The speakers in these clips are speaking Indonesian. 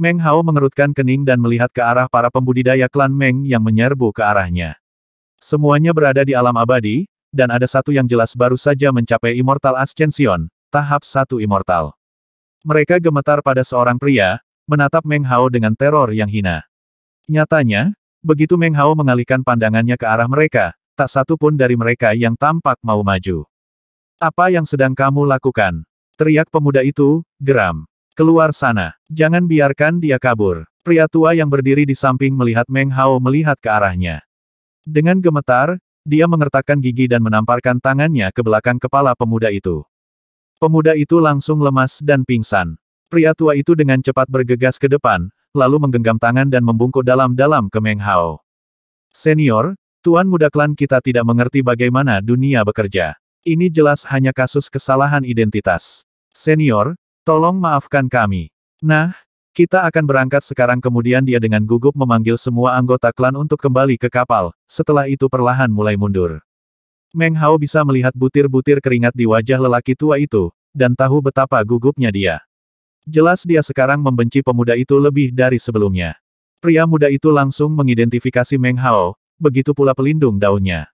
Meng Hao mengerutkan kening dan melihat ke arah para pembudidaya klan Meng yang menyerbu ke arahnya. Semuanya berada di alam abadi, dan ada satu yang jelas baru saja mencapai Immortal Ascension, tahap satu Immortal. Mereka gemetar pada seorang pria, menatap Meng Hao dengan teror yang hina. Nyatanya, begitu Meng Hao mengalihkan pandangannya ke arah mereka, tak satu pun dari mereka yang tampak mau maju. Apa yang sedang kamu lakukan? Teriak pemuda itu, geram. Keluar sana. Jangan biarkan dia kabur. Pria tua yang berdiri di samping melihat Meng Hao melihat ke arahnya. Dengan gemetar, dia mengertakkan gigi dan menamparkan tangannya ke belakang kepala pemuda itu. Pemuda itu langsung lemas dan pingsan. Pria tua itu dengan cepat bergegas ke depan, lalu menggenggam tangan dan membungkuk dalam-dalam ke Meng Hao. Senior, Tuan muda klan kita tidak mengerti bagaimana dunia bekerja. Ini jelas hanya kasus kesalahan identitas. Senior, Tolong maafkan kami. Nah, kita akan berangkat sekarang kemudian dia dengan gugup memanggil semua anggota klan untuk kembali ke kapal, setelah itu perlahan mulai mundur. Meng Hao bisa melihat butir-butir keringat di wajah lelaki tua itu, dan tahu betapa gugupnya dia. Jelas dia sekarang membenci pemuda itu lebih dari sebelumnya. Pria muda itu langsung mengidentifikasi Meng Hao, begitu pula pelindung daunnya.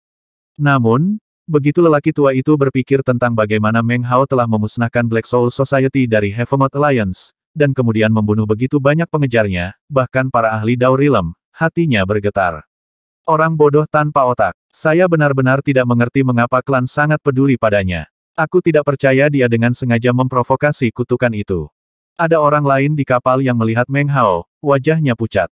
Namun, Begitu lelaki tua itu berpikir tentang bagaimana Meng Hao telah memusnahkan Black Soul Society dari Heavenwood Alliance, dan kemudian membunuh begitu banyak pengejarnya, bahkan para ahli Daurilem, hatinya bergetar. Orang bodoh tanpa otak. Saya benar-benar tidak mengerti mengapa klan sangat peduli padanya. Aku tidak percaya dia dengan sengaja memprovokasi kutukan itu. Ada orang lain di kapal yang melihat Meng Hao, wajahnya pucat.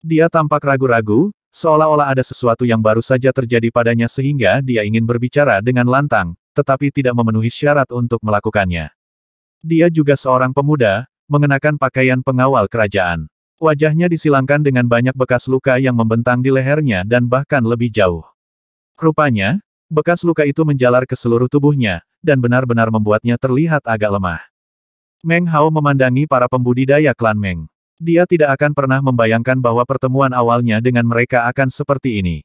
Dia tampak ragu-ragu, Seolah-olah ada sesuatu yang baru saja terjadi padanya sehingga dia ingin berbicara dengan lantang, tetapi tidak memenuhi syarat untuk melakukannya. Dia juga seorang pemuda, mengenakan pakaian pengawal kerajaan. Wajahnya disilangkan dengan banyak bekas luka yang membentang di lehernya dan bahkan lebih jauh. Rupanya, bekas luka itu menjalar ke seluruh tubuhnya, dan benar-benar membuatnya terlihat agak lemah. Meng Hao memandangi para pembudidaya klan Meng. Dia tidak akan pernah membayangkan bahwa pertemuan awalnya dengan mereka akan seperti ini.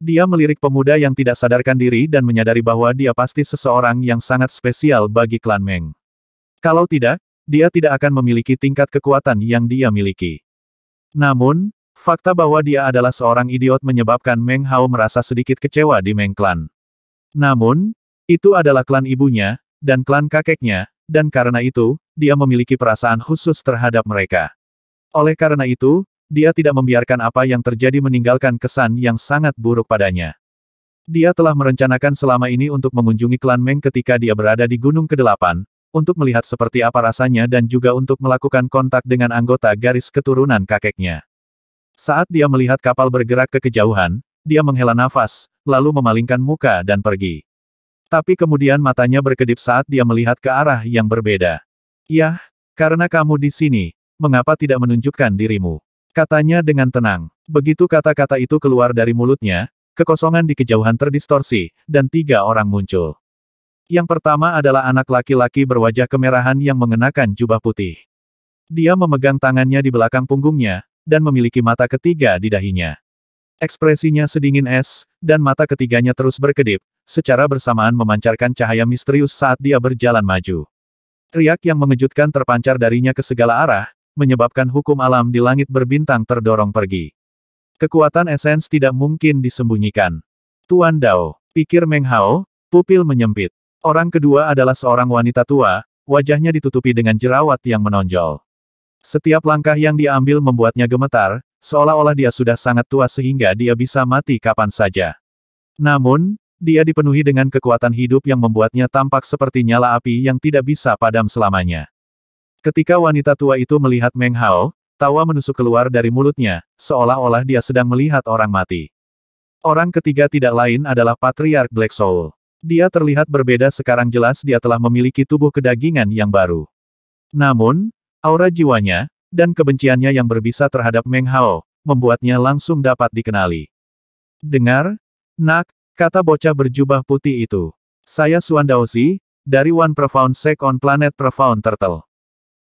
Dia melirik pemuda yang tidak sadarkan diri dan menyadari bahwa dia pasti seseorang yang sangat spesial bagi klan Meng. Kalau tidak, dia tidak akan memiliki tingkat kekuatan yang dia miliki. Namun, fakta bahwa dia adalah seorang idiot menyebabkan Meng Hao merasa sedikit kecewa di Meng Klan. Namun, itu adalah klan ibunya, dan klan kakeknya, dan karena itu, dia memiliki perasaan khusus terhadap mereka. Oleh karena itu, dia tidak membiarkan apa yang terjadi meninggalkan kesan yang sangat buruk padanya. Dia telah merencanakan selama ini untuk mengunjungi klan Meng ketika dia berada di Gunung Kedelapan, untuk melihat seperti apa rasanya dan juga untuk melakukan kontak dengan anggota garis keturunan kakeknya. Saat dia melihat kapal bergerak ke kejauhan, dia menghela nafas, lalu memalingkan muka dan pergi. Tapi kemudian matanya berkedip saat dia melihat ke arah yang berbeda. Yah, karena kamu di sini, mengapa tidak menunjukkan dirimu? Katanya dengan tenang. Begitu kata-kata itu keluar dari mulutnya, kekosongan di kejauhan terdistorsi, dan tiga orang muncul. Yang pertama adalah anak laki-laki berwajah kemerahan yang mengenakan jubah putih. Dia memegang tangannya di belakang punggungnya, dan memiliki mata ketiga di dahinya. Ekspresinya sedingin es, dan mata ketiganya terus berkedip, secara bersamaan memancarkan cahaya misterius saat dia berjalan maju. Riak yang mengejutkan terpancar darinya ke segala arah, menyebabkan hukum alam di langit berbintang terdorong pergi. Kekuatan esens tidak mungkin disembunyikan. Tuan Dao, pikir Meng Hao, pupil menyempit. Orang kedua adalah seorang wanita tua, wajahnya ditutupi dengan jerawat yang menonjol. Setiap langkah yang diambil membuatnya gemetar, seolah-olah dia sudah sangat tua sehingga dia bisa mati kapan saja. Namun, dia dipenuhi dengan kekuatan hidup yang membuatnya tampak seperti nyala api yang tidak bisa padam selamanya. Ketika wanita tua itu melihat Meng Hao, tawa menusuk keluar dari mulutnya, seolah-olah dia sedang melihat orang mati. Orang ketiga tidak lain adalah Patriark Black Soul. Dia terlihat berbeda sekarang jelas dia telah memiliki tubuh kedagingan yang baru. Namun, aura jiwanya, dan kebenciannya yang berbisa terhadap Meng Hao, membuatnya langsung dapat dikenali. Dengar, nak, kata bocah berjubah putih itu. Saya Suan Daozi, dari One Profound Sect on Planet Profound Turtle.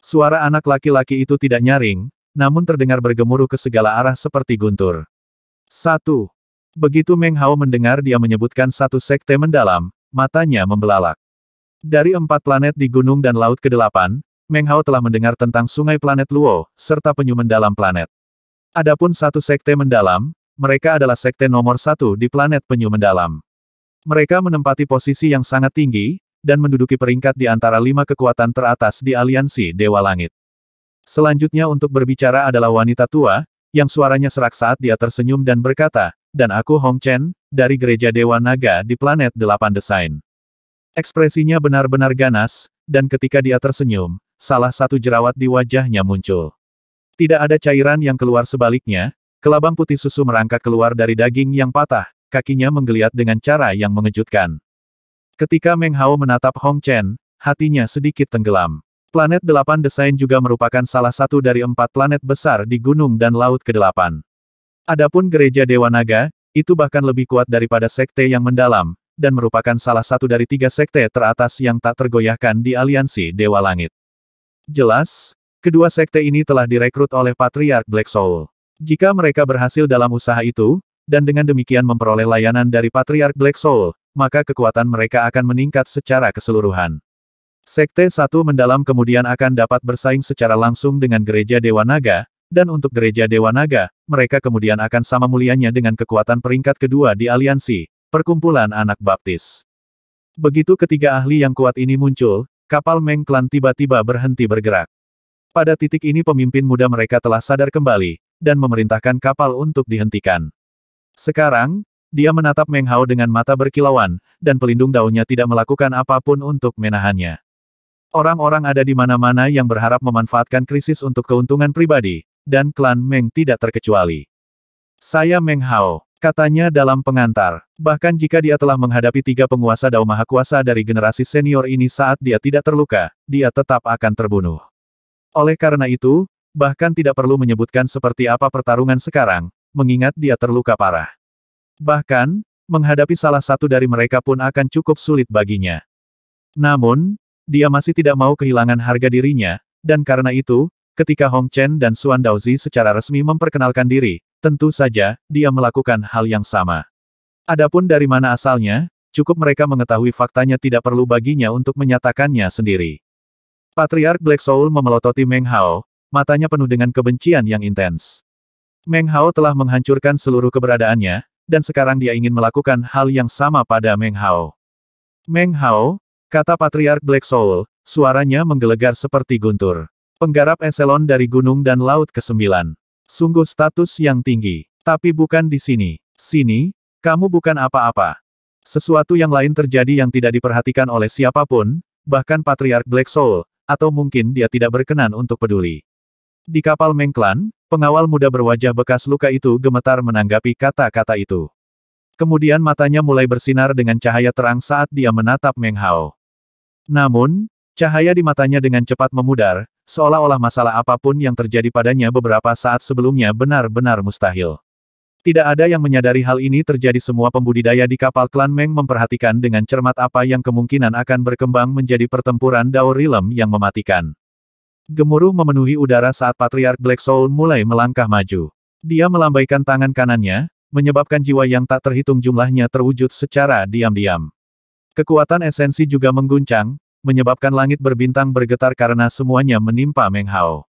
Suara anak laki-laki itu tidak nyaring, namun terdengar bergemuruh ke segala arah seperti guntur. Satu. Begitu Meng Hao mendengar dia menyebutkan satu sekte mendalam, matanya membelalak. Dari empat planet di gunung dan laut ke delapan, Meng Hao telah mendengar tentang sungai planet Luo, serta penyu mendalam planet. Adapun satu sekte mendalam, mereka adalah sekte nomor satu di planet penyu mendalam. Mereka menempati posisi yang sangat tinggi, dan menduduki peringkat di antara lima kekuatan teratas di aliansi Dewa Langit. Selanjutnya untuk berbicara adalah wanita tua, yang suaranya serak saat dia tersenyum dan berkata, dan aku Hong Chen, dari gereja Dewa Naga di planet delapan desain. Ekspresinya benar-benar ganas, dan ketika dia tersenyum, salah satu jerawat di wajahnya muncul. Tidak ada cairan yang keluar sebaliknya, kelabang putih susu merangkak keluar dari daging yang patah, kakinya menggeliat dengan cara yang mengejutkan. Ketika Meng Hao menatap Hong Chen, hatinya sedikit tenggelam. Planet delapan desain juga merupakan salah satu dari empat planet besar di gunung dan laut kedelapan. Adapun gereja Dewa Naga, itu bahkan lebih kuat daripada sekte yang mendalam, dan merupakan salah satu dari tiga sekte teratas yang tak tergoyahkan di aliansi Dewa Langit. Jelas, kedua sekte ini telah direkrut oleh Patriark Black Soul. Jika mereka berhasil dalam usaha itu, dan dengan demikian memperoleh layanan dari Patriark Black Soul, maka kekuatan mereka akan meningkat secara keseluruhan. Sekte Satu Mendalam kemudian akan dapat bersaing secara langsung dengan Gereja Dewa Naga, dan untuk Gereja Dewa Naga, mereka kemudian akan sama mulianya dengan kekuatan peringkat kedua di aliansi, perkumpulan anak baptis. Begitu ketiga ahli yang kuat ini muncul, kapal Meng Klan tiba-tiba berhenti bergerak. Pada titik ini pemimpin muda mereka telah sadar kembali, dan memerintahkan kapal untuk dihentikan. Sekarang, dia menatap Meng Hao dengan mata berkilauan, dan pelindung daunnya tidak melakukan apapun untuk menahannya. Orang-orang ada di mana-mana yang berharap memanfaatkan krisis untuk keuntungan pribadi, dan klan Meng tidak terkecuali. Saya Meng Hao, katanya dalam pengantar. Bahkan jika dia telah menghadapi tiga penguasa Dao Maha Kuasa dari generasi senior ini saat dia tidak terluka, dia tetap akan terbunuh. Oleh karena itu, bahkan tidak perlu menyebutkan seperti apa pertarungan sekarang, mengingat dia terluka parah. Bahkan, menghadapi salah satu dari mereka pun akan cukup sulit baginya. Namun, dia masih tidak mau kehilangan harga dirinya, dan karena itu, ketika Hong Chen dan Suan Daozi secara resmi memperkenalkan diri, tentu saja, dia melakukan hal yang sama. Adapun dari mana asalnya, cukup mereka mengetahui faktanya tidak perlu baginya untuk menyatakannya sendiri. Patriark Black Soul memelototi Meng Hao, matanya penuh dengan kebencian yang intens. Meng Hao telah menghancurkan seluruh keberadaannya, dan sekarang dia ingin melakukan hal yang sama pada Meng Hao. Meng Hao, kata Patriark Black Soul, suaranya menggelegar seperti guntur. Penggarap eselon dari gunung dan laut ke-9. Sungguh status yang tinggi. Tapi bukan di sini. Sini, kamu bukan apa-apa. Sesuatu yang lain terjadi yang tidak diperhatikan oleh siapapun, bahkan Patriark Black Soul, atau mungkin dia tidak berkenan untuk peduli. Di kapal Mengklan, Pengawal muda berwajah bekas luka itu gemetar menanggapi kata-kata itu. Kemudian matanya mulai bersinar dengan cahaya terang saat dia menatap Meng Hao. Namun, cahaya di matanya dengan cepat memudar, seolah-olah masalah apapun yang terjadi padanya beberapa saat sebelumnya benar-benar mustahil. Tidak ada yang menyadari hal ini terjadi semua pembudidaya di kapal klan Meng memperhatikan dengan cermat apa yang kemungkinan akan berkembang menjadi pertempuran Dao Rilem yang mematikan. Gemuruh memenuhi udara saat Patriark Black Soul mulai melangkah maju. Dia melambaikan tangan kanannya, menyebabkan jiwa yang tak terhitung jumlahnya terwujud secara diam-diam. Kekuatan esensi juga mengguncang, menyebabkan langit berbintang bergetar karena semuanya menimpa Meng Hao.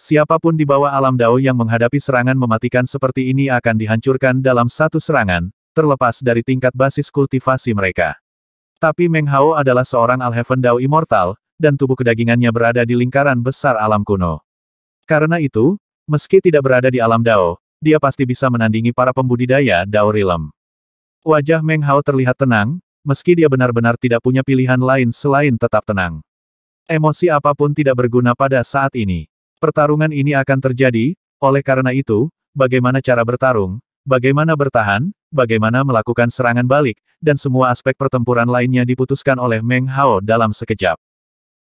Siapapun di bawah alam Dao yang menghadapi serangan mematikan seperti ini akan dihancurkan dalam satu serangan, terlepas dari tingkat basis kultivasi mereka. Tapi Meng Hao adalah seorang Alheaven Dao Immortal, dan tubuh kedagingannya berada di lingkaran besar alam kuno. Karena itu, meski tidak berada di alam Dao, dia pasti bisa menandingi para pembudidaya Dao Rilem. Wajah Meng Hao terlihat tenang, meski dia benar-benar tidak punya pilihan lain selain tetap tenang. Emosi apapun tidak berguna pada saat ini. Pertarungan ini akan terjadi, oleh karena itu, bagaimana cara bertarung, bagaimana bertahan, bagaimana melakukan serangan balik, dan semua aspek pertempuran lainnya diputuskan oleh Meng Hao dalam sekejap.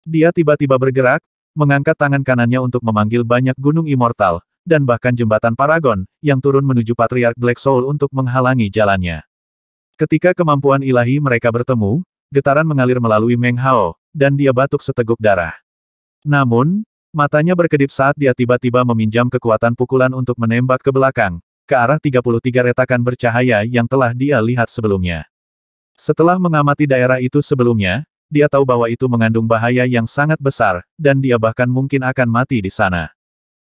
Dia tiba-tiba bergerak, mengangkat tangan kanannya untuk memanggil banyak gunung immortal, dan bahkan jembatan Paragon, yang turun menuju Patriark Black Soul untuk menghalangi jalannya. Ketika kemampuan ilahi mereka bertemu, getaran mengalir melalui Meng Hao, dan dia batuk seteguk darah. Namun, matanya berkedip saat dia tiba-tiba meminjam kekuatan pukulan untuk menembak ke belakang, ke arah 33 retakan bercahaya yang telah dia lihat sebelumnya. Setelah mengamati daerah itu sebelumnya, dia tahu bahwa itu mengandung bahaya yang sangat besar, dan dia bahkan mungkin akan mati di sana.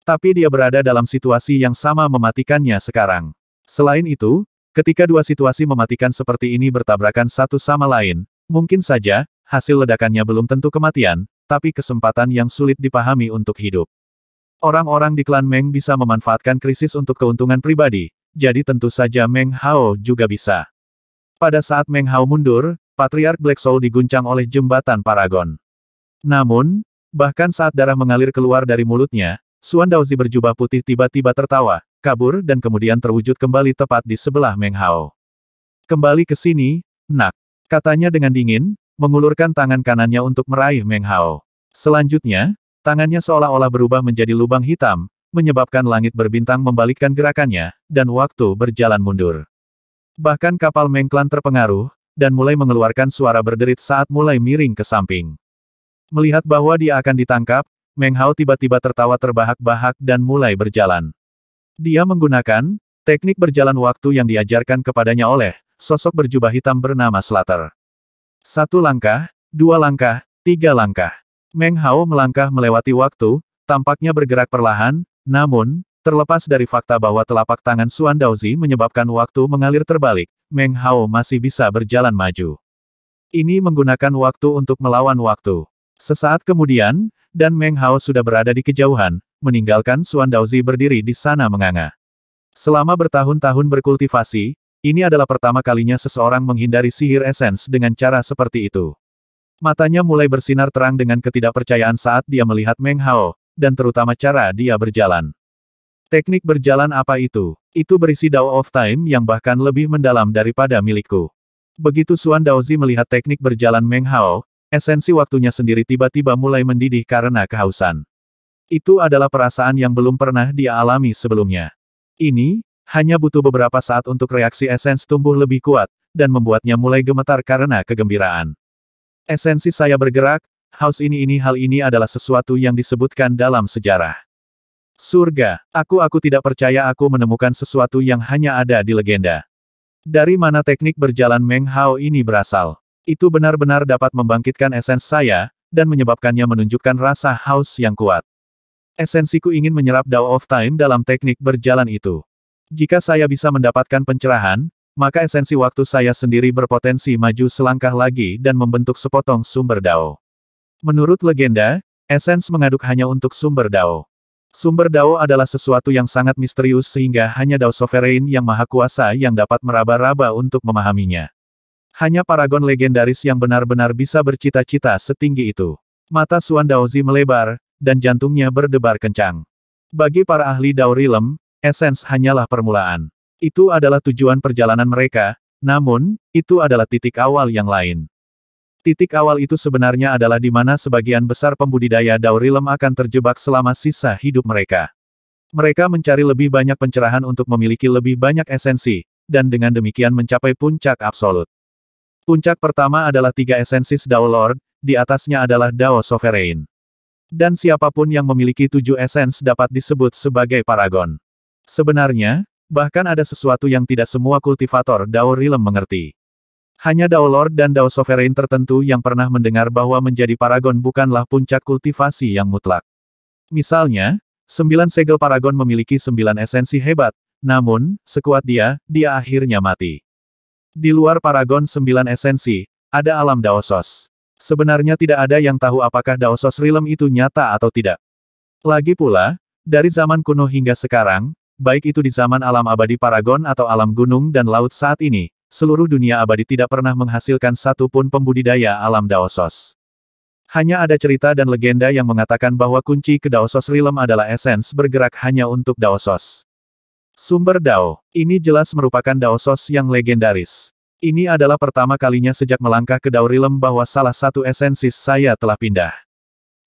Tapi dia berada dalam situasi yang sama mematikannya sekarang. Selain itu, ketika dua situasi mematikan seperti ini bertabrakan satu sama lain, mungkin saja, hasil ledakannya belum tentu kematian, tapi kesempatan yang sulit dipahami untuk hidup. Orang-orang di klan Meng bisa memanfaatkan krisis untuk keuntungan pribadi, jadi tentu saja Meng Hao juga bisa. Pada saat Meng Hao mundur, Patriark Black Soul diguncang oleh jembatan Paragon. Namun, bahkan saat darah mengalir keluar dari mulutnya, Suan Daozi berjubah putih tiba-tiba tertawa, kabur dan kemudian terwujud kembali tepat di sebelah Meng Hao. Kembali ke sini, nak, katanya dengan dingin, mengulurkan tangan kanannya untuk meraih Meng Hao. Selanjutnya, tangannya seolah-olah berubah menjadi lubang hitam, menyebabkan langit berbintang membalikkan gerakannya, dan waktu berjalan mundur. Bahkan kapal Mengklan terpengaruh, dan mulai mengeluarkan suara berderit saat mulai miring ke samping. Melihat bahwa dia akan ditangkap, Meng Hao tiba-tiba tertawa terbahak-bahak dan mulai berjalan. Dia menggunakan teknik berjalan waktu yang diajarkan kepadanya oleh sosok berjubah hitam bernama Slater. Satu langkah, dua langkah, tiga langkah. Meng Hao melangkah melewati waktu, tampaknya bergerak perlahan, namun, Terlepas dari fakta bahwa telapak tangan Xuan Daozi menyebabkan waktu mengalir terbalik, Meng Hao masih bisa berjalan maju. Ini menggunakan waktu untuk melawan waktu. Sesaat kemudian, dan Meng Hao sudah berada di kejauhan, meninggalkan Xuan Daozi berdiri di sana menganga. Selama bertahun-tahun berkultivasi, ini adalah pertama kalinya seseorang menghindari sihir esens dengan cara seperti itu. Matanya mulai bersinar terang dengan ketidakpercayaan saat dia melihat Meng Hao, dan terutama cara dia berjalan. Teknik berjalan apa itu? Itu berisi Dao of Time yang bahkan lebih mendalam daripada milikku. Begitu Suan Daozi melihat teknik berjalan Meng Hao, esensi waktunya sendiri tiba-tiba mulai mendidih karena kehausan. Itu adalah perasaan yang belum pernah dia alami sebelumnya. Ini, hanya butuh beberapa saat untuk reaksi esens tumbuh lebih kuat, dan membuatnya mulai gemetar karena kegembiraan. Esensi saya bergerak, haus ini ini hal ini adalah sesuatu yang disebutkan dalam sejarah. Surga, aku aku tidak percaya aku menemukan sesuatu yang hanya ada di legenda. Dari mana teknik berjalan Meng Hao ini berasal? Itu benar-benar dapat membangkitkan esens saya, dan menyebabkannya menunjukkan rasa haus yang kuat. Esensiku ingin menyerap Dao of Time dalam teknik berjalan itu. Jika saya bisa mendapatkan pencerahan, maka esensi waktu saya sendiri berpotensi maju selangkah lagi dan membentuk sepotong sumber Dao. Menurut legenda, esens mengaduk hanya untuk sumber Dao. Sumber Dao adalah sesuatu yang sangat misterius sehingga hanya Dao Sovereign yang maha kuasa yang dapat meraba-raba untuk memahaminya. Hanya paragon legendaris yang benar-benar bisa bercita-cita setinggi itu. Mata Suan Daozi melebar, dan jantungnya berdebar kencang. Bagi para ahli Dao Rilem, esens hanyalah permulaan. Itu adalah tujuan perjalanan mereka, namun, itu adalah titik awal yang lain. Titik awal itu sebenarnya adalah di mana sebagian besar pembudidaya Daurilem akan terjebak selama sisa hidup mereka. Mereka mencari lebih banyak pencerahan untuk memiliki lebih banyak esensi, dan dengan demikian mencapai puncak absolut. Puncak pertama adalah tiga esensi Dao Lord, di atasnya adalah Dao Sovereign. Dan siapapun yang memiliki tujuh esens dapat disebut sebagai paragon. Sebenarnya, bahkan ada sesuatu yang tidak semua kultivator Dao Rilem mengerti. Hanya Dao Lord dan Dao Sovereign tertentu yang pernah mendengar bahwa menjadi paragon bukanlah puncak kultivasi yang mutlak. Misalnya, sembilan segel paragon memiliki sembilan esensi hebat, namun, sekuat dia, dia akhirnya mati. Di luar paragon sembilan esensi, ada alam Daosos. Sebenarnya tidak ada yang tahu apakah Daosos Rilem itu nyata atau tidak. Lagi pula, dari zaman kuno hingga sekarang, baik itu di zaman alam abadi paragon atau alam gunung dan laut saat ini, seluruh dunia abadi tidak pernah menghasilkan satu pun pembudidaya alam Daosos. Hanya ada cerita dan legenda yang mengatakan bahwa kunci ke Daosos rilem adalah esens bergerak hanya untuk Daosos. Sumber Dao, ini jelas merupakan Daosos yang legendaris. Ini adalah pertama kalinya sejak melangkah ke Dao Realm bahwa salah satu esensis saya telah pindah.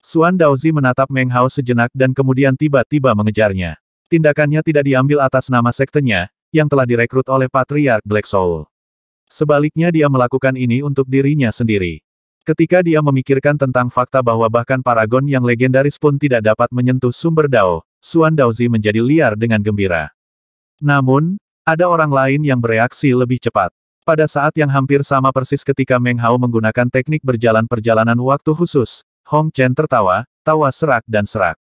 Suan Daozi menatap Meng Hao sejenak dan kemudian tiba-tiba mengejarnya. Tindakannya tidak diambil atas nama sektenya, yang telah direkrut oleh Patriark Black Soul. Sebaliknya dia melakukan ini untuk dirinya sendiri. Ketika dia memikirkan tentang fakta bahwa bahkan paragon yang legendaris pun tidak dapat menyentuh sumber Dao, Suan Daozi menjadi liar dengan gembira. Namun, ada orang lain yang bereaksi lebih cepat. Pada saat yang hampir sama persis ketika Meng Hao menggunakan teknik berjalan perjalanan waktu khusus, Hong Chen tertawa, tawa serak dan serak.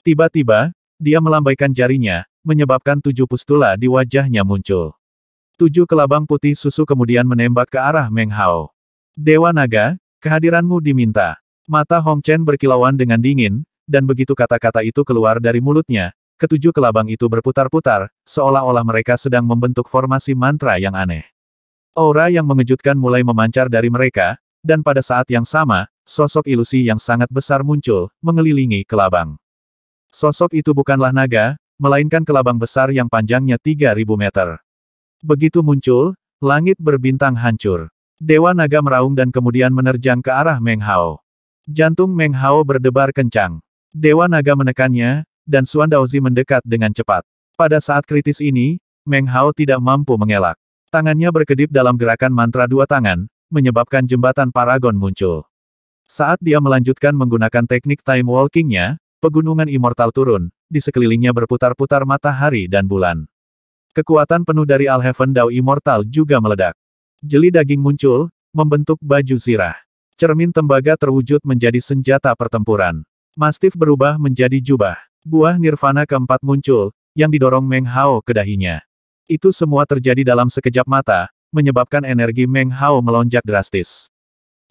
Tiba-tiba, dia melambaikan jarinya, menyebabkan tujuh pustula di wajahnya muncul. Tujuh kelabang putih susu kemudian menembak ke arah Meng Hao. Dewa Naga, kehadiranmu diminta. Mata Hong Chen berkilauan dengan dingin, dan begitu kata-kata itu keluar dari mulutnya, ketujuh kelabang itu berputar-putar, seolah-olah mereka sedang membentuk formasi mantra yang aneh. Aura yang mengejutkan mulai memancar dari mereka, dan pada saat yang sama, sosok ilusi yang sangat besar muncul, mengelilingi kelabang. Sosok itu bukanlah naga, melainkan kelabang besar yang panjangnya 3.000 meter. Begitu muncul, langit berbintang hancur. Dewa naga meraung dan kemudian menerjang ke arah Meng Hao. Jantung Meng Hao berdebar kencang. Dewa naga menekannya, dan Suan Daozi mendekat dengan cepat. Pada saat kritis ini, Meng Hao tidak mampu mengelak. Tangannya berkedip dalam gerakan mantra dua tangan, menyebabkan jembatan Paragon muncul. Saat dia melanjutkan menggunakan teknik time walkingnya, pegunungan immortal turun, di sekelilingnya berputar-putar matahari dan bulan. Kekuatan penuh dari Alheaven Dao Immortal juga meledak. Jeli daging muncul, membentuk baju zirah. Cermin tembaga terwujud menjadi senjata pertempuran. Mastif berubah menjadi jubah. Buah nirvana keempat muncul, yang didorong Meng Hao ke dahinya. Itu semua terjadi dalam sekejap mata, menyebabkan energi Meng Hao melonjak drastis.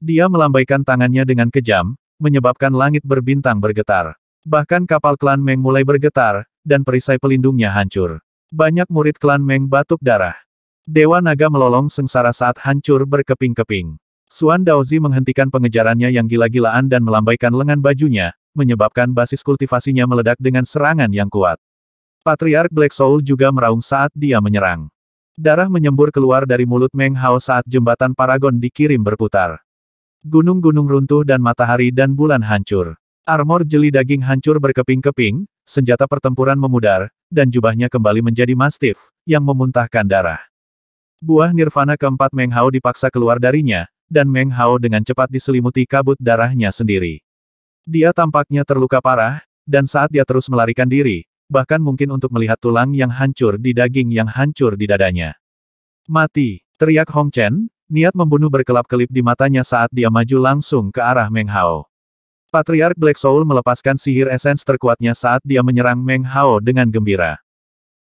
Dia melambaikan tangannya dengan kejam, menyebabkan langit berbintang bergetar. Bahkan kapal klan Meng mulai bergetar, dan perisai pelindungnya hancur. Banyak murid klan Meng batuk darah. Dewa naga melolong sengsara saat hancur berkeping-keping. Suan Daozi menghentikan pengejarannya yang gila-gilaan dan melambaikan lengan bajunya, menyebabkan basis kultivasinya meledak dengan serangan yang kuat. Patriark Black Soul juga meraung saat dia menyerang. Darah menyembur keluar dari mulut Meng Hao saat jembatan Paragon dikirim berputar. Gunung-gunung runtuh dan matahari dan bulan hancur. Armor jeli daging hancur berkeping-keping, senjata pertempuran memudar, dan jubahnya kembali menjadi mastif, yang memuntahkan darah. Buah nirvana keempat Meng Hao dipaksa keluar darinya, dan Meng Hao dengan cepat diselimuti kabut darahnya sendiri. Dia tampaknya terluka parah, dan saat dia terus melarikan diri, bahkan mungkin untuk melihat tulang yang hancur di daging yang hancur di dadanya. Mati, teriak Hong Chen, niat membunuh berkelap-kelip di matanya saat dia maju langsung ke arah Meng Hao. Patriark Black Soul melepaskan sihir esens terkuatnya saat dia menyerang Meng Hao dengan gembira.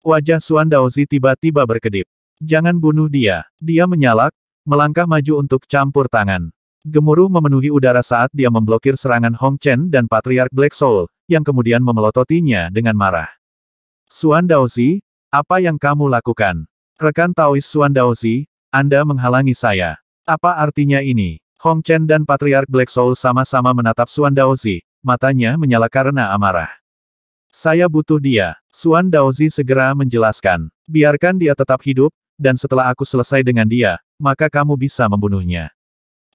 Wajah Suan Daozi tiba-tiba berkedip. Jangan bunuh dia. Dia menyalak, melangkah maju untuk campur tangan. Gemuruh memenuhi udara saat dia memblokir serangan Hong Chen dan Patriark Black Soul, yang kemudian memelototinya dengan marah. Suan Daozi, apa yang kamu lakukan? Rekan Taois Suan Daozi, Anda menghalangi saya. Apa artinya ini? Hong Chen dan Patriark Black Soul sama-sama menatap Suan Daozi, matanya menyala karena amarah. Saya butuh dia, Suan Daozi segera menjelaskan. Biarkan dia tetap hidup, dan setelah aku selesai dengan dia, maka kamu bisa membunuhnya.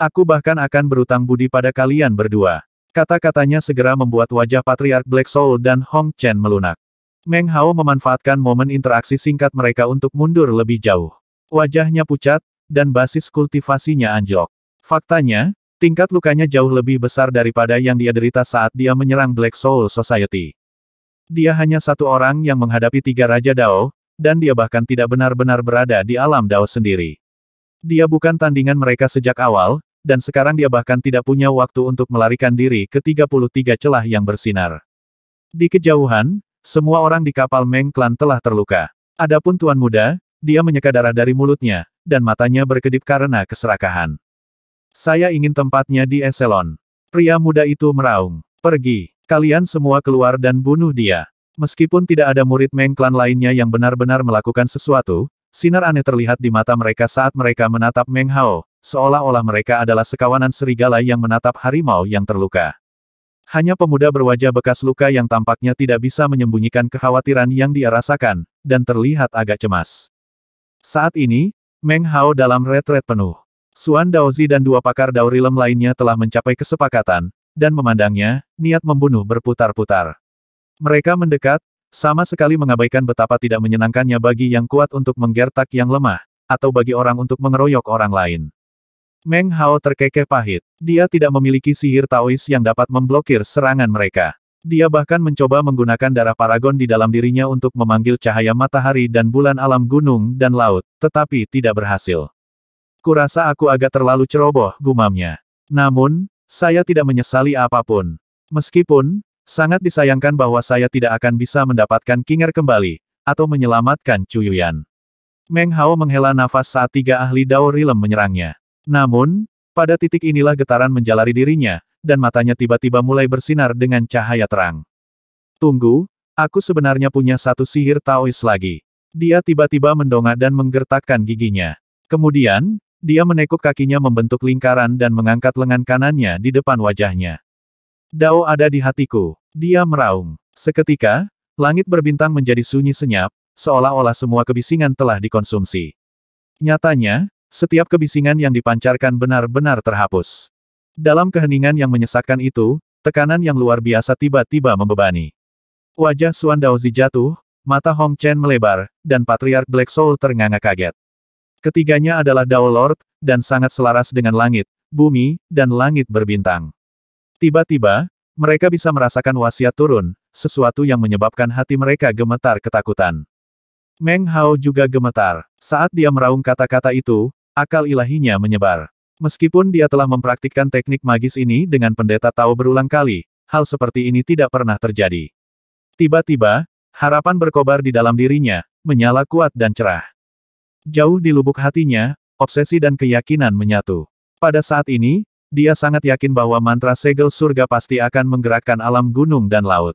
Aku bahkan akan berutang budi pada kalian berdua. Kata-katanya segera membuat wajah Patriark Black Soul dan Hong Chen melunak. Meng Hao memanfaatkan momen interaksi singkat mereka untuk mundur lebih jauh. Wajahnya pucat, dan basis kultivasinya anjlok. Faktanya, tingkat lukanya jauh lebih besar daripada yang dia derita saat dia menyerang Black Soul Society. Dia hanya satu orang yang menghadapi tiga Raja Dao, dan dia bahkan tidak benar-benar berada di alam Dao sendiri. Dia bukan tandingan mereka sejak awal, dan sekarang dia bahkan tidak punya waktu untuk melarikan diri ke 33 celah yang bersinar. Di kejauhan, semua orang di kapal Meng Klan telah terluka. Adapun Tuan Muda, dia menyeka darah dari mulutnya, dan matanya berkedip karena keserakahan. Saya ingin tempatnya di Eselon. Pria muda itu meraung. Pergi. Kalian semua keluar dan bunuh dia. Meskipun tidak ada murid Meng Klan lainnya yang benar-benar melakukan sesuatu, sinar aneh terlihat di mata mereka saat mereka menatap Meng Hao, seolah-olah mereka adalah sekawanan serigala yang menatap harimau yang terluka. Hanya pemuda berwajah bekas luka yang tampaknya tidak bisa menyembunyikan kekhawatiran yang dia rasakan, dan terlihat agak cemas. Saat ini, Meng Hao dalam retret penuh. Suan Daozi dan dua pakar Dao lainnya telah mencapai kesepakatan, dan memandangnya, niat membunuh berputar-putar. Mereka mendekat, sama sekali mengabaikan betapa tidak menyenangkannya bagi yang kuat untuk menggertak yang lemah, atau bagi orang untuk mengeroyok orang lain. Meng Hao terkekeh pahit. Dia tidak memiliki sihir Taois yang dapat memblokir serangan mereka. Dia bahkan mencoba menggunakan darah paragon di dalam dirinya untuk memanggil cahaya matahari dan bulan alam gunung dan laut, tetapi tidak berhasil. Kurasa aku agak terlalu ceroboh, gumamnya. Namun, saya tidak menyesali apapun. Meskipun, sangat disayangkan bahwa saya tidak akan bisa mendapatkan Kinger kembali, atau menyelamatkan Cuyuyan. Meng Hao menghela nafas saat tiga ahli Dao Rilem menyerangnya. Namun, pada titik inilah getaran menjalari dirinya, dan matanya tiba-tiba mulai bersinar dengan cahaya terang. Tunggu, aku sebenarnya punya satu sihir Taois lagi. Dia tiba-tiba mendongak dan menggertakkan giginya. Kemudian, dia menekuk kakinya membentuk lingkaran dan mengangkat lengan kanannya di depan wajahnya. Dao ada di hatiku. Dia meraung. Seketika, langit berbintang menjadi sunyi senyap, seolah-olah semua kebisingan telah dikonsumsi. Nyatanya, setiap kebisingan yang dipancarkan benar-benar terhapus. Dalam keheningan yang menyesakkan itu, tekanan yang luar biasa tiba-tiba membebani. Wajah Suan Daozi jatuh, mata Hong Chen melebar, dan Patriark Black Soul ternganga kaget. Ketiganya adalah Dao Lord, dan sangat selaras dengan langit, bumi, dan langit berbintang. Tiba-tiba, mereka bisa merasakan wasiat turun, sesuatu yang menyebabkan hati mereka gemetar ketakutan. Meng Hao juga gemetar. Saat dia meraung kata-kata itu, akal ilahinya menyebar. Meskipun dia telah mempraktikkan teknik magis ini dengan pendeta Tao berulang kali, hal seperti ini tidak pernah terjadi. Tiba-tiba, harapan berkobar di dalam dirinya, menyala kuat dan cerah. Jauh di lubuk hatinya, obsesi dan keyakinan menyatu. Pada saat ini, dia sangat yakin bahwa mantra segel surga pasti akan menggerakkan alam gunung dan laut.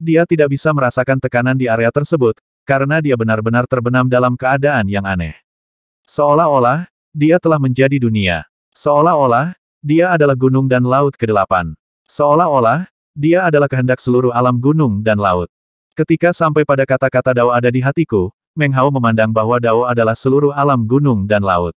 Dia tidak bisa merasakan tekanan di area tersebut, karena dia benar-benar terbenam dalam keadaan yang aneh. Seolah-olah, dia telah menjadi dunia. Seolah-olah, dia adalah gunung dan laut kedelapan. Seolah-olah, dia adalah kehendak seluruh alam gunung dan laut. Ketika sampai pada kata-kata Dao ada di hatiku, Meng Hao memandang bahwa Dao adalah seluruh alam gunung dan laut.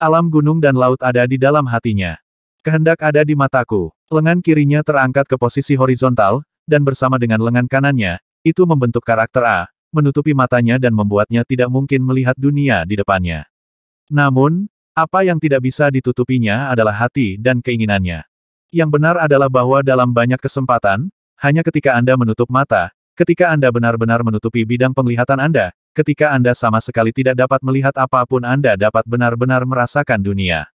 Alam gunung dan laut ada di dalam hatinya. Kehendak ada di mataku. Lengan kirinya terangkat ke posisi horizontal, dan bersama dengan lengan kanannya, itu membentuk karakter A, menutupi matanya dan membuatnya tidak mungkin melihat dunia di depannya. Namun, apa yang tidak bisa ditutupinya adalah hati dan keinginannya. Yang benar adalah bahwa dalam banyak kesempatan, hanya ketika Anda menutup mata, ketika Anda benar-benar menutupi bidang penglihatan Anda, ketika Anda sama sekali tidak dapat melihat apapun Anda dapat benar-benar merasakan dunia.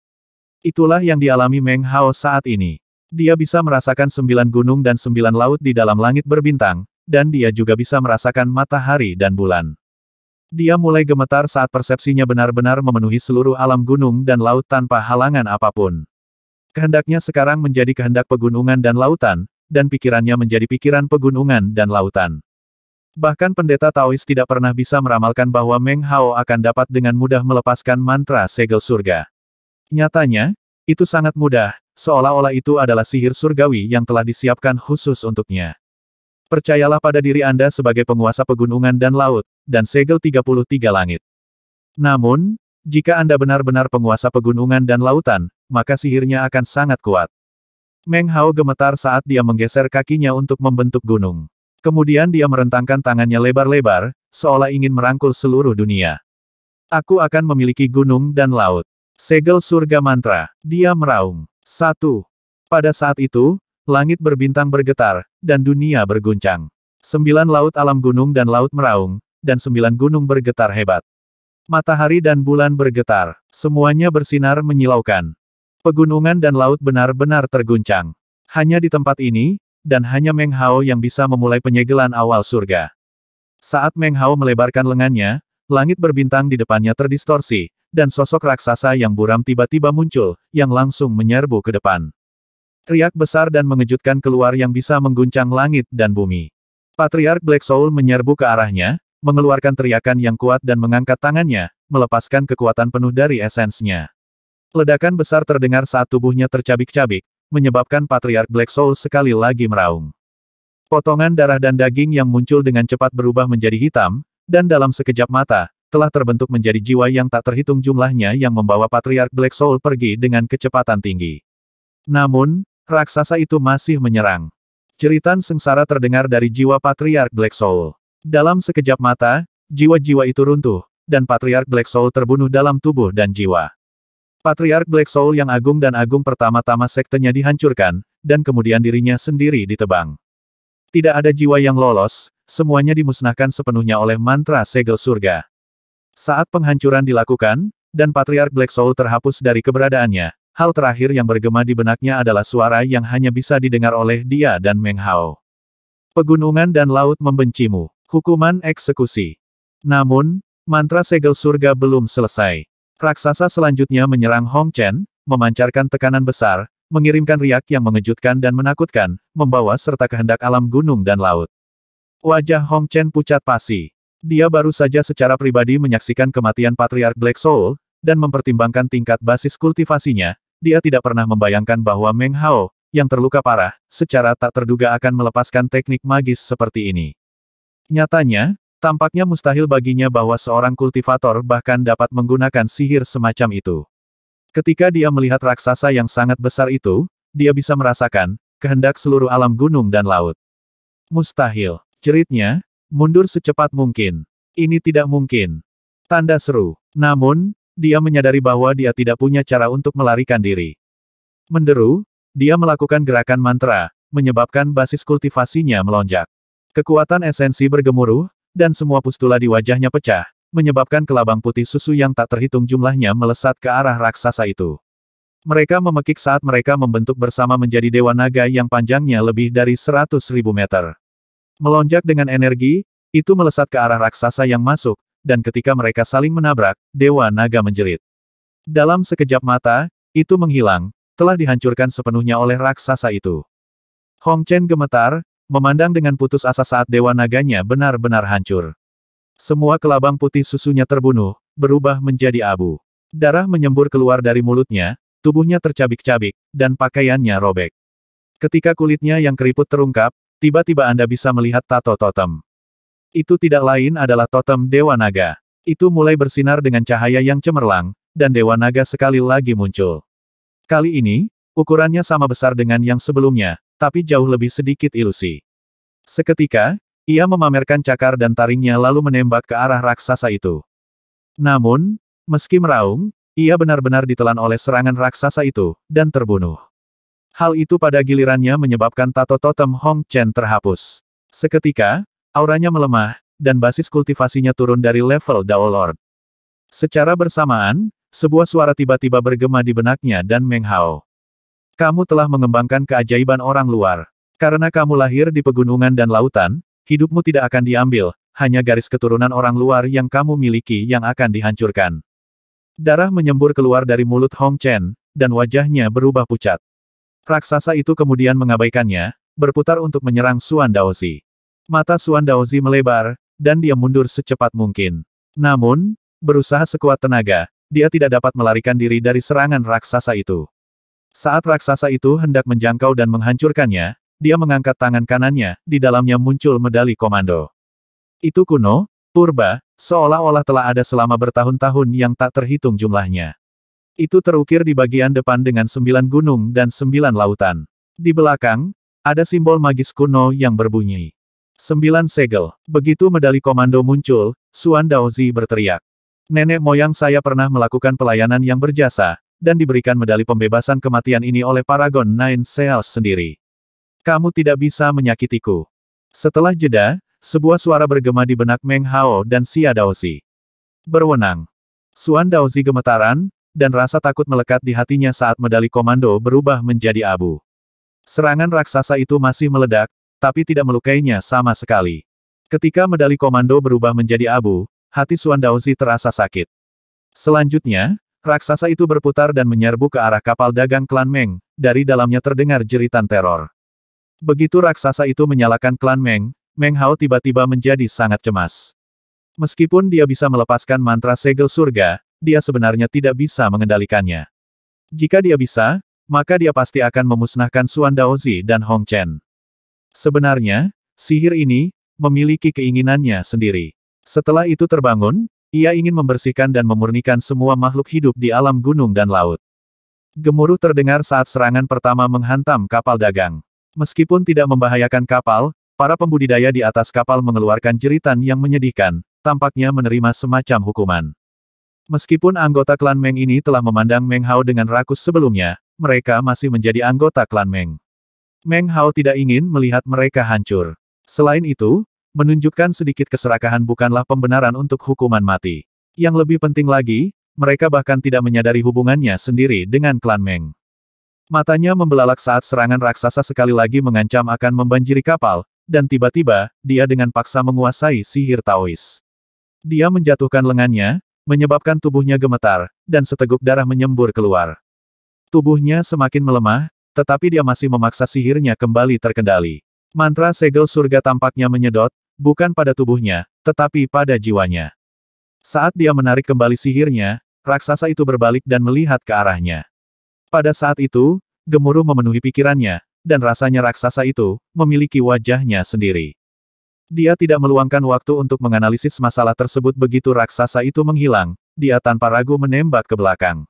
Itulah yang dialami Meng Hao saat ini. Dia bisa merasakan sembilan gunung dan sembilan laut di dalam langit berbintang, dan dia juga bisa merasakan matahari dan bulan. Dia mulai gemetar saat persepsinya benar-benar memenuhi seluruh alam gunung dan laut tanpa halangan apapun. Kehendaknya sekarang menjadi kehendak pegunungan dan lautan, dan pikirannya menjadi pikiran pegunungan dan lautan. Bahkan pendeta Taois tidak pernah bisa meramalkan bahwa Meng Hao akan dapat dengan mudah melepaskan mantra segel surga. Nyatanya, itu sangat mudah, seolah-olah itu adalah sihir surgawi yang telah disiapkan khusus untuknya. Percayalah pada diri Anda sebagai penguasa pegunungan dan laut, dan segel 33 langit. Namun, jika Anda benar-benar penguasa pegunungan dan lautan, maka sihirnya akan sangat kuat. Meng Hao gemetar saat dia menggeser kakinya untuk membentuk gunung. Kemudian dia merentangkan tangannya lebar-lebar, seolah ingin merangkul seluruh dunia. Aku akan memiliki gunung dan laut. Segel surga mantra. Dia meraung. Satu. Pada saat itu, langit berbintang bergetar, dan dunia berguncang. Sembilan laut alam gunung dan laut meraung, dan sembilan gunung bergetar hebat. Matahari dan bulan bergetar, semuanya bersinar menyilaukan. Pegunungan dan laut benar-benar terguncang. Hanya di tempat ini, dan hanya Meng Hao yang bisa memulai penyegelan awal surga. Saat Meng Hao melebarkan lengannya, langit berbintang di depannya terdistorsi, dan sosok raksasa yang buram tiba-tiba muncul, yang langsung menyerbu ke depan. Riak besar dan mengejutkan keluar yang bisa mengguncang langit dan bumi. Patriark Black Soul menyerbu ke arahnya, mengeluarkan teriakan yang kuat dan mengangkat tangannya, melepaskan kekuatan penuh dari esensnya. Ledakan besar terdengar saat tubuhnya tercabik-cabik, menyebabkan Patriark Black Soul sekali lagi meraung. Potongan darah dan daging yang muncul dengan cepat berubah menjadi hitam, dan dalam sekejap mata, telah terbentuk menjadi jiwa yang tak terhitung jumlahnya yang membawa Patriark Black Soul pergi dengan kecepatan tinggi. Namun, raksasa itu masih menyerang. Ceritan sengsara terdengar dari jiwa Patriark Black Soul. Dalam sekejap mata, jiwa-jiwa itu runtuh, dan Patriark Black Soul terbunuh dalam tubuh dan jiwa. Patriark Black Soul yang agung dan agung pertama-tama sektenya dihancurkan, dan kemudian dirinya sendiri ditebang. Tidak ada jiwa yang lolos, semuanya dimusnahkan sepenuhnya oleh mantra segel surga. Saat penghancuran dilakukan, dan Patriark Black Soul terhapus dari keberadaannya, hal terakhir yang bergema di benaknya adalah suara yang hanya bisa didengar oleh dia dan Meng Hao. Pegunungan dan laut membencimu. Hukuman eksekusi. Namun, mantra segel surga belum selesai. Raksasa selanjutnya menyerang Hong Chen, memancarkan tekanan besar, mengirimkan riak yang mengejutkan dan menakutkan, membawa serta kehendak alam gunung dan laut. Wajah Hong Chen pucat pasi. Dia baru saja secara pribadi menyaksikan kematian Patriark Black Soul, dan mempertimbangkan tingkat basis kultivasinya, dia tidak pernah membayangkan bahwa Meng Hao, yang terluka parah, secara tak terduga akan melepaskan teknik magis seperti ini. Nyatanya, Tampaknya mustahil baginya bahwa seorang kultivator bahkan dapat menggunakan sihir semacam itu. Ketika dia melihat raksasa yang sangat besar itu, dia bisa merasakan kehendak seluruh alam gunung dan laut. Mustahil, jeritnya, mundur secepat mungkin. Ini tidak mungkin. Tanda seru. Namun, dia menyadari bahwa dia tidak punya cara untuk melarikan diri. Menderu, dia melakukan gerakan mantra, menyebabkan basis kultivasinya melonjak. Kekuatan esensi bergemuruh, dan semua pustula di wajahnya pecah, menyebabkan kelabang putih susu yang tak terhitung jumlahnya melesat ke arah raksasa itu. Mereka memekik saat mereka membentuk bersama menjadi Dewa Naga yang panjangnya lebih dari 100.000 meter. Melonjak dengan energi, itu melesat ke arah raksasa yang masuk, dan ketika mereka saling menabrak, Dewa Naga menjerit. Dalam sekejap mata, itu menghilang, telah dihancurkan sepenuhnya oleh raksasa itu. Hong Chen gemetar, memandang dengan putus asa saat Dewa Naganya benar-benar hancur. Semua kelabang putih susunya terbunuh, berubah menjadi abu. Darah menyembur keluar dari mulutnya, tubuhnya tercabik-cabik, dan pakaiannya robek. Ketika kulitnya yang keriput terungkap, tiba-tiba Anda bisa melihat tato totem. Itu tidak lain adalah totem Dewa Naga. Itu mulai bersinar dengan cahaya yang cemerlang, dan Dewa Naga sekali lagi muncul. Kali ini, ukurannya sama besar dengan yang sebelumnya, tapi jauh lebih sedikit ilusi. Seketika, ia memamerkan cakar dan taringnya lalu menembak ke arah raksasa itu. Namun, meski meraung, ia benar-benar ditelan oleh serangan raksasa itu, dan terbunuh. Hal itu pada gilirannya menyebabkan tato totem Hong Chen terhapus. Seketika, auranya melemah, dan basis kultivasinya turun dari level Dao Lord. Secara bersamaan, sebuah suara tiba-tiba bergema di benaknya dan Meng Hao. Kamu telah mengembangkan keajaiban orang luar. Karena kamu lahir di pegunungan dan lautan, hidupmu tidak akan diambil, hanya garis keturunan orang luar yang kamu miliki yang akan dihancurkan. Darah menyembur keluar dari mulut Hong Chen, dan wajahnya berubah pucat. Raksasa itu kemudian mengabaikannya, berputar untuk menyerang Suan Daozi. Mata Suan Daozi melebar, dan dia mundur secepat mungkin. Namun, berusaha sekuat tenaga, dia tidak dapat melarikan diri dari serangan raksasa itu. Saat raksasa itu hendak menjangkau dan menghancurkannya, dia mengangkat tangan kanannya, di dalamnya muncul medali komando. Itu kuno, purba, seolah-olah telah ada selama bertahun-tahun yang tak terhitung jumlahnya. Itu terukir di bagian depan dengan sembilan gunung dan sembilan lautan. Di belakang, ada simbol magis kuno yang berbunyi. Sembilan segel. Begitu medali komando muncul, Suan Daozi berteriak. Nenek moyang saya pernah melakukan pelayanan yang berjasa, dan diberikan medali pembebasan kematian ini oleh Paragon Nine Seals sendiri. Kamu tidak bisa menyakitiku. Setelah jeda, sebuah suara bergema di benak Meng Hao dan Xia Daozi. Berwenang. Suan Daozi gemetaran, dan rasa takut melekat di hatinya saat medali komando berubah menjadi abu. Serangan raksasa itu masih meledak, tapi tidak melukainya sama sekali. Ketika medali komando berubah menjadi abu, hati Suan Daozi terasa sakit. Selanjutnya, Raksasa itu berputar dan menyerbu ke arah kapal dagang klan Meng, dari dalamnya terdengar jeritan teror. Begitu raksasa itu menyalakan klan Meng, Meng Hao tiba-tiba menjadi sangat cemas. Meskipun dia bisa melepaskan mantra segel surga, dia sebenarnya tidak bisa mengendalikannya. Jika dia bisa, maka dia pasti akan memusnahkan Suan Daozi dan Hong Chen. Sebenarnya, sihir ini memiliki keinginannya sendiri. Setelah itu terbangun, ia ingin membersihkan dan memurnikan semua makhluk hidup di alam gunung dan laut. Gemuruh terdengar saat serangan pertama menghantam kapal dagang. Meskipun tidak membahayakan kapal, para pembudidaya di atas kapal mengeluarkan jeritan yang menyedihkan, tampaknya menerima semacam hukuman. Meskipun anggota klan Meng ini telah memandang Meng Hao dengan rakus sebelumnya, mereka masih menjadi anggota klan Meng. Meng Hao tidak ingin melihat mereka hancur. Selain itu, Menunjukkan sedikit keserakahan bukanlah pembenaran untuk hukuman mati. Yang lebih penting lagi, mereka bahkan tidak menyadari hubungannya sendiri dengan klan Meng. Matanya membelalak saat serangan raksasa sekali lagi mengancam akan membanjiri kapal, dan tiba-tiba, dia dengan paksa menguasai sihir Taois. Dia menjatuhkan lengannya, menyebabkan tubuhnya gemetar, dan seteguk darah menyembur keluar. Tubuhnya semakin melemah, tetapi dia masih memaksa sihirnya kembali terkendali. Mantra segel surga tampaknya menyedot, bukan pada tubuhnya, tetapi pada jiwanya. Saat dia menarik kembali sihirnya, raksasa itu berbalik dan melihat ke arahnya. Pada saat itu, gemuruh memenuhi pikirannya, dan rasanya raksasa itu memiliki wajahnya sendiri. Dia tidak meluangkan waktu untuk menganalisis masalah tersebut begitu raksasa itu menghilang, dia tanpa ragu menembak ke belakang.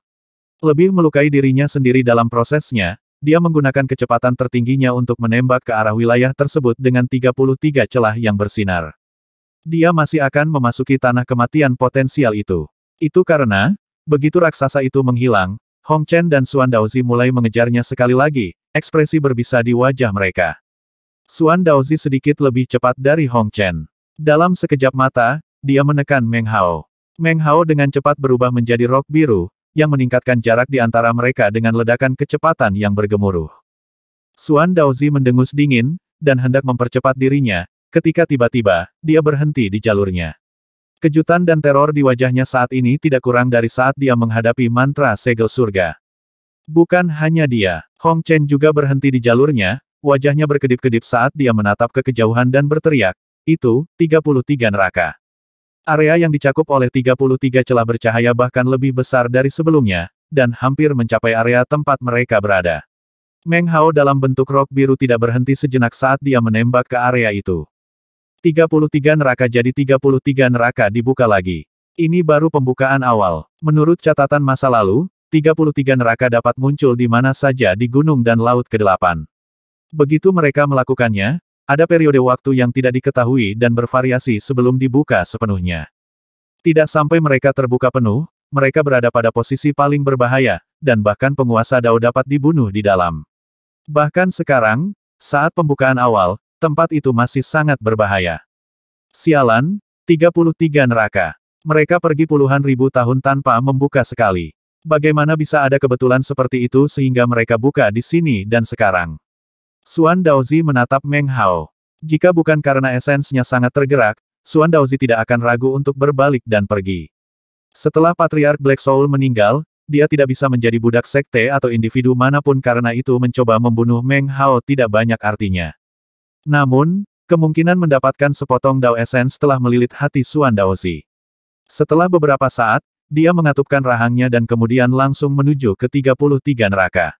Lebih melukai dirinya sendiri dalam prosesnya, dia menggunakan kecepatan tertingginya untuk menembak ke arah wilayah tersebut dengan 33 celah yang bersinar. Dia masih akan memasuki tanah kematian potensial itu. Itu karena, begitu raksasa itu menghilang, Hong Chen dan Suan Daozi mulai mengejarnya sekali lagi, ekspresi berbisa di wajah mereka. Suan Daozi sedikit lebih cepat dari Hong Chen. Dalam sekejap mata, dia menekan Meng Hao. Meng Hao dengan cepat berubah menjadi rok biru, yang meningkatkan jarak di antara mereka dengan ledakan kecepatan yang bergemuruh. Suan Daozi mendengus dingin, dan hendak mempercepat dirinya, ketika tiba-tiba, dia berhenti di jalurnya. Kejutan dan teror di wajahnya saat ini tidak kurang dari saat dia menghadapi mantra segel surga. Bukan hanya dia, Hong Chen juga berhenti di jalurnya, wajahnya berkedip-kedip saat dia menatap ke kejauhan dan berteriak, itu, 33 neraka. Area yang dicakup oleh 33 celah bercahaya bahkan lebih besar dari sebelumnya, dan hampir mencapai area tempat mereka berada. Meng Hao dalam bentuk rok biru tidak berhenti sejenak saat dia menembak ke area itu. 33 neraka jadi 33 neraka dibuka lagi. Ini baru pembukaan awal. Menurut catatan masa lalu, 33 neraka dapat muncul di mana saja di gunung dan laut ke-8. Begitu mereka melakukannya, ada periode waktu yang tidak diketahui dan bervariasi sebelum dibuka sepenuhnya. Tidak sampai mereka terbuka penuh, mereka berada pada posisi paling berbahaya, dan bahkan penguasa Dao dapat dibunuh di dalam. Bahkan sekarang, saat pembukaan awal, tempat itu masih sangat berbahaya. Sialan, 33 neraka. Mereka pergi puluhan ribu tahun tanpa membuka sekali. Bagaimana bisa ada kebetulan seperti itu sehingga mereka buka di sini dan sekarang? Suan Daozi menatap Meng Hao. Jika bukan karena esensnya sangat tergerak, Suan Daozi tidak akan ragu untuk berbalik dan pergi. Setelah Patriark Black Soul meninggal, dia tidak bisa menjadi budak sekte atau individu manapun karena itu mencoba membunuh Meng Hao tidak banyak artinya. Namun, kemungkinan mendapatkan sepotong Dao Essence telah melilit hati Suan Daozi. Setelah beberapa saat, dia mengatupkan rahangnya dan kemudian langsung menuju ke 33 neraka.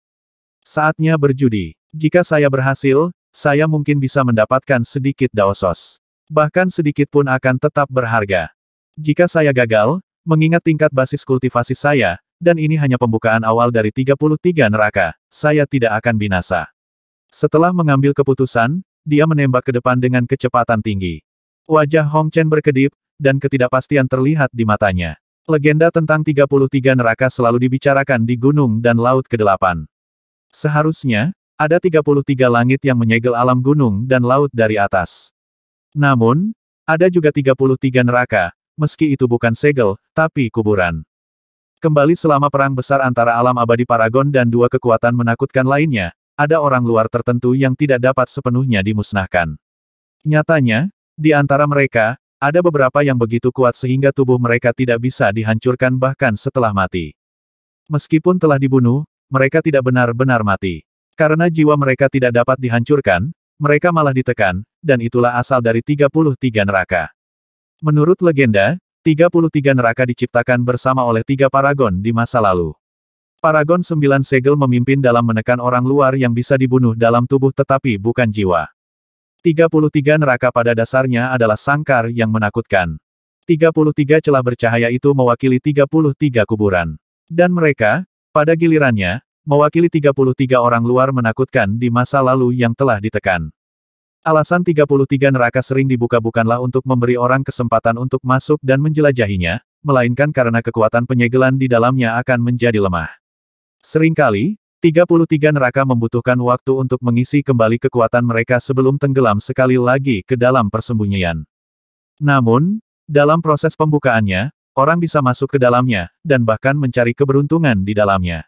Saatnya berjudi. Jika saya berhasil, saya mungkin bisa mendapatkan sedikit daosos. Bahkan sedikit pun akan tetap berharga. Jika saya gagal, mengingat tingkat basis kultivasi saya, dan ini hanya pembukaan awal dari 33 neraka, saya tidak akan binasa. Setelah mengambil keputusan, dia menembak ke depan dengan kecepatan tinggi. Wajah Hong Chen berkedip, dan ketidakpastian terlihat di matanya. Legenda tentang 33 neraka selalu dibicarakan di gunung dan laut ke-8. Seharusnya, ada 33 langit yang menyegel alam gunung dan laut dari atas. Namun, ada juga 33 neraka, meski itu bukan segel, tapi kuburan. Kembali selama perang besar antara alam abadi Paragon dan dua kekuatan menakutkan lainnya, ada orang luar tertentu yang tidak dapat sepenuhnya dimusnahkan. Nyatanya, di antara mereka, ada beberapa yang begitu kuat sehingga tubuh mereka tidak bisa dihancurkan bahkan setelah mati. Meskipun telah dibunuh, mereka tidak benar-benar mati. Karena jiwa mereka tidak dapat dihancurkan, mereka malah ditekan, dan itulah asal dari 33 neraka. Menurut legenda, 33 neraka diciptakan bersama oleh tiga paragon di masa lalu. Paragon sembilan segel memimpin dalam menekan orang luar yang bisa dibunuh dalam tubuh tetapi bukan jiwa. 33 neraka pada dasarnya adalah sangkar yang menakutkan. 33 celah bercahaya itu mewakili 33 kuburan. Dan mereka, pada gilirannya, mewakili 33 orang luar menakutkan di masa lalu yang telah ditekan. Alasan 33 neraka sering dibuka bukanlah untuk memberi orang kesempatan untuk masuk dan menjelajahinya, melainkan karena kekuatan penyegelan di dalamnya akan menjadi lemah. Seringkali, 33 neraka membutuhkan waktu untuk mengisi kembali kekuatan mereka sebelum tenggelam sekali lagi ke dalam persembunyian. Namun, dalam proses pembukaannya, orang bisa masuk ke dalamnya, dan bahkan mencari keberuntungan di dalamnya.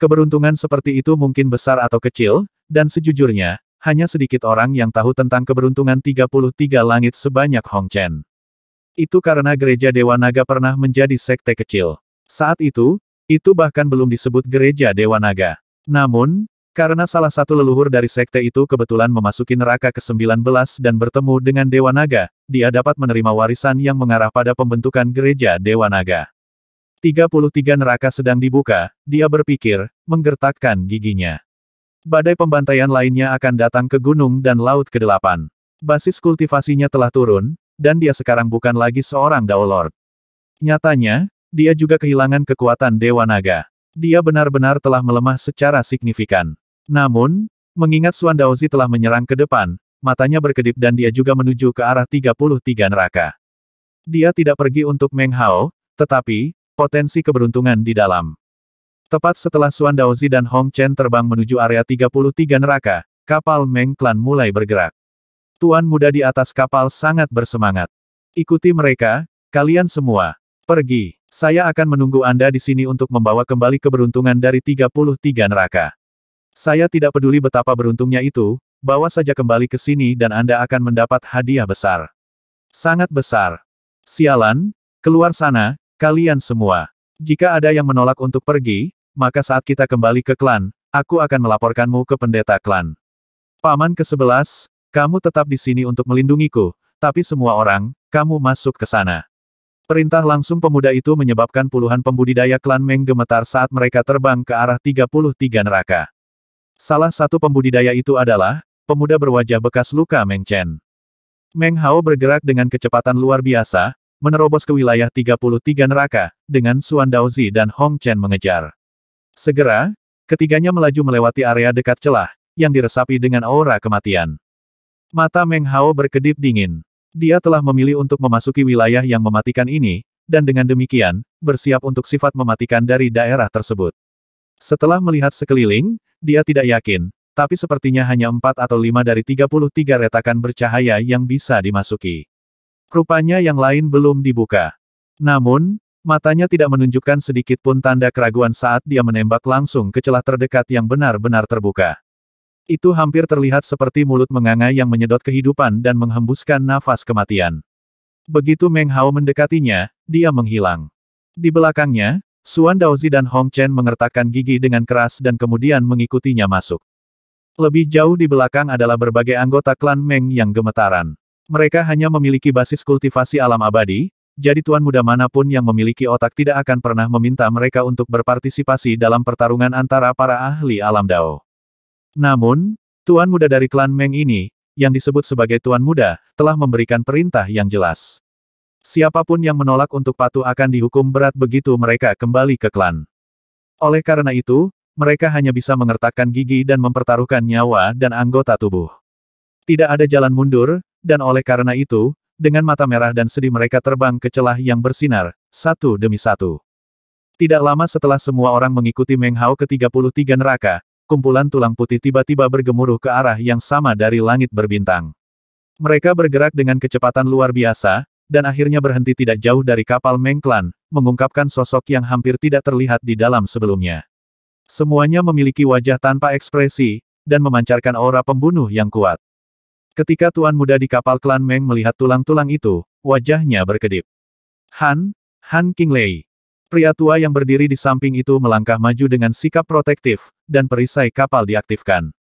Keberuntungan seperti itu mungkin besar atau kecil, dan sejujurnya, hanya sedikit orang yang tahu tentang keberuntungan 33 langit sebanyak Hong Chen. Itu karena gereja Dewa Naga pernah menjadi sekte kecil. Saat itu, itu bahkan belum disebut gereja Dewa Naga. Namun, karena salah satu leluhur dari sekte itu kebetulan memasuki neraka ke-19 dan bertemu dengan Dewa Naga, dia dapat menerima warisan yang mengarah pada pembentukan gereja Dewa Naga. 33 neraka sedang dibuka, dia berpikir, menggertakkan giginya. Badai pembantaian lainnya akan datang ke gunung dan laut ke-8. Basis kultivasinya telah turun, dan dia sekarang bukan lagi seorang Dao Lord. Nyatanya, dia juga kehilangan kekuatan Dewa Naga. Dia benar-benar telah melemah secara signifikan. Namun, mengingat Suan Daozi telah menyerang ke depan, matanya berkedip dan dia juga menuju ke arah 33 neraka. Dia tidak pergi untuk Meng Hao, tetapi, Potensi keberuntungan di dalam. Tepat setelah Suan Daozi dan Hong Chen terbang menuju area 33 neraka, kapal Meng Clan mulai bergerak. Tuan muda di atas kapal sangat bersemangat. Ikuti mereka, kalian semua. Pergi. Saya akan menunggu Anda di sini untuk membawa kembali keberuntungan dari 33 neraka. Saya tidak peduli betapa beruntungnya itu, bawa saja kembali ke sini dan Anda akan mendapat hadiah besar. Sangat besar. Sialan, keluar sana, Kalian semua, jika ada yang menolak untuk pergi, maka saat kita kembali ke klan, aku akan melaporkanmu ke pendeta klan. Paman ke-11, kamu tetap di sini untuk melindungiku, tapi semua orang, kamu masuk ke sana. Perintah langsung pemuda itu menyebabkan puluhan pembudidaya klan Meng gemetar saat mereka terbang ke arah 33 neraka. Salah satu pembudidaya itu adalah, pemuda berwajah bekas luka Meng Chen. Meng Hao bergerak dengan kecepatan luar biasa, menerobos ke wilayah 33 neraka, dengan Xuan Daozi dan Hong Chen mengejar. Segera, ketiganya melaju melewati area dekat celah, yang diresapi dengan aura kematian. Mata Meng Hao berkedip dingin. Dia telah memilih untuk memasuki wilayah yang mematikan ini, dan dengan demikian, bersiap untuk sifat mematikan dari daerah tersebut. Setelah melihat sekeliling, dia tidak yakin, tapi sepertinya hanya empat atau lima dari 33 retakan bercahaya yang bisa dimasuki. Rupanya yang lain belum dibuka. Namun, matanya tidak menunjukkan sedikit pun tanda keraguan saat dia menembak langsung ke celah terdekat yang benar-benar terbuka. Itu hampir terlihat seperti mulut menganga yang menyedot kehidupan dan menghembuskan nafas kematian. Begitu Meng Hao mendekatinya, dia menghilang. Di belakangnya, Suan Daozi dan Hong Chen mengertakkan gigi dengan keras dan kemudian mengikutinya masuk. Lebih jauh di belakang adalah berbagai anggota klan Meng yang gemetaran. Mereka hanya memiliki basis kultivasi alam abadi, jadi tuan muda manapun yang memiliki otak tidak akan pernah meminta mereka untuk berpartisipasi dalam pertarungan antara para ahli alam Dao. Namun, tuan muda dari klan Meng ini, yang disebut sebagai tuan muda, telah memberikan perintah yang jelas. Siapapun yang menolak untuk patuh akan dihukum berat begitu mereka kembali ke klan. Oleh karena itu, mereka hanya bisa mengertakkan gigi dan mempertaruhkan nyawa dan anggota tubuh. Tidak ada jalan mundur, dan oleh karena itu, dengan mata merah dan sedih mereka terbang ke celah yang bersinar, satu demi satu. Tidak lama setelah semua orang mengikuti Meng Hao ke 33 neraka, kumpulan tulang putih tiba-tiba bergemuruh ke arah yang sama dari langit berbintang. Mereka bergerak dengan kecepatan luar biasa, dan akhirnya berhenti tidak jauh dari kapal Meng Clan, mengungkapkan sosok yang hampir tidak terlihat di dalam sebelumnya. Semuanya memiliki wajah tanpa ekspresi, dan memancarkan aura pembunuh yang kuat. Ketika tuan muda di kapal klan Meng melihat tulang-tulang itu, wajahnya berkedip. Han, Han King Lei, Pria tua yang berdiri di samping itu melangkah maju dengan sikap protektif, dan perisai kapal diaktifkan.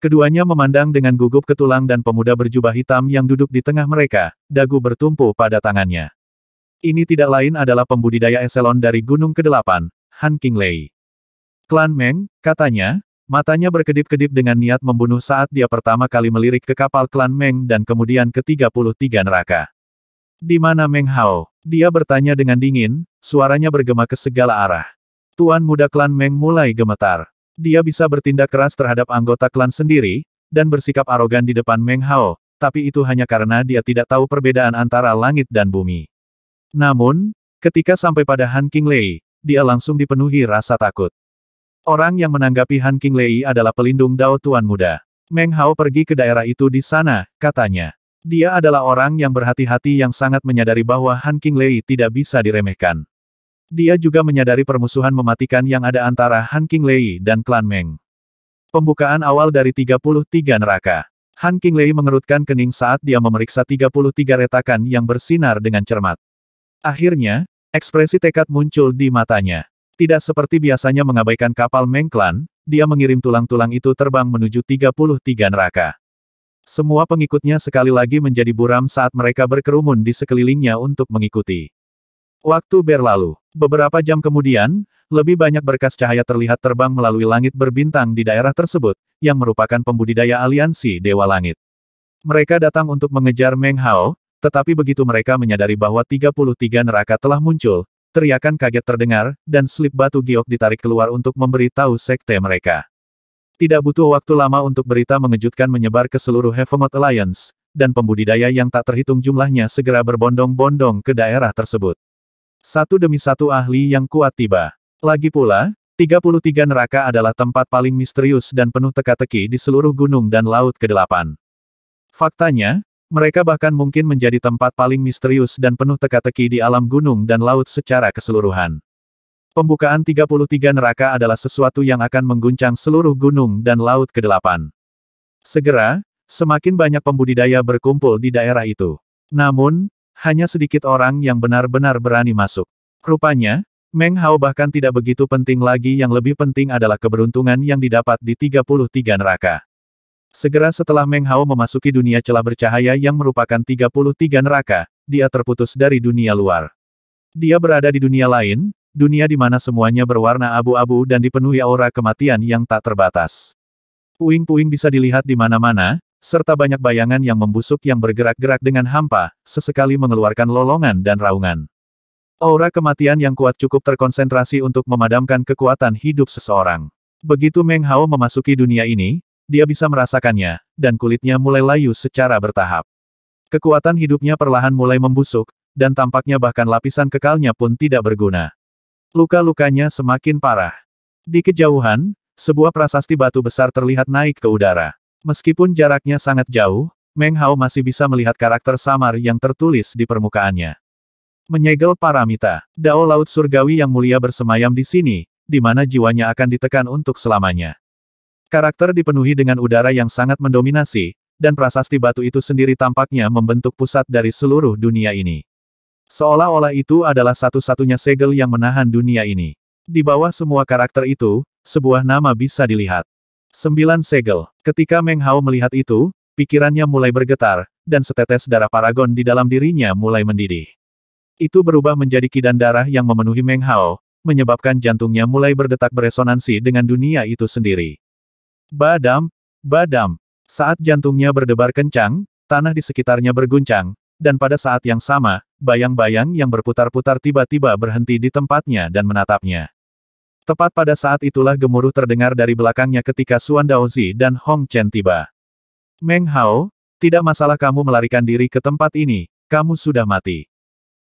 Keduanya memandang dengan gugup ke tulang dan pemuda berjubah hitam yang duduk di tengah mereka, dagu bertumpu pada tangannya. Ini tidak lain adalah pembudidaya eselon dari Gunung Kedelapan, Han King Lei. Klan Meng, katanya, Matanya berkedip-kedip dengan niat membunuh saat dia pertama kali melirik ke kapal klan Meng dan kemudian ke 33 neraka. Di mana Meng Hao? Dia bertanya dengan dingin, suaranya bergema ke segala arah. Tuan muda klan Meng mulai gemetar. Dia bisa bertindak keras terhadap anggota klan sendiri, dan bersikap arogan di depan Meng Hao, tapi itu hanya karena dia tidak tahu perbedaan antara langit dan bumi. Namun, ketika sampai pada Han King Lei, dia langsung dipenuhi rasa takut. Orang yang menanggapi Han King Lei adalah pelindung Dao Tuan Muda. Meng Hao pergi ke daerah itu di sana, katanya. Dia adalah orang yang berhati-hati yang sangat menyadari bahwa Han King Lei tidak bisa diremehkan. Dia juga menyadari permusuhan mematikan yang ada antara Han King Lei dan klan Meng. Pembukaan awal dari 33 neraka. Han King Lei mengerutkan kening saat dia memeriksa 33 retakan yang bersinar dengan cermat. Akhirnya, ekspresi tekad muncul di matanya. Tidak seperti biasanya mengabaikan kapal Mengklan, dia mengirim tulang-tulang itu terbang menuju 33 neraka. Semua pengikutnya sekali lagi menjadi buram saat mereka berkerumun di sekelilingnya untuk mengikuti. Waktu berlalu. Beberapa jam kemudian, lebih banyak berkas cahaya terlihat terbang melalui langit berbintang di daerah tersebut, yang merupakan pembudidaya aliansi Dewa Langit. Mereka datang untuk mengejar Meng Hao, tetapi begitu mereka menyadari bahwa 33 neraka telah muncul, Teriakan kaget terdengar, dan slip batu giok ditarik keluar untuk memberitahu sekte mereka. Tidak butuh waktu lama untuk berita mengejutkan menyebar ke seluruh Heavenwood Alliance, dan pembudidaya yang tak terhitung jumlahnya segera berbondong-bondong ke daerah tersebut. Satu demi satu ahli yang kuat tiba. Lagi pula, 33 neraka adalah tempat paling misterius dan penuh teka-teki di seluruh gunung dan laut ke-8. Faktanya, mereka bahkan mungkin menjadi tempat paling misterius dan penuh teka-teki di alam gunung dan laut secara keseluruhan. Pembukaan 33 neraka adalah sesuatu yang akan mengguncang seluruh gunung dan laut ke-8. Segera, semakin banyak pembudidaya berkumpul di daerah itu. Namun, hanya sedikit orang yang benar-benar berani masuk. Rupanya, Meng Hao bahkan tidak begitu penting lagi yang lebih penting adalah keberuntungan yang didapat di 33 neraka. Segera setelah Meng Hao memasuki dunia celah bercahaya yang merupakan 33 neraka, dia terputus dari dunia luar. Dia berada di dunia lain, dunia di mana semuanya berwarna abu-abu dan dipenuhi aura kematian yang tak terbatas. Puing-puing bisa dilihat di mana-mana, serta banyak bayangan yang membusuk yang bergerak-gerak dengan hampa, sesekali mengeluarkan lolongan dan raungan. Aura kematian yang kuat cukup terkonsentrasi untuk memadamkan kekuatan hidup seseorang. Begitu Meng Hao memasuki dunia ini, dia bisa merasakannya, dan kulitnya mulai layu secara bertahap. Kekuatan hidupnya perlahan mulai membusuk, dan tampaknya bahkan lapisan kekalnya pun tidak berguna. Luka-lukanya semakin parah. Di kejauhan, sebuah prasasti batu besar terlihat naik ke udara. Meskipun jaraknya sangat jauh, Meng Hao masih bisa melihat karakter samar yang tertulis di permukaannya. Menyegel paramita, Dao Laut Surgawi yang mulia bersemayam di sini, di mana jiwanya akan ditekan untuk selamanya. Karakter dipenuhi dengan udara yang sangat mendominasi, dan prasasti batu itu sendiri tampaknya membentuk pusat dari seluruh dunia ini. Seolah-olah itu adalah satu-satunya segel yang menahan dunia ini. Di bawah semua karakter itu, sebuah nama bisa dilihat. Sembilan segel. Ketika Meng Hao melihat itu, pikirannya mulai bergetar, dan setetes darah paragon di dalam dirinya mulai mendidih. Itu berubah menjadi kidan darah yang memenuhi Meng Hao, menyebabkan jantungnya mulai berdetak beresonansi dengan dunia itu sendiri. Badam, badam. Saat jantungnya berdebar kencang, tanah di sekitarnya berguncang, dan pada saat yang sama, bayang-bayang yang berputar-putar tiba-tiba berhenti di tempatnya dan menatapnya. Tepat pada saat itulah gemuruh terdengar dari belakangnya ketika Suan Daozi dan Hong Chen tiba. Meng Hao, tidak masalah kamu melarikan diri ke tempat ini, kamu sudah mati.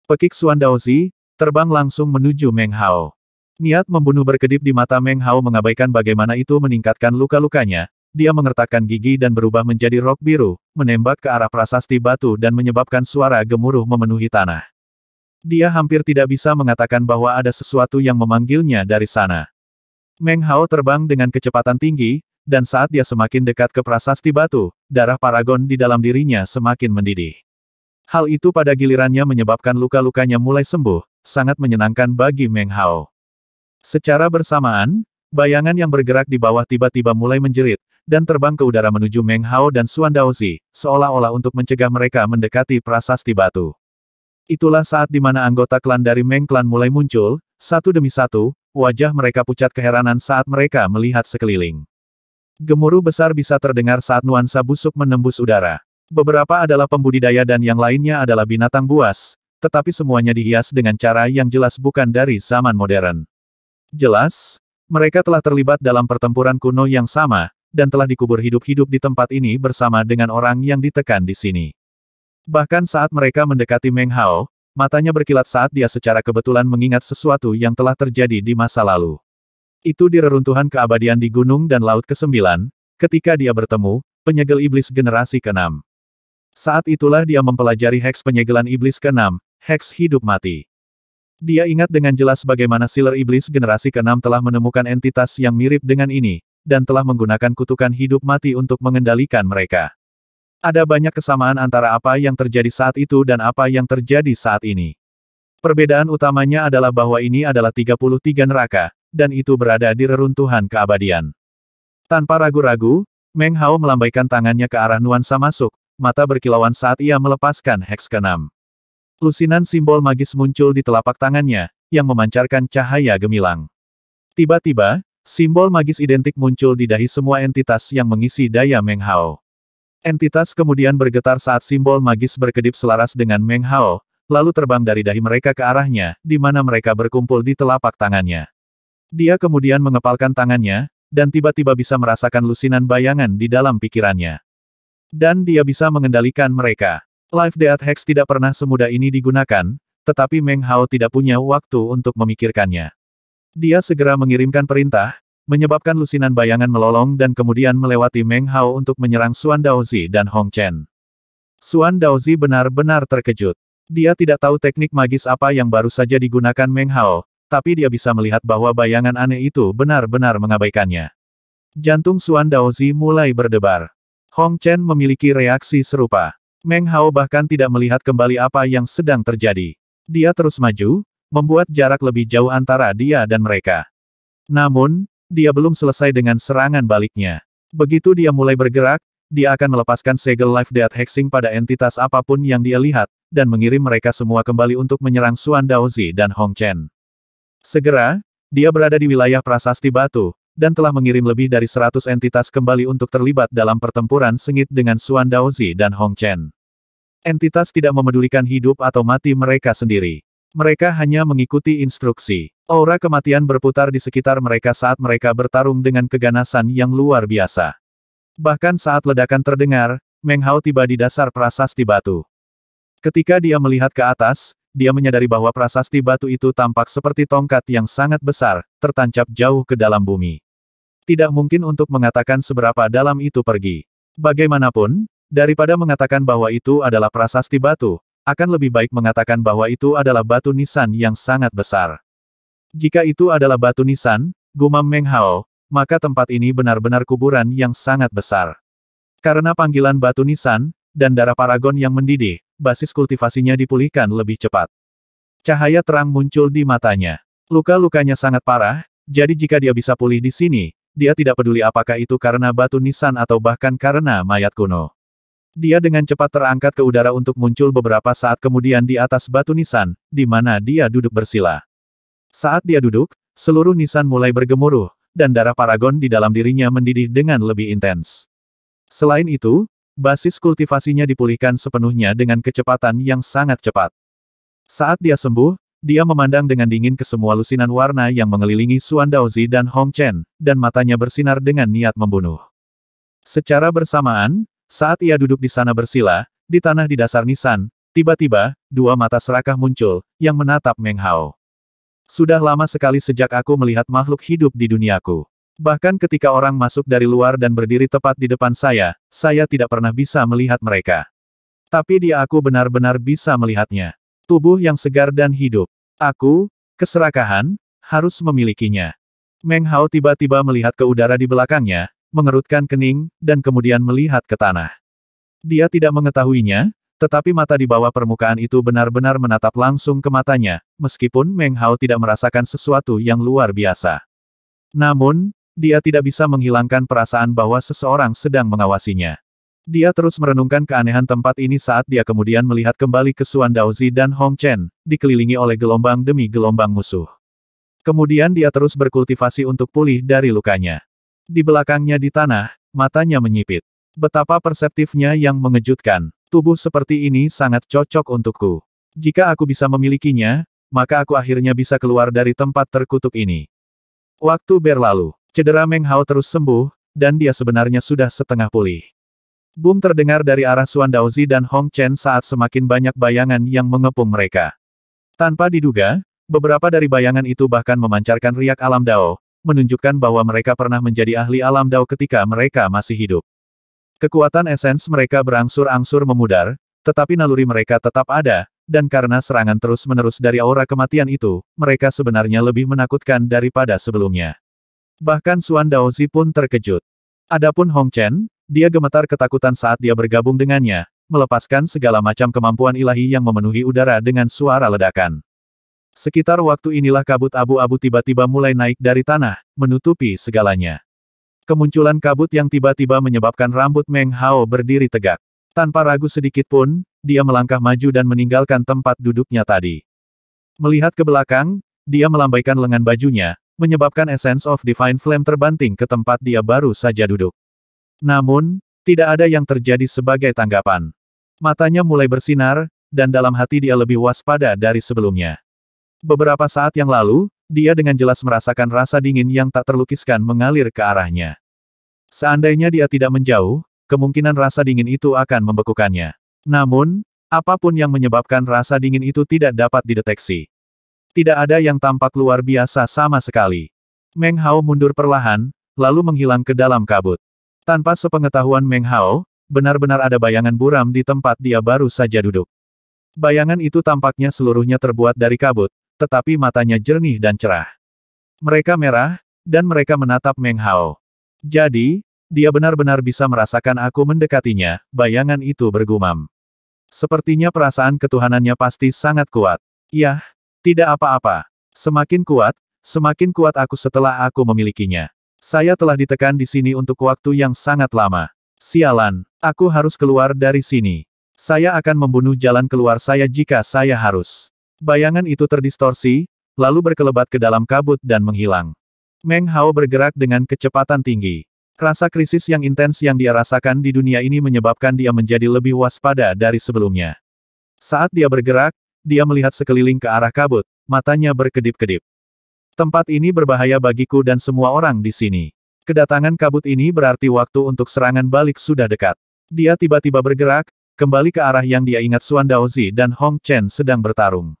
Pekik Suan Daozi, terbang langsung menuju Meng Hao. Niat membunuh berkedip di mata Meng Hao mengabaikan bagaimana itu meningkatkan luka-lukanya. Dia mengertakkan gigi dan berubah menjadi rok biru, menembak ke arah prasasti batu dan menyebabkan suara gemuruh memenuhi tanah. Dia hampir tidak bisa mengatakan bahwa ada sesuatu yang memanggilnya dari sana. Meng Hao terbang dengan kecepatan tinggi, dan saat dia semakin dekat ke prasasti batu, darah paragon di dalam dirinya semakin mendidih. Hal itu pada gilirannya menyebabkan luka-lukanya mulai sembuh, sangat menyenangkan bagi Meng Hao. Secara bersamaan, bayangan yang bergerak di bawah tiba-tiba mulai menjerit, dan terbang ke udara menuju Meng Hao dan Suan Daozi, seolah-olah untuk mencegah mereka mendekati prasasti batu. Itulah saat di mana anggota klan dari Meng Klan mulai muncul, satu demi satu, wajah mereka pucat keheranan saat mereka melihat sekeliling. Gemuruh besar bisa terdengar saat nuansa busuk menembus udara. Beberapa adalah pembudidaya dan yang lainnya adalah binatang buas, tetapi semuanya dihias dengan cara yang jelas bukan dari zaman modern. Jelas, mereka telah terlibat dalam pertempuran kuno yang sama, dan telah dikubur hidup-hidup di tempat ini bersama dengan orang yang ditekan di sini. Bahkan saat mereka mendekati Meng Hao, matanya berkilat saat dia secara kebetulan mengingat sesuatu yang telah terjadi di masa lalu. Itu di reruntuhan keabadian di Gunung dan Laut ke-9, ketika dia bertemu, penyegel iblis generasi ke-6. Saat itulah dia mempelajari heks penyegelan iblis ke-6, heks hidup mati. Dia ingat dengan jelas bagaimana siler iblis generasi ke-6 telah menemukan entitas yang mirip dengan ini, dan telah menggunakan kutukan hidup mati untuk mengendalikan mereka. Ada banyak kesamaan antara apa yang terjadi saat itu dan apa yang terjadi saat ini. Perbedaan utamanya adalah bahwa ini adalah 33 neraka, dan itu berada di reruntuhan keabadian. Tanpa ragu-ragu, Meng Hao melambaikan tangannya ke arah nuansa masuk, mata berkilauan saat ia melepaskan Hex keenam. Lusinan simbol magis muncul di telapak tangannya, yang memancarkan cahaya gemilang. Tiba-tiba, simbol magis identik muncul di dahi semua entitas yang mengisi daya Meng Hao. Entitas kemudian bergetar saat simbol magis berkedip selaras dengan Meng Hao, lalu terbang dari dahi mereka ke arahnya, di mana mereka berkumpul di telapak tangannya. Dia kemudian mengepalkan tangannya, dan tiba-tiba bisa merasakan lusinan bayangan di dalam pikirannya. Dan dia bisa mengendalikan mereka. Life Death Hex tidak pernah semudah ini digunakan, tetapi Meng Hao tidak punya waktu untuk memikirkannya. Dia segera mengirimkan perintah, menyebabkan lusinan bayangan melolong dan kemudian melewati Meng Hao untuk menyerang Xuan Daozi dan Hong Chen. Xuan Daozi benar-benar terkejut. Dia tidak tahu teknik magis apa yang baru saja digunakan Meng Hao, tapi dia bisa melihat bahwa bayangan aneh itu benar-benar mengabaikannya. Jantung Xuan Daozi mulai berdebar. Hong Chen memiliki reaksi serupa. Meng Hao bahkan tidak melihat kembali apa yang sedang terjadi. Dia terus maju, membuat jarak lebih jauh antara dia dan mereka. Namun, dia belum selesai dengan serangan baliknya. Begitu dia mulai bergerak, dia akan melepaskan segel life death hexing pada entitas apapun yang dia lihat, dan mengirim mereka semua kembali untuk menyerang Xuan Daozi dan Hong Chen. Segera, dia berada di wilayah prasasti batu, dan telah mengirim lebih dari 100 entitas kembali untuk terlibat dalam pertempuran sengit dengan Suan Daozi dan Hong Chen. Entitas tidak memedulikan hidup atau mati mereka sendiri. Mereka hanya mengikuti instruksi. Aura kematian berputar di sekitar mereka saat mereka bertarung dengan keganasan yang luar biasa. Bahkan saat ledakan terdengar, Meng Hao tiba di dasar prasasti batu. Ketika dia melihat ke atas, dia menyadari bahwa prasasti batu itu tampak seperti tongkat yang sangat besar, tertancap jauh ke dalam bumi. Tidak mungkin untuk mengatakan seberapa dalam itu pergi. Bagaimanapun, daripada mengatakan bahwa itu adalah prasasti batu, akan lebih baik mengatakan bahwa itu adalah batu nisan yang sangat besar. Jika itu adalah batu nisan, gumam Meng Hao, maka tempat ini benar-benar kuburan yang sangat besar. Karena panggilan batu nisan, dan darah paragon yang mendidih, basis kultivasinya dipulihkan lebih cepat. Cahaya terang muncul di matanya. Luka-lukanya sangat parah, jadi jika dia bisa pulih di sini, dia tidak peduli apakah itu karena batu nisan atau bahkan karena mayat kuno. Dia dengan cepat terangkat ke udara untuk muncul beberapa saat kemudian di atas batu nisan, di mana dia duduk bersila. Saat dia duduk, seluruh nisan mulai bergemuruh, dan darah paragon di dalam dirinya mendidih dengan lebih intens. Selain itu, basis kultivasinya dipulihkan sepenuhnya dengan kecepatan yang sangat cepat. Saat dia sembuh, dia memandang dengan dingin ke semua lusinan warna yang mengelilingi Suan Daozi dan Hong Chen, dan matanya bersinar dengan niat membunuh. Secara bersamaan, saat ia duduk di sana bersila, di tanah di dasar nisan, tiba-tiba, dua mata serakah muncul, yang menatap Meng Hao. Sudah lama sekali sejak aku melihat makhluk hidup di duniaku. Bahkan ketika orang masuk dari luar dan berdiri tepat di depan saya, saya tidak pernah bisa melihat mereka. Tapi dia aku benar-benar bisa melihatnya. Tubuh yang segar dan hidup. Aku, keserakahan, harus memilikinya. Meng Hao tiba-tiba melihat ke udara di belakangnya, mengerutkan kening, dan kemudian melihat ke tanah. Dia tidak mengetahuinya, tetapi mata di bawah permukaan itu benar-benar menatap langsung ke matanya, meskipun Meng Hao tidak merasakan sesuatu yang luar biasa. Namun, dia tidak bisa menghilangkan perasaan bahwa seseorang sedang mengawasinya. Dia terus merenungkan keanehan tempat ini saat dia kemudian melihat kembali ke Suan Daozi dan Hong Chen, dikelilingi oleh gelombang demi gelombang musuh. Kemudian dia terus berkultivasi untuk pulih dari lukanya. Di belakangnya di tanah, matanya menyipit. Betapa perseptifnya yang mengejutkan. Tubuh seperti ini sangat cocok untukku. Jika aku bisa memilikinya, maka aku akhirnya bisa keluar dari tempat terkutuk ini. Waktu berlalu, cedera Meng Hao terus sembuh, dan dia sebenarnya sudah setengah pulih. Boom terdengar dari arah Suan Daozi dan Hong Chen saat semakin banyak bayangan yang mengepung mereka. Tanpa diduga, beberapa dari bayangan itu bahkan memancarkan riak alam Dao, menunjukkan bahwa mereka pernah menjadi ahli alam Dao ketika mereka masih hidup. Kekuatan esens mereka berangsur-angsur memudar, tetapi naluri mereka tetap ada, dan karena serangan terus-menerus dari aura kematian itu, mereka sebenarnya lebih menakutkan daripada sebelumnya. Bahkan Suan Daozi pun terkejut. Adapun Hong Chen, dia gemetar ketakutan saat dia bergabung dengannya, melepaskan segala macam kemampuan ilahi yang memenuhi udara dengan suara ledakan. Sekitar waktu inilah kabut abu-abu tiba-tiba mulai naik dari tanah, menutupi segalanya. Kemunculan kabut yang tiba-tiba menyebabkan rambut Meng Hao berdiri tegak. Tanpa ragu sedikit pun, dia melangkah maju dan meninggalkan tempat duduknya tadi. Melihat ke belakang, dia melambaikan lengan bajunya, menyebabkan Essence of Divine Flame terbanting ke tempat dia baru saja duduk. Namun, tidak ada yang terjadi sebagai tanggapan. Matanya mulai bersinar, dan dalam hati dia lebih waspada dari sebelumnya. Beberapa saat yang lalu, dia dengan jelas merasakan rasa dingin yang tak terlukiskan mengalir ke arahnya. Seandainya dia tidak menjauh, kemungkinan rasa dingin itu akan membekukannya. Namun, apapun yang menyebabkan rasa dingin itu tidak dapat dideteksi. Tidak ada yang tampak luar biasa sama sekali. Meng Hao mundur perlahan, lalu menghilang ke dalam kabut. Tanpa sepengetahuan Meng Hao, benar-benar ada bayangan buram di tempat dia baru saja duduk. Bayangan itu tampaknya seluruhnya terbuat dari kabut, tetapi matanya jernih dan cerah. Mereka merah, dan mereka menatap Meng Hao. Jadi, dia benar-benar bisa merasakan aku mendekatinya, bayangan itu bergumam. Sepertinya perasaan ketuhanannya pasti sangat kuat. Yah, tidak apa-apa. Semakin kuat, semakin kuat aku setelah aku memilikinya. Saya telah ditekan di sini untuk waktu yang sangat lama. Sialan, aku harus keluar dari sini. Saya akan membunuh jalan keluar saya jika saya harus. Bayangan itu terdistorsi, lalu berkelebat ke dalam kabut dan menghilang. Meng Hao bergerak dengan kecepatan tinggi. Rasa krisis yang intens yang dia rasakan di dunia ini menyebabkan dia menjadi lebih waspada dari sebelumnya. Saat dia bergerak, dia melihat sekeliling ke arah kabut, matanya berkedip-kedip. Tempat ini berbahaya bagiku dan semua orang di sini. Kedatangan kabut ini berarti waktu untuk serangan balik sudah dekat. Dia tiba-tiba bergerak, kembali ke arah yang dia ingat Suan Daozi dan Hong Chen sedang bertarung.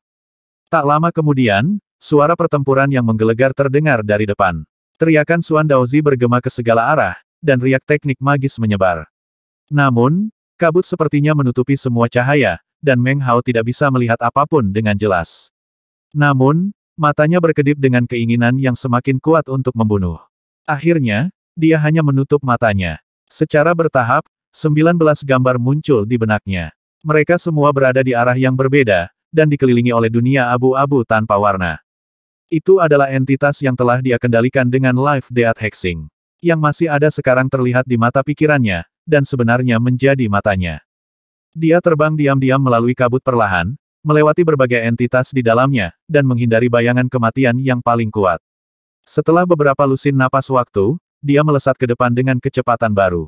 Tak lama kemudian, suara pertempuran yang menggelegar terdengar dari depan. Teriakan Suan Daozi bergema ke segala arah, dan riak teknik magis menyebar. Namun, kabut sepertinya menutupi semua cahaya, dan Meng Hao tidak bisa melihat apapun dengan jelas. Namun, Matanya berkedip dengan keinginan yang semakin kuat untuk membunuh. Akhirnya, dia hanya menutup matanya. Secara bertahap, 19 gambar muncul di benaknya. Mereka semua berada di arah yang berbeda, dan dikelilingi oleh dunia abu-abu tanpa warna. Itu adalah entitas yang telah dia kendalikan dengan Life Death Hexing. Yang masih ada sekarang terlihat di mata pikirannya, dan sebenarnya menjadi matanya. Dia terbang diam-diam melalui kabut perlahan, melewati berbagai entitas di dalamnya, dan menghindari bayangan kematian yang paling kuat. Setelah beberapa lusin napas waktu, dia melesat ke depan dengan kecepatan baru.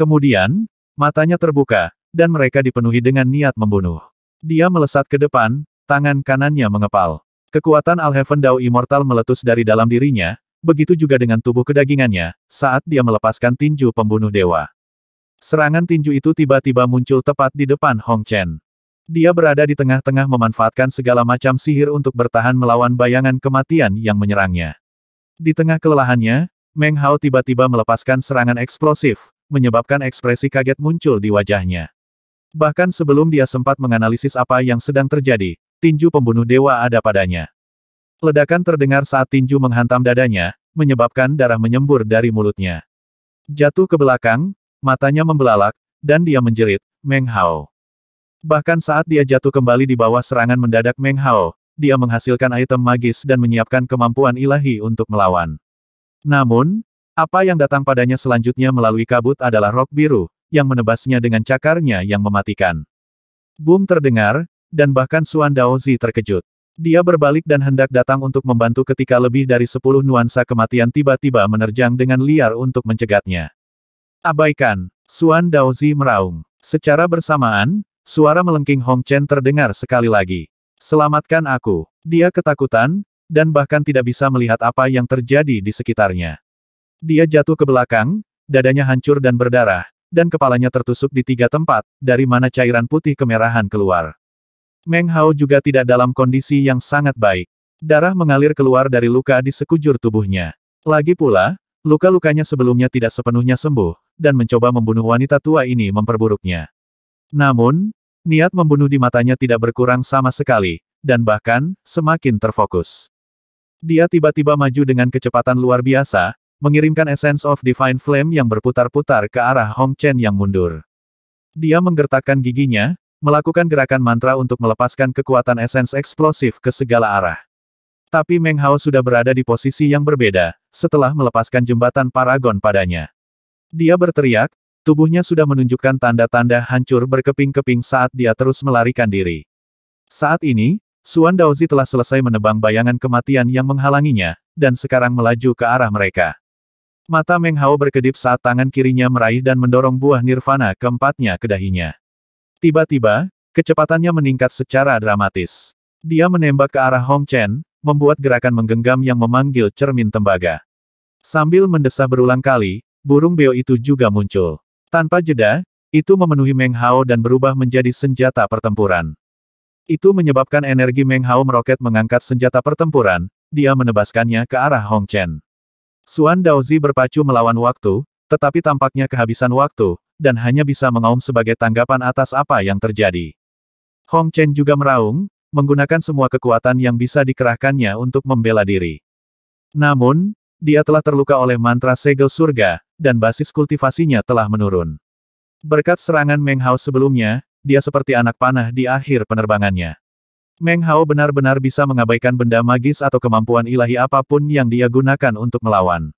Kemudian, matanya terbuka, dan mereka dipenuhi dengan niat membunuh. Dia melesat ke depan, tangan kanannya mengepal. Kekuatan Alheaven Dao Immortal meletus dari dalam dirinya, begitu juga dengan tubuh kedagingannya, saat dia melepaskan tinju pembunuh dewa. Serangan tinju itu tiba-tiba muncul tepat di depan Hong Chen. Dia berada di tengah-tengah memanfaatkan segala macam sihir untuk bertahan melawan bayangan kematian yang menyerangnya. Di tengah kelelahannya, Meng Hao tiba-tiba melepaskan serangan eksplosif, menyebabkan ekspresi kaget muncul di wajahnya. Bahkan sebelum dia sempat menganalisis apa yang sedang terjadi, tinju pembunuh dewa ada padanya. Ledakan terdengar saat tinju menghantam dadanya, menyebabkan darah menyembur dari mulutnya. Jatuh ke belakang, matanya membelalak, dan dia menjerit, Meng Hao. Bahkan saat dia jatuh kembali di bawah serangan mendadak Meng Hao, dia menghasilkan item magis dan menyiapkan kemampuan ilahi untuk melawan. Namun, apa yang datang padanya selanjutnya melalui kabut adalah rok biru, yang menebasnya dengan cakarnya yang mematikan. Boom terdengar, dan bahkan Suan Daozi terkejut. Dia berbalik dan hendak datang untuk membantu ketika lebih dari sepuluh nuansa kematian tiba-tiba menerjang dengan liar untuk mencegatnya. Abaikan, Suan Daozi meraung. Secara bersamaan, Suara melengking Hong Chen terdengar sekali lagi. Selamatkan aku. Dia ketakutan, dan bahkan tidak bisa melihat apa yang terjadi di sekitarnya. Dia jatuh ke belakang, dadanya hancur dan berdarah, dan kepalanya tertusuk di tiga tempat, dari mana cairan putih kemerahan keluar. Meng Hao juga tidak dalam kondisi yang sangat baik. Darah mengalir keluar dari luka di sekujur tubuhnya. Lagi pula, luka-lukanya sebelumnya tidak sepenuhnya sembuh, dan mencoba membunuh wanita tua ini memperburuknya. Namun, Niat membunuh di matanya tidak berkurang sama sekali, dan bahkan, semakin terfokus. Dia tiba-tiba maju dengan kecepatan luar biasa, mengirimkan Essence of Divine Flame yang berputar-putar ke arah Hong Chen yang mundur. Dia menggertakkan giginya, melakukan gerakan mantra untuk melepaskan kekuatan esens eksplosif ke segala arah. Tapi Meng Hao sudah berada di posisi yang berbeda, setelah melepaskan jembatan paragon padanya. Dia berteriak, Tubuhnya sudah menunjukkan tanda-tanda hancur berkeping-keping saat dia terus melarikan diri. Saat ini, Suan Daozi telah selesai menebang bayangan kematian yang menghalanginya, dan sekarang melaju ke arah mereka. Mata Meng Hao berkedip saat tangan kirinya meraih dan mendorong buah nirvana keempatnya ke dahinya. Tiba-tiba, kecepatannya meningkat secara dramatis. Dia menembak ke arah Hong Chen, membuat gerakan menggenggam yang memanggil cermin tembaga. Sambil mendesah berulang kali, burung beo itu juga muncul. Tanpa jeda, itu memenuhi Meng Hao dan berubah menjadi senjata pertempuran. Itu menyebabkan energi Meng Hao meroket mengangkat senjata pertempuran, dia menebaskannya ke arah Hong Chen. Suan Daozi berpacu melawan waktu, tetapi tampaknya kehabisan waktu, dan hanya bisa mengaum sebagai tanggapan atas apa yang terjadi. Hong Chen juga meraung, menggunakan semua kekuatan yang bisa dikerahkannya untuk membela diri. Namun, dia telah terluka oleh mantra segel surga, dan basis kultivasinya telah menurun. Berkat serangan Meng Hao sebelumnya, dia seperti anak panah di akhir penerbangannya. Meng Hao benar-benar bisa mengabaikan benda magis atau kemampuan ilahi apapun yang dia gunakan untuk melawan.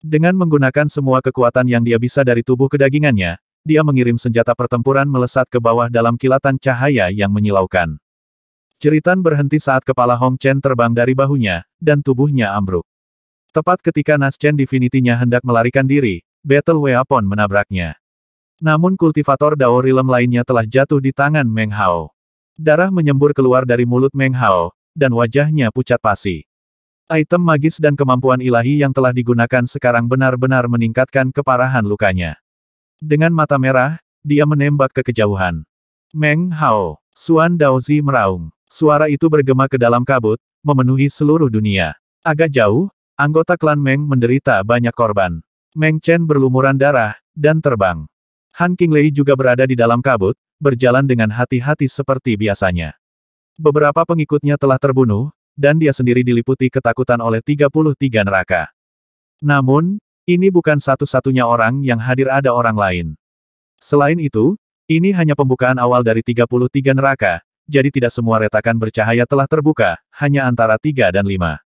Dengan menggunakan semua kekuatan yang dia bisa dari tubuh kedagingannya, dia mengirim senjata pertempuran melesat ke bawah dalam kilatan cahaya yang menyilaukan. Ceritan berhenti saat kepala Hong Chen terbang dari bahunya, dan tubuhnya ambruk. Tepat ketika Naschen Divinity-nya hendak melarikan diri, Battle Weapon menabraknya. Namun kultivator Dao Rilem lainnya telah jatuh di tangan Meng Hao. Darah menyembur keluar dari mulut Meng Hao, dan wajahnya pucat pasi. Item magis dan kemampuan ilahi yang telah digunakan sekarang benar-benar meningkatkan keparahan lukanya. Dengan mata merah, dia menembak ke kejauhan. Meng Hao, Suan Daozi meraung. Suara itu bergema ke dalam kabut, memenuhi seluruh dunia. Agak jauh, Anggota klan Meng menderita banyak korban. Meng Chen berlumuran darah, dan terbang. Han Qinglei juga berada di dalam kabut, berjalan dengan hati-hati seperti biasanya. Beberapa pengikutnya telah terbunuh, dan dia sendiri diliputi ketakutan oleh 33 neraka. Namun, ini bukan satu-satunya orang yang hadir ada orang lain. Selain itu, ini hanya pembukaan awal dari 33 neraka, jadi tidak semua retakan bercahaya telah terbuka, hanya antara 3 dan 5.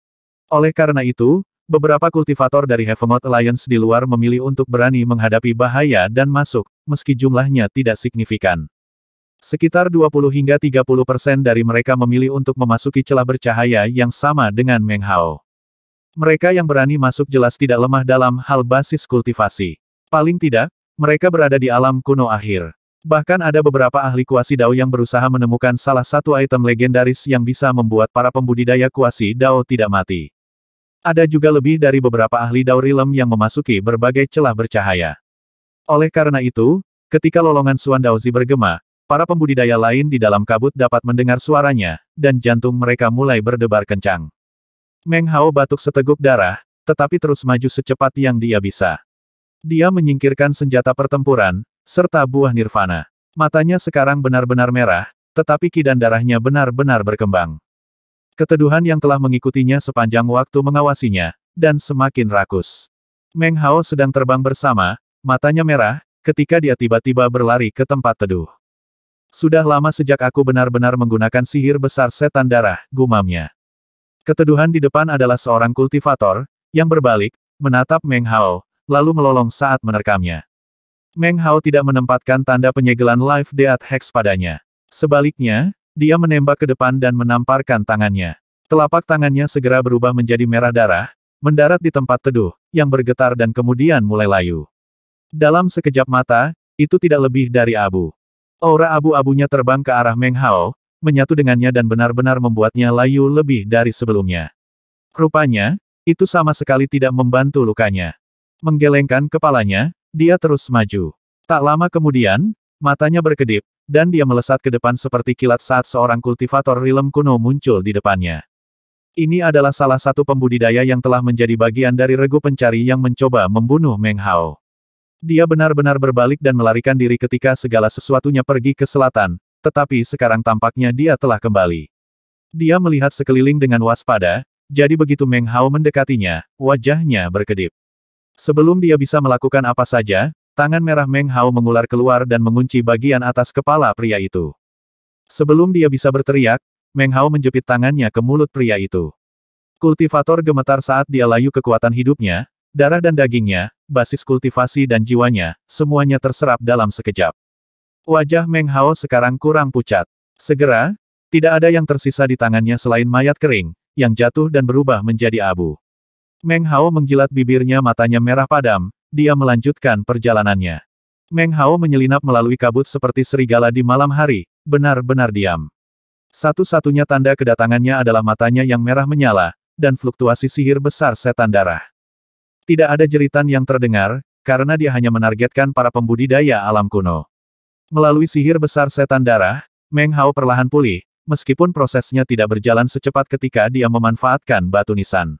Oleh karena itu, beberapa kultivator dari Heavenot Alliance di luar memilih untuk berani menghadapi bahaya dan masuk, meski jumlahnya tidak signifikan. Sekitar 20 hingga 30 persen dari mereka memilih untuk memasuki celah bercahaya yang sama dengan Meng Hao. Mereka yang berani masuk jelas tidak lemah dalam hal basis kultivasi. Paling tidak, mereka berada di alam kuno akhir. Bahkan ada beberapa ahli kuasi dao yang berusaha menemukan salah satu item legendaris yang bisa membuat para pembudidaya kuasi dao tidak mati. Ada juga lebih dari beberapa ahli Daurilem yang memasuki berbagai celah bercahaya. Oleh karena itu, ketika lolongan Suan Daozi bergema, para pembudidaya lain di dalam kabut dapat mendengar suaranya, dan jantung mereka mulai berdebar kencang. Meng Hao batuk seteguk darah, tetapi terus maju secepat yang dia bisa. Dia menyingkirkan senjata pertempuran, serta buah nirvana. Matanya sekarang benar-benar merah, tetapi kidan darahnya benar-benar berkembang. Keteduhan yang telah mengikutinya sepanjang waktu mengawasinya, dan semakin rakus. Meng Hao sedang terbang bersama, matanya merah, ketika dia tiba-tiba berlari ke tempat teduh. Sudah lama sejak aku benar-benar menggunakan sihir besar setan darah, gumamnya. Keteduhan di depan adalah seorang kultivator, yang berbalik, menatap Meng Hao, lalu melolong saat menerkamnya. Meng Hao tidak menempatkan tanda penyegelan Life Death Hex padanya. Sebaliknya, dia menembak ke depan dan menamparkan tangannya. Telapak tangannya segera berubah menjadi merah darah, mendarat di tempat teduh, yang bergetar dan kemudian mulai layu. Dalam sekejap mata, itu tidak lebih dari abu. Aura abu-abunya terbang ke arah Meng Hao, menyatu dengannya dan benar-benar membuatnya layu lebih dari sebelumnya. Rupanya, itu sama sekali tidak membantu lukanya. Menggelengkan kepalanya, dia terus maju. Tak lama kemudian, matanya berkedip, dan dia melesat ke depan seperti kilat saat seorang kultivator rilem kuno muncul di depannya. Ini adalah salah satu pembudidaya yang telah menjadi bagian dari regu pencari yang mencoba membunuh Meng Hao. Dia benar-benar berbalik dan melarikan diri ketika segala sesuatunya pergi ke selatan, tetapi sekarang tampaknya dia telah kembali. Dia melihat sekeliling dengan waspada, jadi begitu Meng Hao mendekatinya, wajahnya berkedip. Sebelum dia bisa melakukan apa saja, Tangan merah Meng Hao mengular keluar dan mengunci bagian atas kepala pria itu. Sebelum dia bisa berteriak, Meng Hao menjepit tangannya ke mulut pria itu. Kultivator gemetar saat dia layu kekuatan hidupnya, darah dan dagingnya, basis kultivasi dan jiwanya, semuanya terserap dalam sekejap. Wajah Meng Hao sekarang kurang pucat. Segera, tidak ada yang tersisa di tangannya selain mayat kering, yang jatuh dan berubah menjadi abu. Meng Hao menjilat bibirnya matanya merah padam, dia melanjutkan perjalanannya. Meng Hao menyelinap melalui kabut seperti serigala di malam hari, benar-benar diam. Satu-satunya tanda kedatangannya adalah matanya yang merah menyala, dan fluktuasi sihir besar setan darah. Tidak ada jeritan yang terdengar, karena dia hanya menargetkan para pembudidaya alam kuno. Melalui sihir besar setan darah, Meng Hao perlahan pulih, meskipun prosesnya tidak berjalan secepat ketika dia memanfaatkan batu nisan.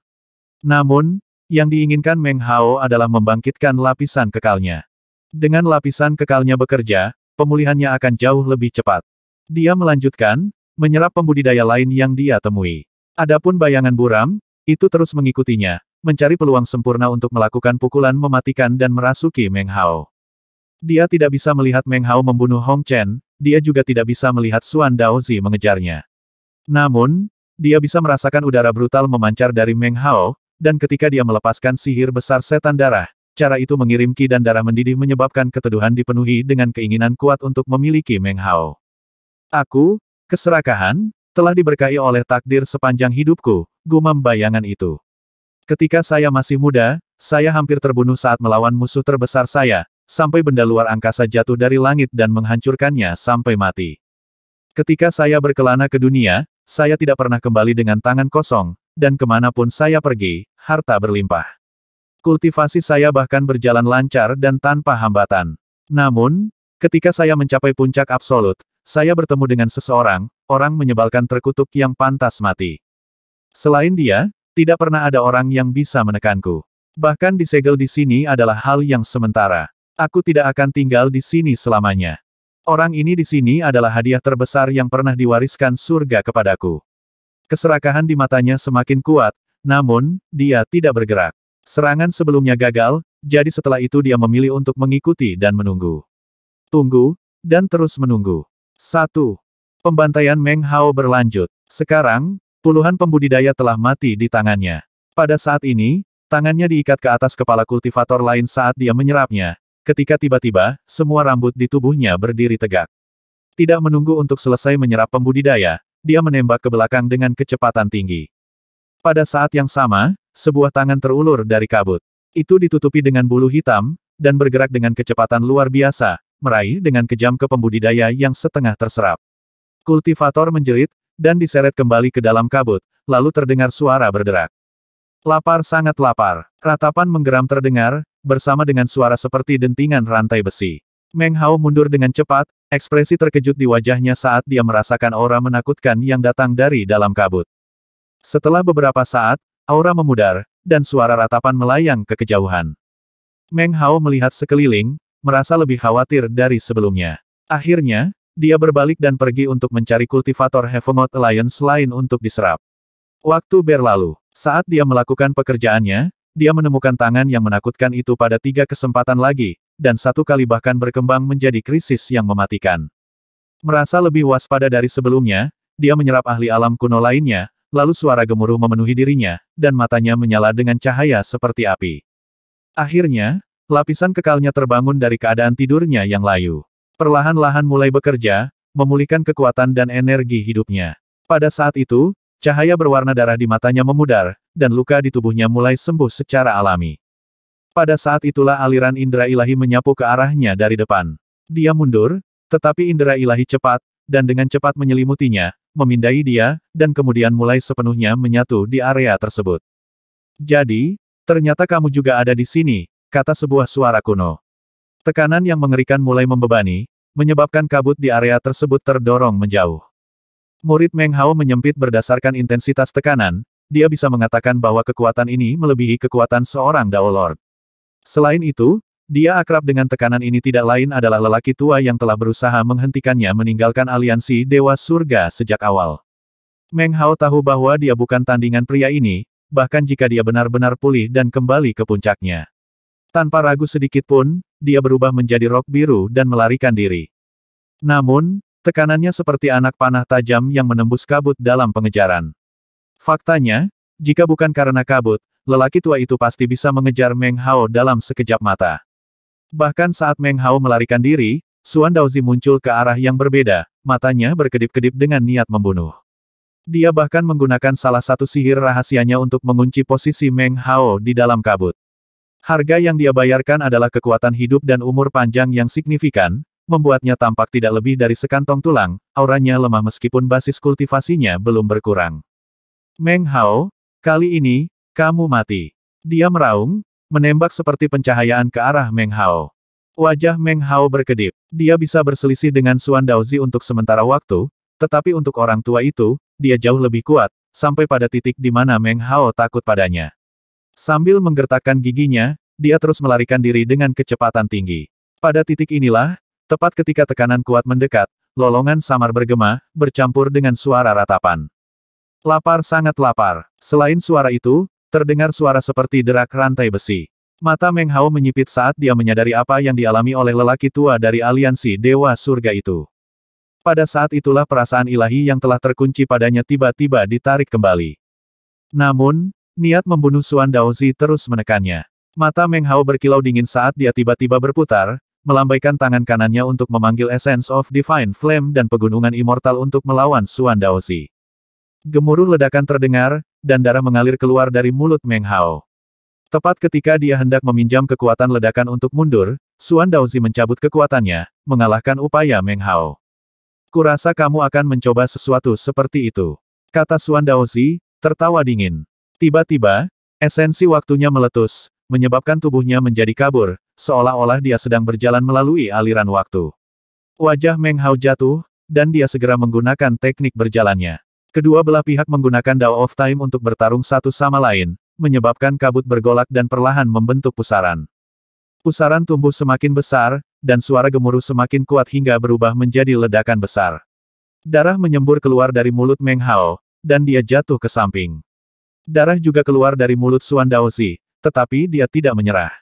Namun, yang diinginkan Meng Hao adalah membangkitkan lapisan kekalnya. Dengan lapisan kekalnya bekerja, pemulihannya akan jauh lebih cepat. Dia melanjutkan, menyerap pembudidaya lain yang dia temui. Adapun bayangan buram, itu terus mengikutinya, mencari peluang sempurna untuk melakukan pukulan mematikan dan merasuki Meng Hao. Dia tidak bisa melihat Meng Hao membunuh Hong Chen, dia juga tidak bisa melihat Xuan Daozi mengejarnya. Namun, dia bisa merasakan udara brutal memancar dari Meng Hao, dan ketika dia melepaskan sihir besar setan darah, cara itu mengirim ki dan darah mendidih menyebabkan keteduhan dipenuhi dengan keinginan kuat untuk memiliki Meng Hao. Aku, keserakahan, telah diberkahi oleh takdir sepanjang hidupku, gumam bayangan itu. Ketika saya masih muda, saya hampir terbunuh saat melawan musuh terbesar saya, sampai benda luar angkasa jatuh dari langit dan menghancurkannya sampai mati. Ketika saya berkelana ke dunia, saya tidak pernah kembali dengan tangan kosong, dan kemanapun saya pergi, harta berlimpah. Kultivasi saya bahkan berjalan lancar dan tanpa hambatan. Namun, ketika saya mencapai puncak absolut, saya bertemu dengan seseorang, orang menyebalkan terkutuk yang pantas mati. Selain dia, tidak pernah ada orang yang bisa menekanku. Bahkan disegel di sini adalah hal yang sementara. Aku tidak akan tinggal di sini selamanya. Orang ini di sini adalah hadiah terbesar yang pernah diwariskan surga kepadaku. Keserakahan di matanya semakin kuat, namun, dia tidak bergerak. Serangan sebelumnya gagal, jadi setelah itu dia memilih untuk mengikuti dan menunggu. Tunggu, dan terus menunggu. 1. Pembantaian Meng Hao berlanjut. Sekarang, puluhan pembudidaya telah mati di tangannya. Pada saat ini, tangannya diikat ke atas kepala kultivator lain saat dia menyerapnya, Ketika tiba-tiba, semua rambut di tubuhnya berdiri tegak. Tidak menunggu untuk selesai menyerap pembudidaya, dia menembak ke belakang dengan kecepatan tinggi. Pada saat yang sama, sebuah tangan terulur dari kabut. Itu ditutupi dengan bulu hitam, dan bergerak dengan kecepatan luar biasa, meraih dengan kejam ke pembudidaya yang setengah terserap. Kultivator menjerit, dan diseret kembali ke dalam kabut, lalu terdengar suara berderak. Lapar sangat lapar, ratapan menggeram terdengar, bersama dengan suara seperti dentingan rantai besi. Meng Hao mundur dengan cepat, ekspresi terkejut di wajahnya saat dia merasakan aura menakutkan yang datang dari dalam kabut. Setelah beberapa saat, aura memudar, dan suara ratapan melayang ke kejauhan. Meng Hao melihat sekeliling, merasa lebih khawatir dari sebelumnya. Akhirnya, dia berbalik dan pergi untuk mencari kultivator Heavenot Alliance lain untuk diserap. Waktu berlalu, saat dia melakukan pekerjaannya, dia menemukan tangan yang menakutkan itu pada tiga kesempatan lagi, dan satu kali bahkan berkembang menjadi krisis yang mematikan. Merasa lebih waspada dari sebelumnya, dia menyerap ahli alam kuno lainnya, lalu suara gemuruh memenuhi dirinya, dan matanya menyala dengan cahaya seperti api. Akhirnya, lapisan kekalnya terbangun dari keadaan tidurnya yang layu. Perlahan-lahan mulai bekerja, memulihkan kekuatan dan energi hidupnya. Pada saat itu, cahaya berwarna darah di matanya memudar, dan luka di tubuhnya mulai sembuh secara alami. Pada saat itulah aliran indera ilahi menyapu ke arahnya dari depan. Dia mundur, tetapi indera ilahi cepat, dan dengan cepat menyelimutinya, memindai dia, dan kemudian mulai sepenuhnya menyatu di area tersebut. Jadi, ternyata kamu juga ada di sini, kata sebuah suara kuno. Tekanan yang mengerikan mulai membebani, menyebabkan kabut di area tersebut terdorong menjauh. Murid Meng Hao menyempit berdasarkan intensitas tekanan, dia bisa mengatakan bahwa kekuatan ini melebihi kekuatan seorang Dao Lord. Selain itu, dia akrab dengan tekanan ini tidak lain adalah lelaki tua yang telah berusaha menghentikannya meninggalkan aliansi Dewa Surga sejak awal. Meng Hao tahu bahwa dia bukan tandingan pria ini, bahkan jika dia benar-benar pulih dan kembali ke puncaknya. Tanpa ragu sedikit pun, dia berubah menjadi rok biru dan melarikan diri. Namun, tekanannya seperti anak panah tajam yang menembus kabut dalam pengejaran. Faktanya, jika bukan karena kabut, lelaki tua itu pasti bisa mengejar Meng Hao dalam sekejap mata. Bahkan saat Meng Hao melarikan diri, Suan Daozi muncul ke arah yang berbeda, matanya berkedip-kedip dengan niat membunuh. Dia bahkan menggunakan salah satu sihir rahasianya untuk mengunci posisi Meng Hao di dalam kabut. Harga yang dia bayarkan adalah kekuatan hidup dan umur panjang yang signifikan, membuatnya tampak tidak lebih dari sekantong tulang, auranya lemah meskipun basis kultivasinya belum berkurang. Meng Hao, Kali ini, kamu mati. Dia meraung, menembak seperti pencahayaan ke arah Meng Hao. Wajah Meng Hao berkedip. Dia bisa berselisih dengan Suan Daozi untuk sementara waktu, tetapi untuk orang tua itu, dia jauh lebih kuat, sampai pada titik di mana Meng Hao takut padanya. Sambil menggertakkan giginya, dia terus melarikan diri dengan kecepatan tinggi. Pada titik inilah, tepat ketika tekanan kuat mendekat, lolongan samar bergema, bercampur dengan suara ratapan. Lapar sangat lapar. Selain suara itu, terdengar suara seperti derak rantai besi. Mata Meng Hao menyipit saat dia menyadari apa yang dialami oleh lelaki tua dari aliansi Dewa Surga itu. Pada saat itulah perasaan ilahi yang telah terkunci padanya tiba-tiba ditarik kembali. Namun, niat membunuh Suan Daozi terus menekannya. Mata Meng Hao berkilau dingin saat dia tiba-tiba berputar, melambaikan tangan kanannya untuk memanggil Essence of Divine Flame dan Pegunungan Immortal untuk melawan Suan Daozi. Gemuruh ledakan terdengar, dan darah mengalir keluar dari mulut Meng Hao. Tepat ketika dia hendak meminjam kekuatan ledakan untuk mundur, Xuan Daozi mencabut kekuatannya, mengalahkan upaya Meng Hao. Kurasa kamu akan mencoba sesuatu seperti itu. Kata Xuan Daozi, tertawa dingin. Tiba-tiba, esensi waktunya meletus, menyebabkan tubuhnya menjadi kabur, seolah-olah dia sedang berjalan melalui aliran waktu. Wajah Meng Hao jatuh, dan dia segera menggunakan teknik berjalannya. Kedua belah pihak menggunakan Dao of Time untuk bertarung satu sama lain, menyebabkan kabut bergolak dan perlahan membentuk pusaran. Pusaran tumbuh semakin besar, dan suara gemuruh semakin kuat hingga berubah menjadi ledakan besar. Darah menyembur keluar dari mulut Meng Hao, dan dia jatuh ke samping. Darah juga keluar dari mulut Suan Daozi, tetapi dia tidak menyerah.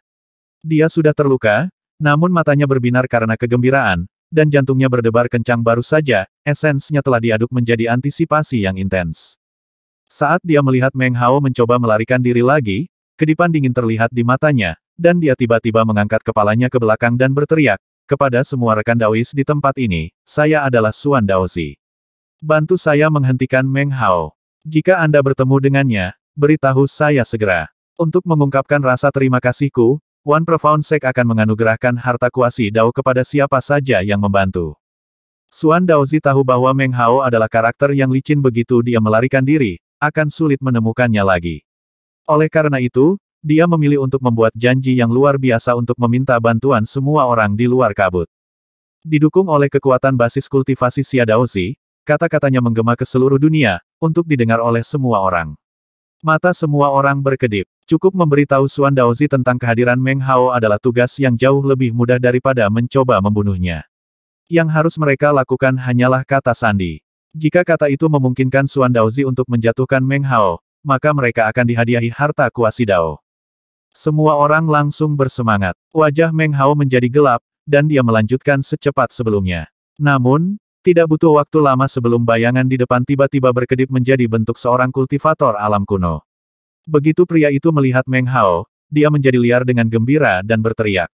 Dia sudah terluka, namun matanya berbinar karena kegembiraan, dan jantungnya berdebar kencang baru saja, esensnya telah diaduk menjadi antisipasi yang intens. Saat dia melihat Meng Hao mencoba melarikan diri lagi, kedipan dingin terlihat di matanya, dan dia tiba-tiba mengangkat kepalanya ke belakang dan berteriak, kepada semua rekan Daois di tempat ini, saya adalah Suan Daozi. Bantu saya menghentikan Meng Hao. Jika Anda bertemu dengannya, beritahu saya segera. Untuk mengungkapkan rasa terima kasihku, One Profound Sek akan menganugerahkan harta kuasi Dao kepada siapa saja yang membantu. Suan Daozi tahu bahwa Meng Hao adalah karakter yang licin begitu dia melarikan diri, akan sulit menemukannya lagi. Oleh karena itu, dia memilih untuk membuat janji yang luar biasa untuk meminta bantuan semua orang di luar kabut. Didukung oleh kekuatan basis kultivasi Xia Daozi, kata-katanya menggema ke seluruh dunia, untuk didengar oleh semua orang. Mata semua orang berkedip. Cukup memberitahu Suan Daozi tentang kehadiran Meng Hao adalah tugas yang jauh lebih mudah daripada mencoba membunuhnya. Yang harus mereka lakukan hanyalah kata sandi. Jika kata itu memungkinkan Suan Daozi untuk menjatuhkan Meng Hao, maka mereka akan dihadiahi harta kuasi Dao. Semua orang langsung bersemangat. Wajah Meng Hao menjadi gelap, dan dia melanjutkan secepat sebelumnya. Namun, tidak butuh waktu lama sebelum bayangan di depan tiba-tiba berkedip menjadi bentuk seorang kultivator alam kuno. Begitu pria itu melihat Meng Hao, dia menjadi liar dengan gembira dan berteriak.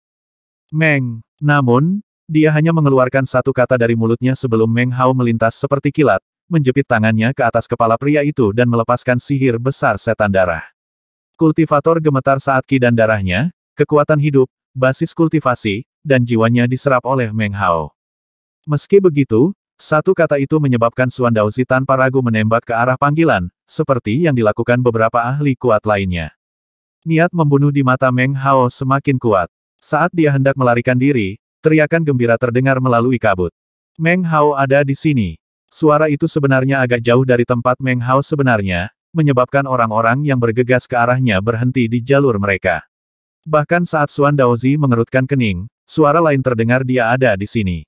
Meng! Namun, dia hanya mengeluarkan satu kata dari mulutnya sebelum Meng Hao melintas seperti kilat, menjepit tangannya ke atas kepala pria itu dan melepaskan sihir besar setan darah. Kultivator gemetar saat ki dan darahnya, kekuatan hidup, basis kultivasi, dan jiwanya diserap oleh Meng Hao. Meski begitu, satu kata itu menyebabkan Suan Daozi tanpa ragu menembak ke arah panggilan, seperti yang dilakukan beberapa ahli kuat lainnya. Niat membunuh di mata Meng Hao semakin kuat. Saat dia hendak melarikan diri, teriakan gembira terdengar melalui kabut. Meng Hao ada di sini. Suara itu sebenarnya agak jauh dari tempat Meng Hao sebenarnya, menyebabkan orang-orang yang bergegas ke arahnya berhenti di jalur mereka. Bahkan saat Suan Daozi mengerutkan kening, suara lain terdengar dia ada di sini.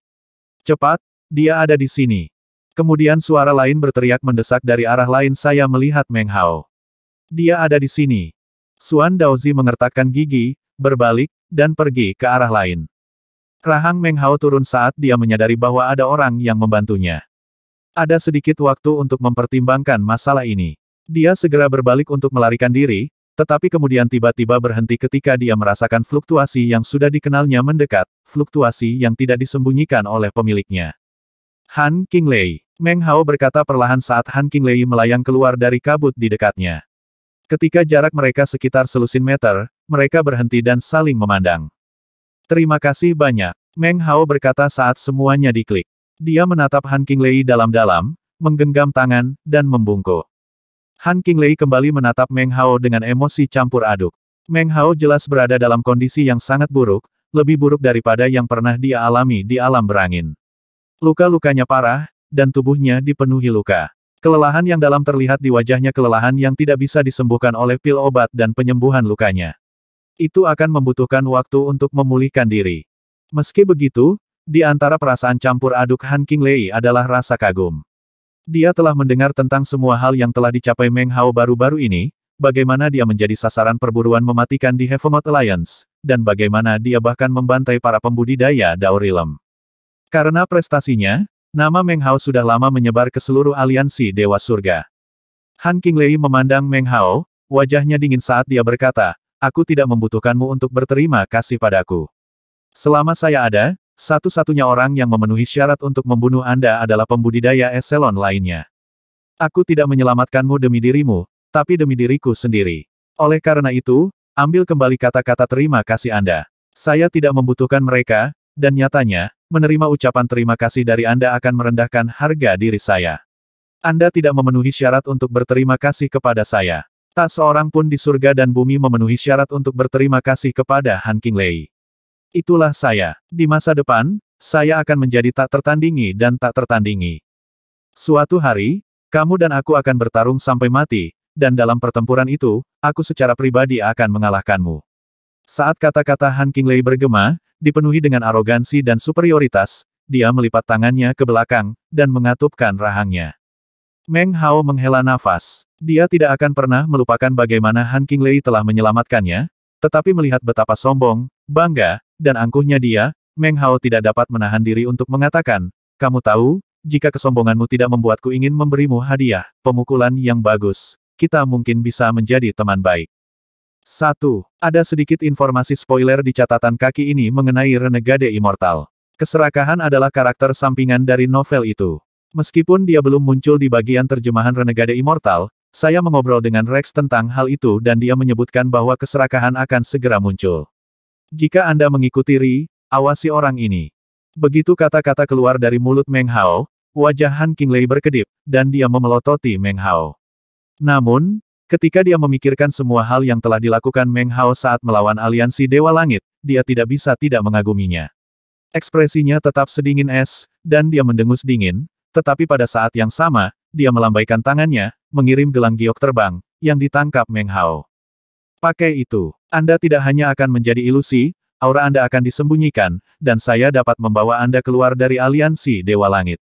Cepat, dia ada di sini. Kemudian suara lain berteriak mendesak dari arah lain saya melihat Meng Hao. Dia ada di sini. Suan Daozi mengertakkan gigi, berbalik, dan pergi ke arah lain. Rahang Meng Hao turun saat dia menyadari bahwa ada orang yang membantunya. Ada sedikit waktu untuk mempertimbangkan masalah ini. Dia segera berbalik untuk melarikan diri, tetapi kemudian tiba-tiba berhenti ketika dia merasakan fluktuasi yang sudah dikenalnya mendekat, fluktuasi yang tidak disembunyikan oleh pemiliknya. Han Qinglei. Meng Hao berkata perlahan saat Han King Lei melayang keluar dari kabut di dekatnya. Ketika jarak mereka sekitar selusin meter, mereka berhenti dan saling memandang. Terima kasih banyak, Meng Hao berkata saat semuanya diklik. Dia menatap Han King Lei dalam-dalam, menggenggam tangan, dan membungkuk. Han King Lei kembali menatap Meng Hao dengan emosi campur aduk. Meng Hao jelas berada dalam kondisi yang sangat buruk, lebih buruk daripada yang pernah dia alami di alam berangin. Luka-lukanya parah, dan tubuhnya dipenuhi luka. Kelelahan yang dalam terlihat di wajahnya kelelahan yang tidak bisa disembuhkan oleh pil obat dan penyembuhan lukanya. Itu akan membutuhkan waktu untuk memulihkan diri. Meski begitu, di antara perasaan campur aduk Han King Lei adalah rasa kagum. Dia telah mendengar tentang semua hal yang telah dicapai Meng Hao baru-baru ini, bagaimana dia menjadi sasaran perburuan mematikan di Heavenmouth Alliance, dan bagaimana dia bahkan membantai para pembudidaya Daurilem. Karena prestasinya, nama Meng Hao sudah lama menyebar ke seluruh aliansi Dewa Surga. Han Qinglei memandang Meng Hao, wajahnya dingin saat dia berkata, aku tidak membutuhkanmu untuk berterima kasih padaku. Selama saya ada, satu-satunya orang yang memenuhi syarat untuk membunuh Anda adalah pembudidaya eselon lainnya. Aku tidak menyelamatkanmu demi dirimu, tapi demi diriku sendiri. Oleh karena itu, ambil kembali kata-kata terima kasih Anda. Saya tidak membutuhkan mereka, dan nyatanya, menerima ucapan terima kasih dari Anda akan merendahkan harga diri saya. Anda tidak memenuhi syarat untuk berterima kasih kepada saya. Tak seorang pun di surga dan bumi memenuhi syarat untuk berterima kasih kepada Han Lei. Itulah saya. Di masa depan, saya akan menjadi tak tertandingi dan tak tertandingi. Suatu hari, kamu dan aku akan bertarung sampai mati, dan dalam pertempuran itu, aku secara pribadi akan mengalahkanmu. Saat kata-kata Han Lei bergema, dipenuhi dengan arogansi dan superioritas, dia melipat tangannya ke belakang, dan mengatupkan rahangnya. Meng Hao menghela nafas. Dia tidak akan pernah melupakan bagaimana Han King Lei telah menyelamatkannya, tetapi melihat betapa sombong, bangga, dan angkuhnya dia, Meng Hao tidak dapat menahan diri untuk mengatakan, kamu tahu, jika kesombonganmu tidak membuatku ingin memberimu hadiah, pemukulan yang bagus, kita mungkin bisa menjadi teman baik. 1. Ada sedikit informasi spoiler di catatan kaki ini mengenai Renegade Immortal. Keserakahan adalah karakter sampingan dari novel itu. Meskipun dia belum muncul di bagian terjemahan Renegade Immortal, saya mengobrol dengan Rex tentang hal itu dan dia menyebutkan bahwa keserakahan akan segera muncul. Jika Anda mengikuti Ri, awasi orang ini. Begitu kata-kata keluar dari mulut Meng Hao, wajah Han Qinglei berkedip, dan dia memelototi Meng Hao. Namun, Ketika dia memikirkan semua hal yang telah dilakukan Meng Hao saat melawan aliansi Dewa Langit, dia tidak bisa tidak mengaguminya. Ekspresinya tetap sedingin es, dan dia mendengus dingin, tetapi pada saat yang sama, dia melambaikan tangannya, mengirim gelang giok terbang, yang ditangkap Meng Hao. Pakai itu, Anda tidak hanya akan menjadi ilusi, aura Anda akan disembunyikan, dan saya dapat membawa Anda keluar dari aliansi Dewa Langit.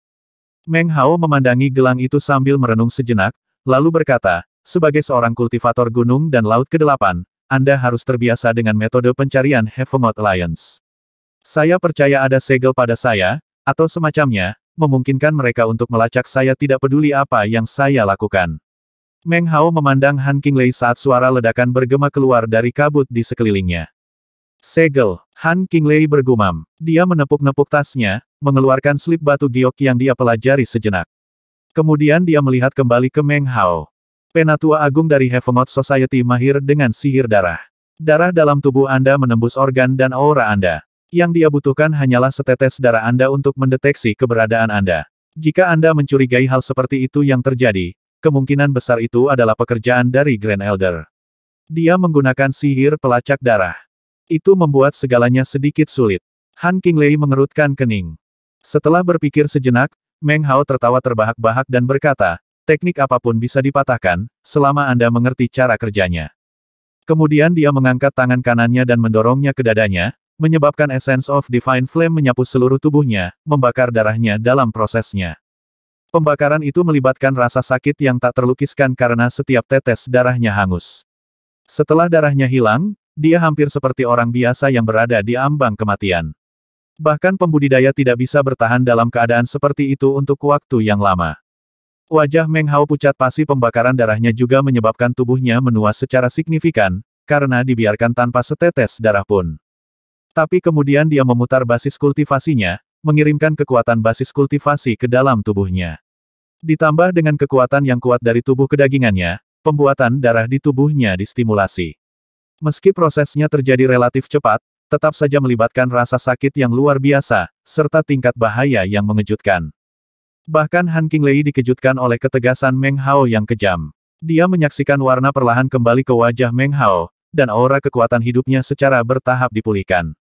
Meng Hao memandangi gelang itu sambil merenung sejenak, lalu berkata, sebagai seorang kultivator gunung dan laut ke-8, Anda harus terbiasa dengan metode pencarian Heavengot Alliance. Saya percaya ada segel pada saya, atau semacamnya, memungkinkan mereka untuk melacak saya tidak peduli apa yang saya lakukan. Meng Hao memandang Han Qinglei saat suara ledakan bergema keluar dari kabut di sekelilingnya. Segel, Han Qinglei bergumam. Dia menepuk-nepuk tasnya, mengeluarkan slip batu giok yang dia pelajari sejenak. Kemudian dia melihat kembali ke Meng Hao. Penatua Agung dari Heavenot Society mahir dengan sihir darah. Darah dalam tubuh Anda menembus organ dan aura Anda. Yang dia butuhkan hanyalah setetes darah Anda untuk mendeteksi keberadaan Anda. Jika Anda mencurigai hal seperti itu yang terjadi, kemungkinan besar itu adalah pekerjaan dari Grand Elder. Dia menggunakan sihir pelacak darah. Itu membuat segalanya sedikit sulit. Han mengerutkan kening. Setelah berpikir sejenak, Meng Hao tertawa terbahak-bahak dan berkata, Teknik apapun bisa dipatahkan, selama Anda mengerti cara kerjanya. Kemudian dia mengangkat tangan kanannya dan mendorongnya ke dadanya, menyebabkan Essence of Divine Flame menyapu seluruh tubuhnya, membakar darahnya dalam prosesnya. Pembakaran itu melibatkan rasa sakit yang tak terlukiskan karena setiap tetes darahnya hangus. Setelah darahnya hilang, dia hampir seperti orang biasa yang berada di ambang kematian. Bahkan pembudidaya tidak bisa bertahan dalam keadaan seperti itu untuk waktu yang lama. Wajah Meng Hao pucat pasi pembakaran darahnya juga menyebabkan tubuhnya menua secara signifikan, karena dibiarkan tanpa setetes darah pun. Tapi kemudian dia memutar basis kultivasinya, mengirimkan kekuatan basis kultivasi ke dalam tubuhnya. Ditambah dengan kekuatan yang kuat dari tubuh kedagingannya, pembuatan darah di tubuhnya distimulasi. Meski prosesnya terjadi relatif cepat, tetap saja melibatkan rasa sakit yang luar biasa, serta tingkat bahaya yang mengejutkan. Bahkan Han Qinglei dikejutkan oleh ketegasan Meng Hao yang kejam. Dia menyaksikan warna perlahan kembali ke wajah Meng Hao, dan aura kekuatan hidupnya secara bertahap dipulihkan.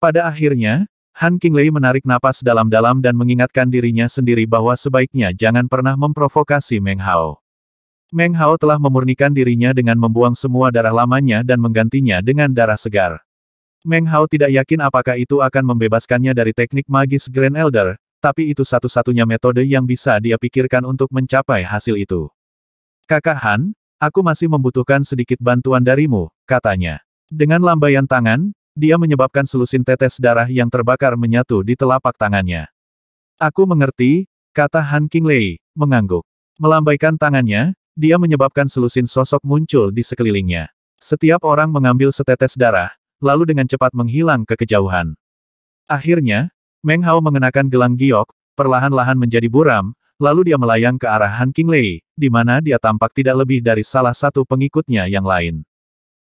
Pada akhirnya, Han Qinglei menarik napas dalam-dalam dan mengingatkan dirinya sendiri bahwa sebaiknya jangan pernah memprovokasi Meng Hao. Meng Hao telah memurnikan dirinya dengan membuang semua darah lamanya dan menggantinya dengan darah segar. Meng Hao tidak yakin apakah itu akan membebaskannya dari teknik magis Grand Elder, tapi itu satu-satunya metode yang bisa dia pikirkan untuk mencapai hasil itu. Kakak Han, aku masih membutuhkan sedikit bantuan darimu, katanya. Dengan lambaian tangan, dia menyebabkan selusin tetes darah yang terbakar menyatu di telapak tangannya. Aku mengerti, kata Han King Lei, mengangguk. Melambaikan tangannya, dia menyebabkan selusin sosok muncul di sekelilingnya. Setiap orang mengambil setetes darah, lalu dengan cepat menghilang ke kejauhan. Akhirnya, Meng Hao mengenakan gelang giok, perlahan-lahan menjadi buram, lalu dia melayang ke arah Han King Lei, di mana dia tampak tidak lebih dari salah satu pengikutnya yang lain.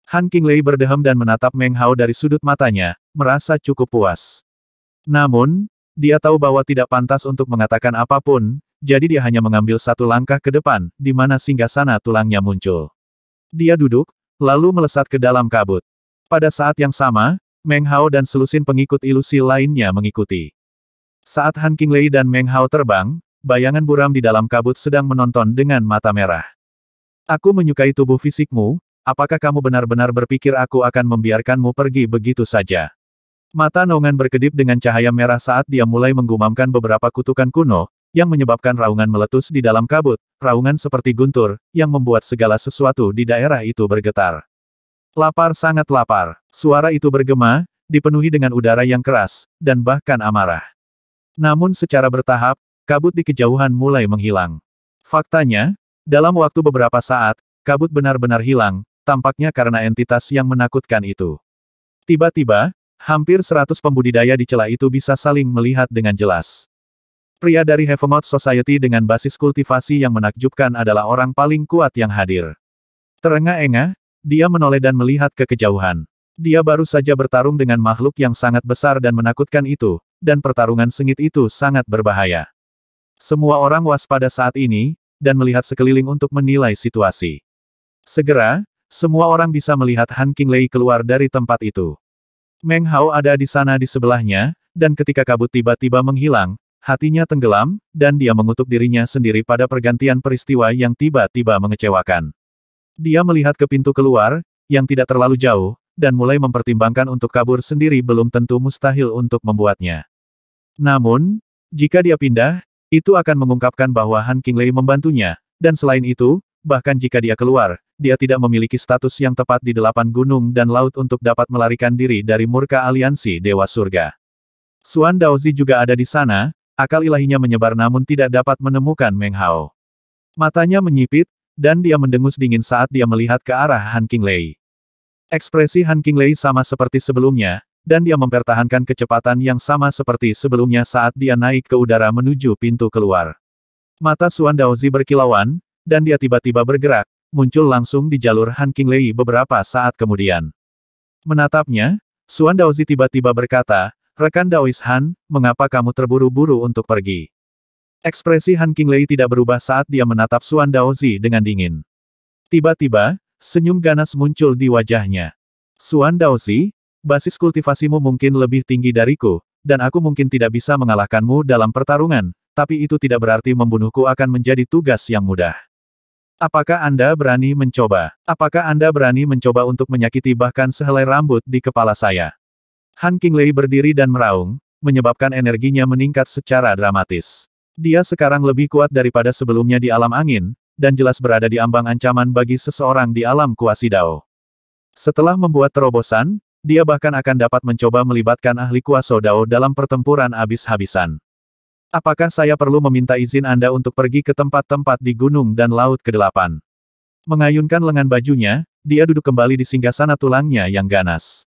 Han King Lei berdehem dan menatap Meng Hao dari sudut matanya, merasa cukup puas. Namun, dia tahu bahwa tidak pantas untuk mengatakan apapun, jadi dia hanya mengambil satu langkah ke depan, di mana singgah sana tulangnya muncul. Dia duduk, lalu melesat ke dalam kabut. Pada saat yang sama, Meng Hao dan selusin pengikut ilusi lainnya mengikuti. Saat Han Qinglei dan Meng Hao terbang, bayangan buram di dalam kabut sedang menonton dengan mata merah. Aku menyukai tubuh fisikmu, apakah kamu benar-benar berpikir aku akan membiarkanmu pergi begitu saja? Mata Nongan berkedip dengan cahaya merah saat dia mulai menggumamkan beberapa kutukan kuno, yang menyebabkan raungan meletus di dalam kabut, raungan seperti guntur, yang membuat segala sesuatu di daerah itu bergetar. Lapar sangat lapar. Suara itu bergema, dipenuhi dengan udara yang keras, dan bahkan amarah. Namun secara bertahap, kabut di kejauhan mulai menghilang. Faktanya, dalam waktu beberapa saat, kabut benar-benar hilang, tampaknya karena entitas yang menakutkan itu. Tiba-tiba, hampir seratus pembudidaya di celah itu bisa saling melihat dengan jelas. Pria dari Heavenot Society dengan basis kultivasi yang menakjubkan adalah orang paling kuat yang hadir. Terengah-engah, dia menoleh dan melihat ke kejauhan. Dia baru saja bertarung dengan makhluk yang sangat besar dan menakutkan itu, dan pertarungan sengit itu sangat berbahaya. Semua orang waspada saat ini, dan melihat sekeliling untuk menilai situasi. Segera, semua orang bisa melihat Han King Lei keluar dari tempat itu. Meng Hao ada di sana di sebelahnya, dan ketika kabut tiba-tiba menghilang, hatinya tenggelam, dan dia mengutuk dirinya sendiri pada pergantian peristiwa yang tiba-tiba mengecewakan. Dia melihat ke pintu keluar, yang tidak terlalu jauh, dan mulai mempertimbangkan untuk kabur sendiri belum tentu mustahil untuk membuatnya. Namun, jika dia pindah, itu akan mengungkapkan bahwa Han Kinglei membantunya, dan selain itu, bahkan jika dia keluar, dia tidak memiliki status yang tepat di delapan gunung dan laut untuk dapat melarikan diri dari murka aliansi Dewa Surga. Suan Daozi juga ada di sana, akal ilahinya menyebar namun tidak dapat menemukan Meng Hao. Matanya menyipit, dan dia mendengus dingin saat dia melihat ke arah Han Lei. Ekspresi Han Lei sama seperti sebelumnya, dan dia mempertahankan kecepatan yang sama seperti sebelumnya saat dia naik ke udara menuju pintu keluar. Mata Suan Daozi berkilauan, dan dia tiba-tiba bergerak, muncul langsung di jalur Han Lei beberapa saat kemudian. Menatapnya, Suan Daozi tiba-tiba berkata, Rekan Daois Han, mengapa kamu terburu-buru untuk pergi? Ekspresi Han Qinglei tidak berubah saat dia menatap Xuan Daozi dengan dingin. Tiba-tiba, senyum ganas muncul di wajahnya. Xuan Daozi, basis kultivasimu mungkin lebih tinggi dariku, dan aku mungkin tidak bisa mengalahkanmu dalam pertarungan, tapi itu tidak berarti membunuhku akan menjadi tugas yang mudah. Apakah Anda berani mencoba? Apakah Anda berani mencoba untuk menyakiti bahkan sehelai rambut di kepala saya? Han Qinglei berdiri dan meraung, menyebabkan energinya meningkat secara dramatis. Dia sekarang lebih kuat daripada sebelumnya di alam angin, dan jelas berada di ambang ancaman bagi seseorang di alam Kuasi Dao. Setelah membuat terobosan, dia bahkan akan dapat mencoba melibatkan ahli kuasa Dao dalam pertempuran abis-habisan. Apakah saya perlu meminta izin Anda untuk pergi ke tempat-tempat di gunung dan laut kedelapan? Mengayunkan lengan bajunya, dia duduk kembali di singgasana tulangnya yang ganas.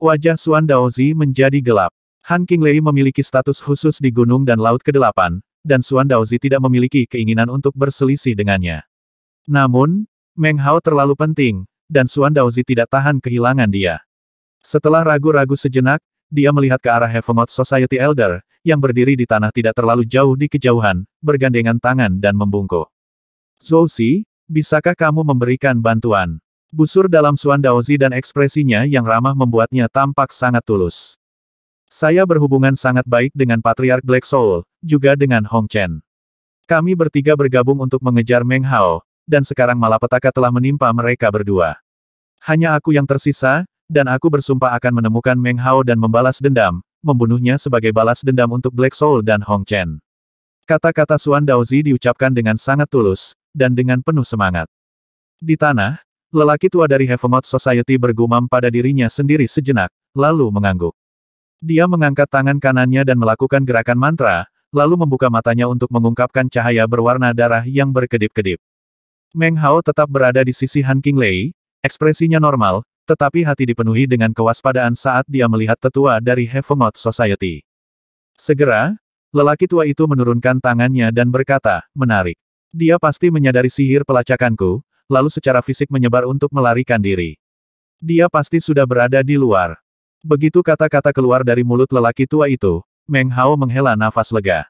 Wajah Suan Daozi menjadi gelap. Han Qinglei memiliki status khusus di gunung dan laut kedelapan, dan Xuan Daozi tidak memiliki keinginan untuk berselisih dengannya. Namun, Meng Hao terlalu penting, dan Xuan Daozi tidak tahan kehilangan dia. Setelah ragu-ragu sejenak, dia melihat ke arah Heavenot Society Elder, yang berdiri di tanah tidak terlalu jauh di kejauhan, bergandengan tangan dan membungkuk. Zhou Xi, bisakah kamu memberikan bantuan? Busur dalam Xuan Daozi dan ekspresinya yang ramah membuatnya tampak sangat tulus. Saya berhubungan sangat baik dengan Patriark Black Soul, juga dengan Hong Chen. Kami bertiga bergabung untuk mengejar Meng Hao, dan sekarang malapetaka telah menimpa mereka berdua. Hanya aku yang tersisa, dan aku bersumpah akan menemukan Meng Hao dan membalas dendam, membunuhnya sebagai balas dendam untuk Black Soul dan Hong Chen. Kata-kata Suan Daozi diucapkan dengan sangat tulus, dan dengan penuh semangat. Di tanah, lelaki tua dari Heavenot Society bergumam pada dirinya sendiri sejenak, lalu mengangguk. Dia mengangkat tangan kanannya dan melakukan gerakan mantra, lalu membuka matanya untuk mengungkapkan cahaya berwarna darah yang berkedip-kedip. Meng Hao tetap berada di sisi Han King Lei, ekspresinya normal, tetapi hati dipenuhi dengan kewaspadaan saat dia melihat tetua dari Heavenot Society. Segera, lelaki tua itu menurunkan tangannya dan berkata, menarik. Dia pasti menyadari sihir pelacakanku, lalu secara fisik menyebar untuk melarikan diri. Dia pasti sudah berada di luar. Begitu kata-kata keluar dari mulut lelaki tua itu, Meng Hao menghela nafas lega.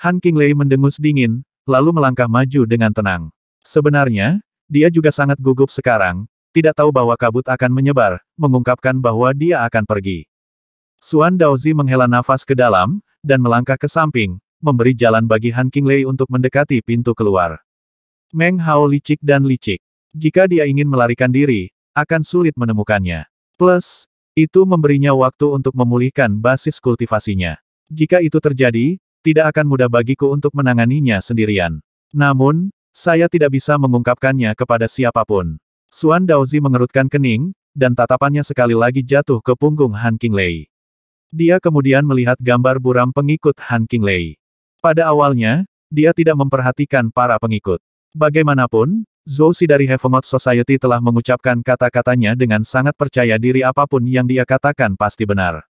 Han Qinglei mendengus dingin, lalu melangkah maju dengan tenang. Sebenarnya, dia juga sangat gugup sekarang, tidak tahu bahwa kabut akan menyebar, mengungkapkan bahwa dia akan pergi. Suan Daozi menghela nafas ke dalam, dan melangkah ke samping, memberi jalan bagi Han Qinglei untuk mendekati pintu keluar. Meng Hao licik dan licik. Jika dia ingin melarikan diri, akan sulit menemukannya. Plus, itu memberinya waktu untuk memulihkan basis kultivasinya. Jika itu terjadi, tidak akan mudah bagiku untuk menanganinya sendirian. Namun, saya tidak bisa mengungkapkannya kepada siapapun. Suan Daozi mengerutkan kening, dan tatapannya sekali lagi jatuh ke punggung Han Kinglei. Dia kemudian melihat gambar buram pengikut Han Kinglei. Pada awalnya, dia tidak memperhatikan para pengikut. Bagaimanapun, Zouxi dari Heavenot Society telah mengucapkan kata-katanya dengan sangat percaya diri apapun yang dia katakan pasti benar.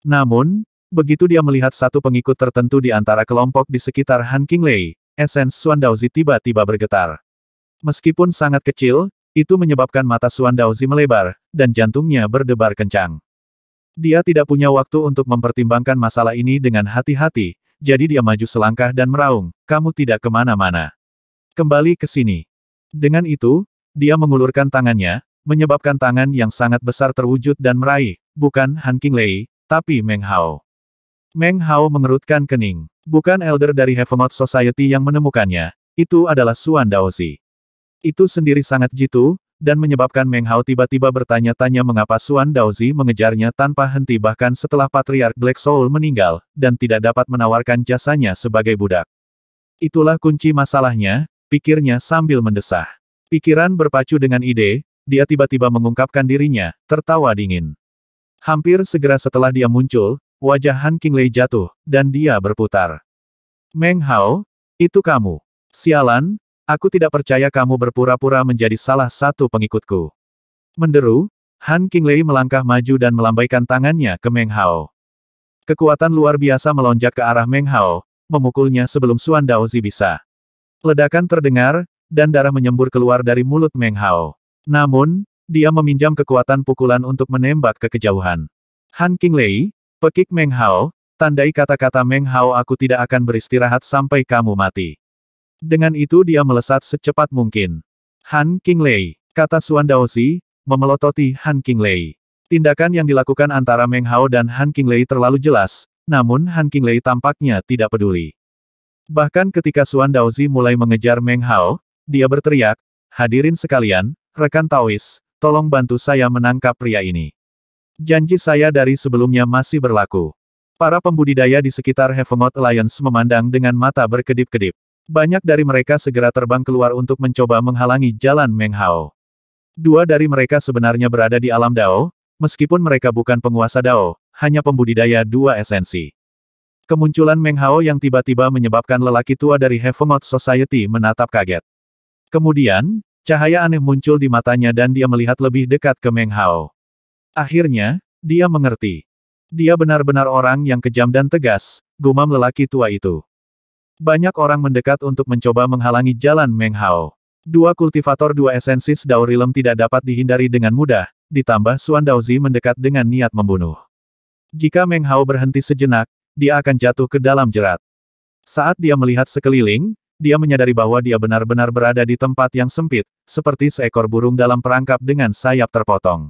Namun, begitu dia melihat satu pengikut tertentu di antara kelompok di sekitar Han Lei, esens Xuan Daozi tiba-tiba bergetar. Meskipun sangat kecil, itu menyebabkan mata Xuan Daozi melebar, dan jantungnya berdebar kencang. Dia tidak punya waktu untuk mempertimbangkan masalah ini dengan hati-hati, jadi dia maju selangkah dan meraung, kamu tidak kemana-mana. Kembali ke sini. Dengan itu, dia mengulurkan tangannya, menyebabkan tangan yang sangat besar terwujud dan meraih, bukan Han Lei, tapi Meng Hao. Meng Hao mengerutkan kening. Bukan elder dari Heavenot Society yang menemukannya, itu adalah Suan Daozi. Itu sendiri sangat jitu, dan menyebabkan Meng Hao tiba-tiba bertanya-tanya mengapa Suan Daozi mengejarnya tanpa henti bahkan setelah Patriark Black Soul meninggal, dan tidak dapat menawarkan jasanya sebagai budak. Itulah kunci masalahnya, pikirnya sambil mendesah. Pikiran berpacu dengan ide, dia tiba-tiba mengungkapkan dirinya, tertawa dingin. Hampir segera setelah dia muncul, wajah Han Qinglei jatuh, dan dia berputar. Meng Hao, itu kamu. Sialan, aku tidak percaya kamu berpura-pura menjadi salah satu pengikutku. Menderu, Han Qinglei melangkah maju dan melambaikan tangannya ke Meng Hao. Kekuatan luar biasa melonjak ke arah Meng Hao, memukulnya sebelum Suan Daozi bisa. Ledakan terdengar, dan darah menyembur keluar dari mulut Meng Hao. Namun, dia meminjam kekuatan pukulan untuk menembak ke kejauhan. Han King Lei, pekik Meng Hao, tandai kata-kata Meng Hao aku tidak akan beristirahat sampai kamu mati. Dengan itu dia melesat secepat mungkin. Han King Lei, kata Suan Daosi, memelototi Han King Lei. Tindakan yang dilakukan antara Meng Hao dan Han King Lei terlalu jelas, namun Han King Lei tampaknya tidak peduli. Bahkan ketika Suan Daozi mulai mengejar Meng Hao, dia berteriak, hadirin sekalian, rekan Taois, tolong bantu saya menangkap pria ini. Janji saya dari sebelumnya masih berlaku. Para pembudidaya di sekitar Heavenot Alliance memandang dengan mata berkedip-kedip. Banyak dari mereka segera terbang keluar untuk mencoba menghalangi jalan Meng Hao. Dua dari mereka sebenarnya berada di alam Dao, meskipun mereka bukan penguasa Dao, hanya pembudidaya dua esensi. Kemunculan Meng Hao yang tiba-tiba menyebabkan lelaki tua dari Heavenot Society menatap kaget. Kemudian, cahaya aneh muncul di matanya dan dia melihat lebih dekat ke Meng Hao. Akhirnya, dia mengerti. Dia benar-benar orang yang kejam dan tegas, gumam lelaki tua itu. Banyak orang mendekat untuk mencoba menghalangi jalan Meng Hao. Dua kultivator dua esensis Daurilem tidak dapat dihindari dengan mudah, ditambah Suan Daozi mendekat dengan niat membunuh. Jika Meng Hao berhenti sejenak, dia akan jatuh ke dalam jerat. Saat dia melihat sekeliling, dia menyadari bahwa dia benar-benar berada di tempat yang sempit, seperti seekor burung dalam perangkap dengan sayap terpotong.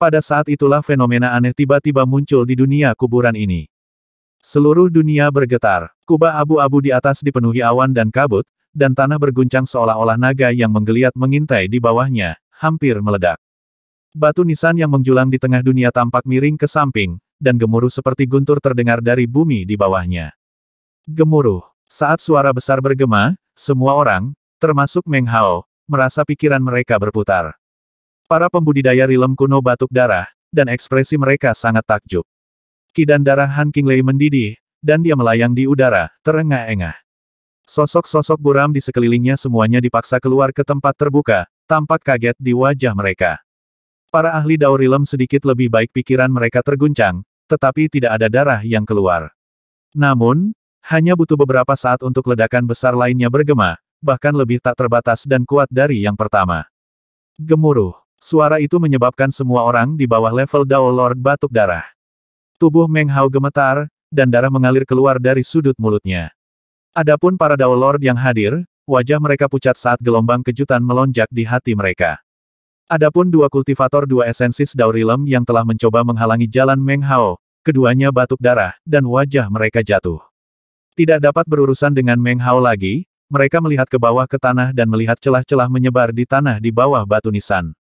Pada saat itulah fenomena aneh tiba-tiba muncul di dunia kuburan ini. Seluruh dunia bergetar, kubah abu-abu di atas dipenuhi awan dan kabut, dan tanah berguncang seolah-olah naga yang menggeliat mengintai di bawahnya, hampir meledak. Batu nisan yang menjulang di tengah dunia tampak miring ke samping, dan gemuruh seperti guntur terdengar dari bumi di bawahnya. Gemuruh. Saat suara besar bergema, semua orang, termasuk Meng Hao, merasa pikiran mereka berputar. Para pembudidaya rilem kuno batuk darah, dan ekspresi mereka sangat takjub. Kidan darah Han King Lei mendidih, dan dia melayang di udara, terengah-engah. Sosok-sosok buram di sekelilingnya semuanya dipaksa keluar ke tempat terbuka, tampak kaget di wajah mereka. Para ahli Daur Rilem sedikit lebih baik pikiran mereka terguncang, tetapi tidak ada darah yang keluar. Namun, hanya butuh beberapa saat untuk ledakan besar lainnya bergema, bahkan lebih tak terbatas dan kuat dari yang pertama. Gemuruh. Suara itu menyebabkan semua orang di bawah level Dao Lord batuk darah. Tubuh Meng Hao gemetar, dan darah mengalir keluar dari sudut mulutnya. Adapun para Dao Lord yang hadir, wajah mereka pucat saat gelombang kejutan melonjak di hati mereka. Adapun dua kultivator dua esensis Daurilem yang telah mencoba menghalangi jalan Meng Hao, keduanya batuk darah, dan wajah mereka jatuh. Tidak dapat berurusan dengan Meng Hao lagi, mereka melihat ke bawah ke tanah dan melihat celah-celah menyebar di tanah di bawah batu nisan.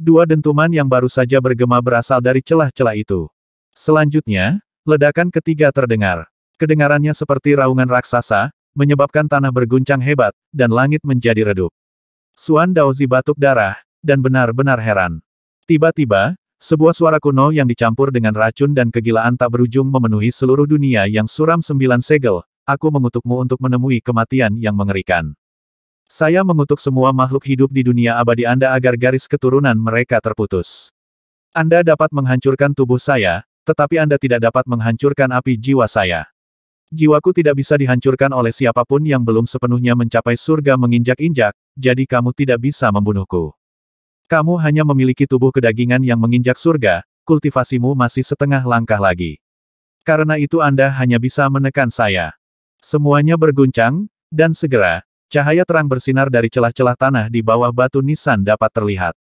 Dua dentuman yang baru saja bergema berasal dari celah-celah itu. Selanjutnya, ledakan ketiga terdengar. Kedengarannya seperti raungan raksasa, menyebabkan tanah berguncang hebat, dan langit menjadi redup. Suan Daozi batuk darah, dan benar-benar heran. Tiba-tiba, sebuah suara kuno yang dicampur dengan racun dan kegilaan tak berujung memenuhi seluruh dunia yang suram sembilan segel, aku mengutukmu untuk menemui kematian yang mengerikan. Saya mengutuk semua makhluk hidup di dunia abadi Anda agar garis keturunan mereka terputus. Anda dapat menghancurkan tubuh saya, tetapi Anda tidak dapat menghancurkan api jiwa saya. Jiwaku tidak bisa dihancurkan oleh siapapun yang belum sepenuhnya mencapai surga menginjak-injak, jadi kamu tidak bisa membunuhku. Kamu hanya memiliki tubuh kedagingan yang menginjak surga, kultivasimu masih setengah langkah lagi. Karena itu Anda hanya bisa menekan saya. Semuanya berguncang, dan segera, cahaya terang bersinar dari celah-celah tanah di bawah batu nisan dapat terlihat.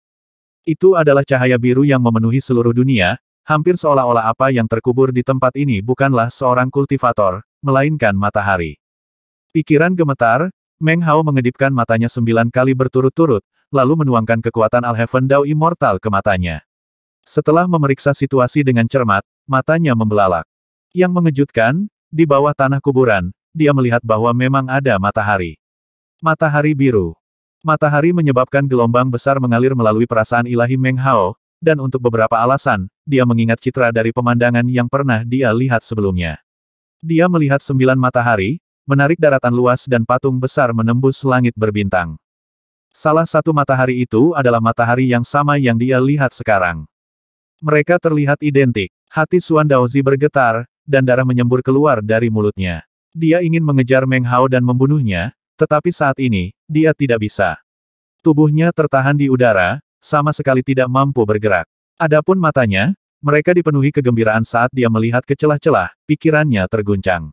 Itu adalah cahaya biru yang memenuhi seluruh dunia, hampir seolah-olah apa yang terkubur di tempat ini bukanlah seorang kultivator, melainkan matahari. Pikiran gemetar, Meng Hao mengedipkan matanya sembilan kali berturut-turut, lalu menuangkan kekuatan Alheaven Dao Immortal ke matanya. Setelah memeriksa situasi dengan cermat, matanya membelalak. Yang mengejutkan, di bawah tanah kuburan, dia melihat bahwa memang ada matahari. Matahari biru. Matahari menyebabkan gelombang besar mengalir melalui perasaan ilahi Meng Hao, dan untuk beberapa alasan, dia mengingat citra dari pemandangan yang pernah dia lihat sebelumnya. Dia melihat sembilan matahari, menarik daratan luas dan patung besar menembus langit berbintang. Salah satu matahari itu adalah matahari yang sama yang dia lihat sekarang. Mereka terlihat identik. Hati Suan Daozi bergetar, dan darah menyembur keluar dari mulutnya. Dia ingin mengejar Meng Hao dan membunuhnya, tetapi saat ini, dia tidak bisa. Tubuhnya tertahan di udara, sama sekali tidak mampu bergerak. Adapun matanya, mereka dipenuhi kegembiraan saat dia melihat ke celah-celah, pikirannya terguncang.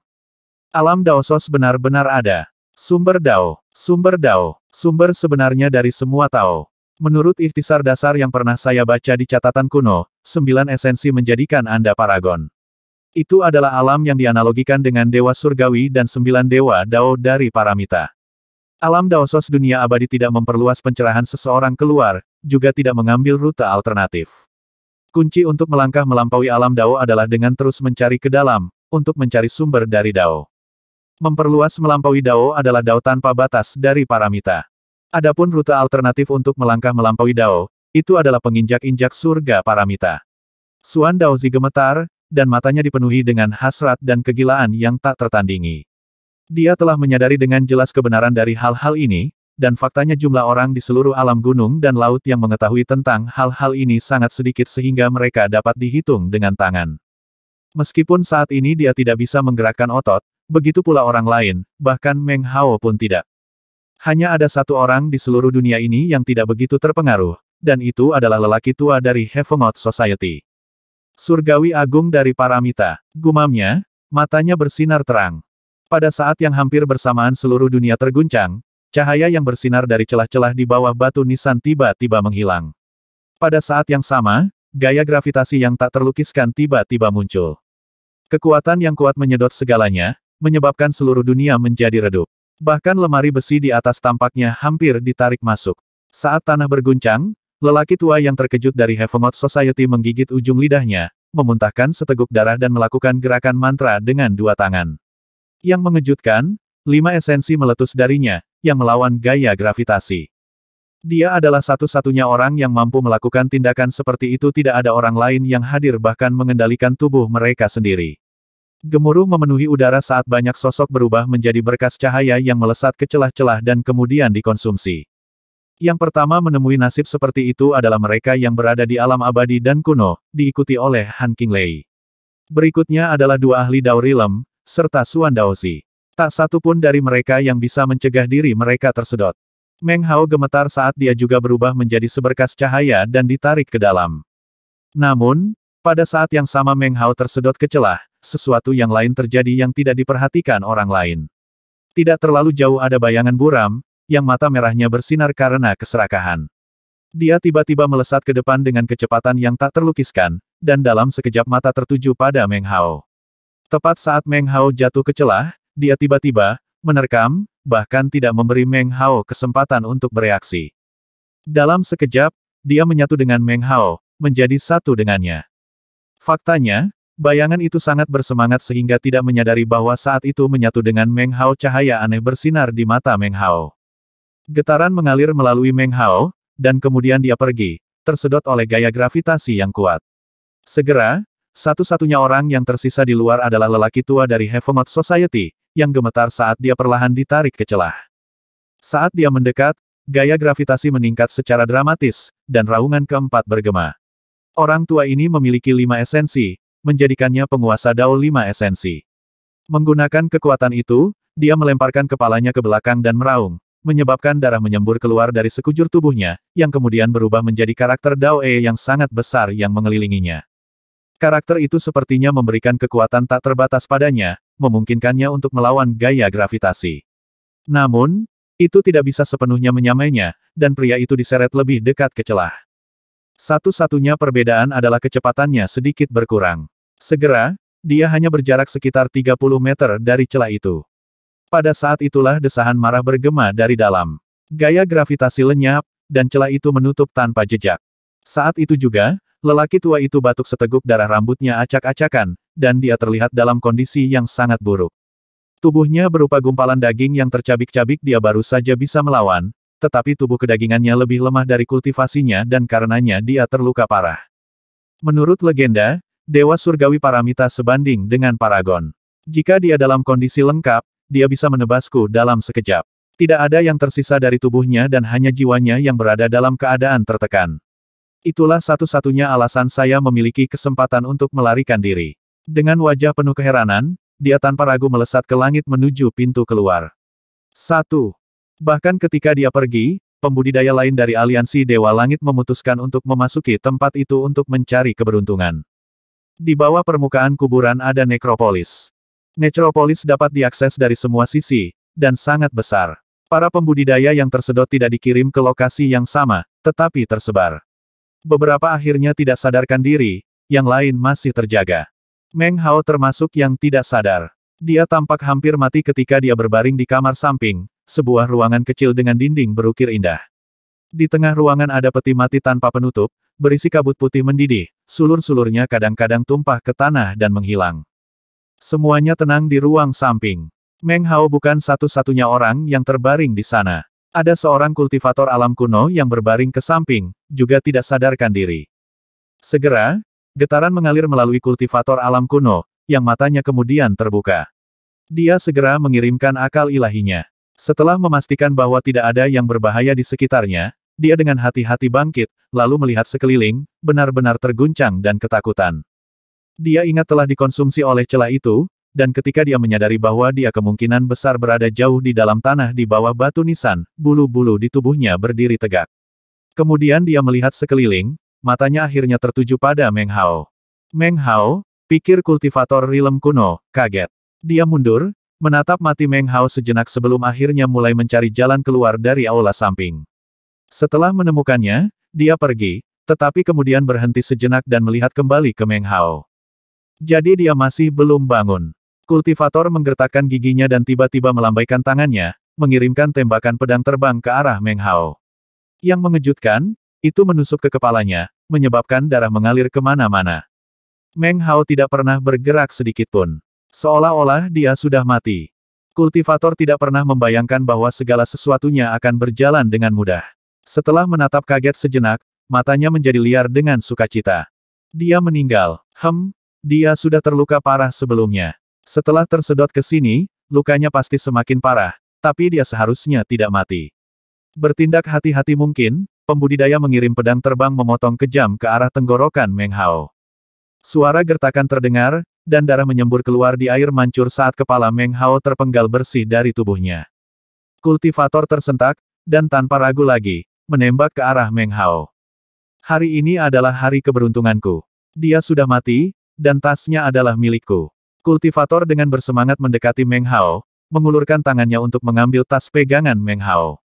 Alam Daosos benar-benar ada. Sumber Dao, sumber Dao, Sumber sebenarnya dari semua Tao. Menurut ikhtisar dasar yang pernah saya baca di catatan kuno, sembilan esensi menjadikan Anda paragon. Itu adalah alam yang dianalogikan dengan dewa surgawi dan sembilan dewa Dao dari Paramita. Alam Daosos dunia abadi tidak memperluas pencerahan seseorang keluar, juga tidak mengambil rute alternatif. Kunci untuk melangkah melampaui alam Dao adalah dengan terus mencari ke dalam, untuk mencari sumber dari Dao. Memperluas melampaui Dao adalah Dao tanpa batas dari paramita. Adapun rute alternatif untuk melangkah melampaui Dao, itu adalah penginjak-injak surga paramita. Suan Daozi gemetar, dan matanya dipenuhi dengan hasrat dan kegilaan yang tak tertandingi. Dia telah menyadari dengan jelas kebenaran dari hal-hal ini, dan faktanya jumlah orang di seluruh alam gunung dan laut yang mengetahui tentang hal-hal ini sangat sedikit sehingga mereka dapat dihitung dengan tangan. Meskipun saat ini dia tidak bisa menggerakkan otot, begitu pula orang lain, bahkan Meng Hao pun tidak. Hanya ada satu orang di seluruh dunia ini yang tidak begitu terpengaruh, dan itu adalah lelaki tua dari Heavenot Society. Surgawi Agung dari Paramita, gumamnya, matanya bersinar terang. Pada saat yang hampir bersamaan seluruh dunia terguncang, cahaya yang bersinar dari celah-celah di bawah batu nisan tiba-tiba menghilang. Pada saat yang sama, gaya gravitasi yang tak terlukiskan tiba-tiba muncul. Kekuatan yang kuat menyedot segalanya, menyebabkan seluruh dunia menjadi redup. Bahkan lemari besi di atas tampaknya hampir ditarik masuk. Saat tanah berguncang, lelaki tua yang terkejut dari Heavenot Society menggigit ujung lidahnya, memuntahkan seteguk darah dan melakukan gerakan mantra dengan dua tangan. Yang mengejutkan, lima esensi meletus darinya, yang melawan gaya gravitasi. Dia adalah satu-satunya orang yang mampu melakukan tindakan seperti itu tidak ada orang lain yang hadir bahkan mengendalikan tubuh mereka sendiri. Gemuruh memenuhi udara saat banyak sosok berubah menjadi berkas cahaya yang melesat ke celah-celah dan kemudian dikonsumsi. Yang pertama menemui nasib seperti itu adalah mereka yang berada di alam abadi dan kuno, diikuti oleh Han Qinglei. Berikutnya adalah dua ahli Rilem, serta Suan Daozi. Tak satu pun dari mereka yang bisa mencegah diri mereka tersedot. Meng Hao gemetar saat dia juga berubah menjadi seberkas cahaya dan ditarik ke dalam. Namun, pada saat yang sama Meng Hao tersedot ke celah, sesuatu yang lain terjadi yang tidak diperhatikan orang lain. Tidak terlalu jauh ada bayangan buram, yang mata merahnya bersinar karena keserakahan. Dia tiba-tiba melesat ke depan dengan kecepatan yang tak terlukiskan, dan dalam sekejap mata tertuju pada Meng Hao. Tepat saat Meng Hao jatuh ke celah, dia tiba-tiba, menerkam, bahkan tidak memberi Meng Hao kesempatan untuk bereaksi. Dalam sekejap, dia menyatu dengan Meng Hao, menjadi satu dengannya. Faktanya, Bayangan itu sangat bersemangat sehingga tidak menyadari bahwa saat itu menyatu dengan Meng Hao cahaya aneh bersinar di mata Meng Hao. Getaran mengalir melalui Meng Hao, dan kemudian dia pergi, tersedot oleh gaya gravitasi yang kuat. Segera, satu-satunya orang yang tersisa di luar adalah lelaki tua dari Heavenot Society, yang gemetar saat dia perlahan ditarik ke celah. Saat dia mendekat, gaya gravitasi meningkat secara dramatis, dan raungan keempat bergema. Orang tua ini memiliki lima esensi, menjadikannya penguasa Dao Lima Esensi. Menggunakan kekuatan itu, dia melemparkan kepalanya ke belakang dan meraung, menyebabkan darah menyembur keluar dari sekujur tubuhnya, yang kemudian berubah menjadi karakter Dao E yang sangat besar yang mengelilinginya. Karakter itu sepertinya memberikan kekuatan tak terbatas padanya, memungkinkannya untuk melawan gaya gravitasi. Namun, itu tidak bisa sepenuhnya menyamainya, dan pria itu diseret lebih dekat ke celah. Satu-satunya perbedaan adalah kecepatannya sedikit berkurang. Segera, dia hanya berjarak sekitar 30 meter dari celah itu. Pada saat itulah desahan marah bergema dari dalam. Gaya gravitasi lenyap, dan celah itu menutup tanpa jejak. Saat itu juga, lelaki tua itu batuk seteguk darah rambutnya acak-acakan, dan dia terlihat dalam kondisi yang sangat buruk. Tubuhnya berupa gumpalan daging yang tercabik-cabik dia baru saja bisa melawan, tetapi tubuh kedagingannya lebih lemah dari kultivasinya dan karenanya dia terluka parah. Menurut legenda, Dewa Surgawi Paramita sebanding dengan Paragon. Jika dia dalam kondisi lengkap, dia bisa menebasku dalam sekejap. Tidak ada yang tersisa dari tubuhnya dan hanya jiwanya yang berada dalam keadaan tertekan. Itulah satu-satunya alasan saya memiliki kesempatan untuk melarikan diri. Dengan wajah penuh keheranan, dia tanpa ragu melesat ke langit menuju pintu keluar. Satu. Bahkan ketika dia pergi, pembudidaya lain dari aliansi Dewa Langit memutuskan untuk memasuki tempat itu untuk mencari keberuntungan. Di bawah permukaan kuburan ada nekropolis. Nekropolis dapat diakses dari semua sisi, dan sangat besar. Para pembudidaya yang tersedot tidak dikirim ke lokasi yang sama, tetapi tersebar. Beberapa akhirnya tidak sadarkan diri, yang lain masih terjaga. Meng Hao termasuk yang tidak sadar. Dia tampak hampir mati ketika dia berbaring di kamar samping, sebuah ruangan kecil dengan dinding berukir indah. Di tengah ruangan ada peti mati tanpa penutup, berisi kabut putih mendidih, sulur-sulurnya kadang-kadang tumpah ke tanah dan menghilang. Semuanya tenang di ruang samping. Meng Hao bukan satu-satunya orang yang terbaring di sana. Ada seorang kultivator alam kuno yang berbaring ke samping, juga tidak sadarkan diri. Segera, getaran mengalir melalui kultivator alam kuno, yang matanya kemudian terbuka. Dia segera mengirimkan akal ilahinya. Setelah memastikan bahwa tidak ada yang berbahaya di sekitarnya, dia dengan hati-hati bangkit, lalu melihat sekeliling, benar-benar terguncang dan ketakutan. Dia ingat telah dikonsumsi oleh celah itu, dan ketika dia menyadari bahwa dia kemungkinan besar berada jauh di dalam tanah di bawah batu nisan, bulu-bulu di tubuhnya berdiri tegak. Kemudian dia melihat sekeliling, matanya akhirnya tertuju pada Meng Hao. Meng Hao, pikir kultivator rilem kuno, kaget. Dia mundur, menatap mati Meng Hao sejenak sebelum akhirnya mulai mencari jalan keluar dari aula samping. Setelah menemukannya, dia pergi, tetapi kemudian berhenti sejenak dan melihat kembali ke Meng Hao. Jadi dia masih belum bangun. Kultivator menggertakkan giginya dan tiba-tiba melambaikan tangannya, mengirimkan tembakan pedang terbang ke arah Meng Hao. Yang mengejutkan, itu menusuk ke kepalanya, menyebabkan darah mengalir kemana-mana. Meng Hao tidak pernah bergerak sedikitpun. Seolah-olah dia sudah mati. Kultivator tidak pernah membayangkan bahwa segala sesuatunya akan berjalan dengan mudah. Setelah menatap kaget sejenak, matanya menjadi liar dengan sukacita. Dia meninggal. Hem, dia sudah terluka parah sebelumnya. Setelah tersedot ke sini, lukanya pasti semakin parah, tapi dia seharusnya tidak mati. Bertindak hati-hati mungkin, pembudidaya mengirim pedang terbang memotong kejam ke arah tenggorokan Meng Hao. Suara gertakan terdengar, dan darah menyembur keluar di air mancur saat kepala Meng Hao terpenggal bersih dari tubuhnya. Kultivator tersentak, dan tanpa ragu lagi, menembak ke arah Meng Hao. Hari ini adalah hari keberuntunganku. Dia sudah mati, dan tasnya adalah milikku. Kultivator dengan bersemangat mendekati Meng Hao, mengulurkan tangannya untuk mengambil tas pegangan Meng Hao.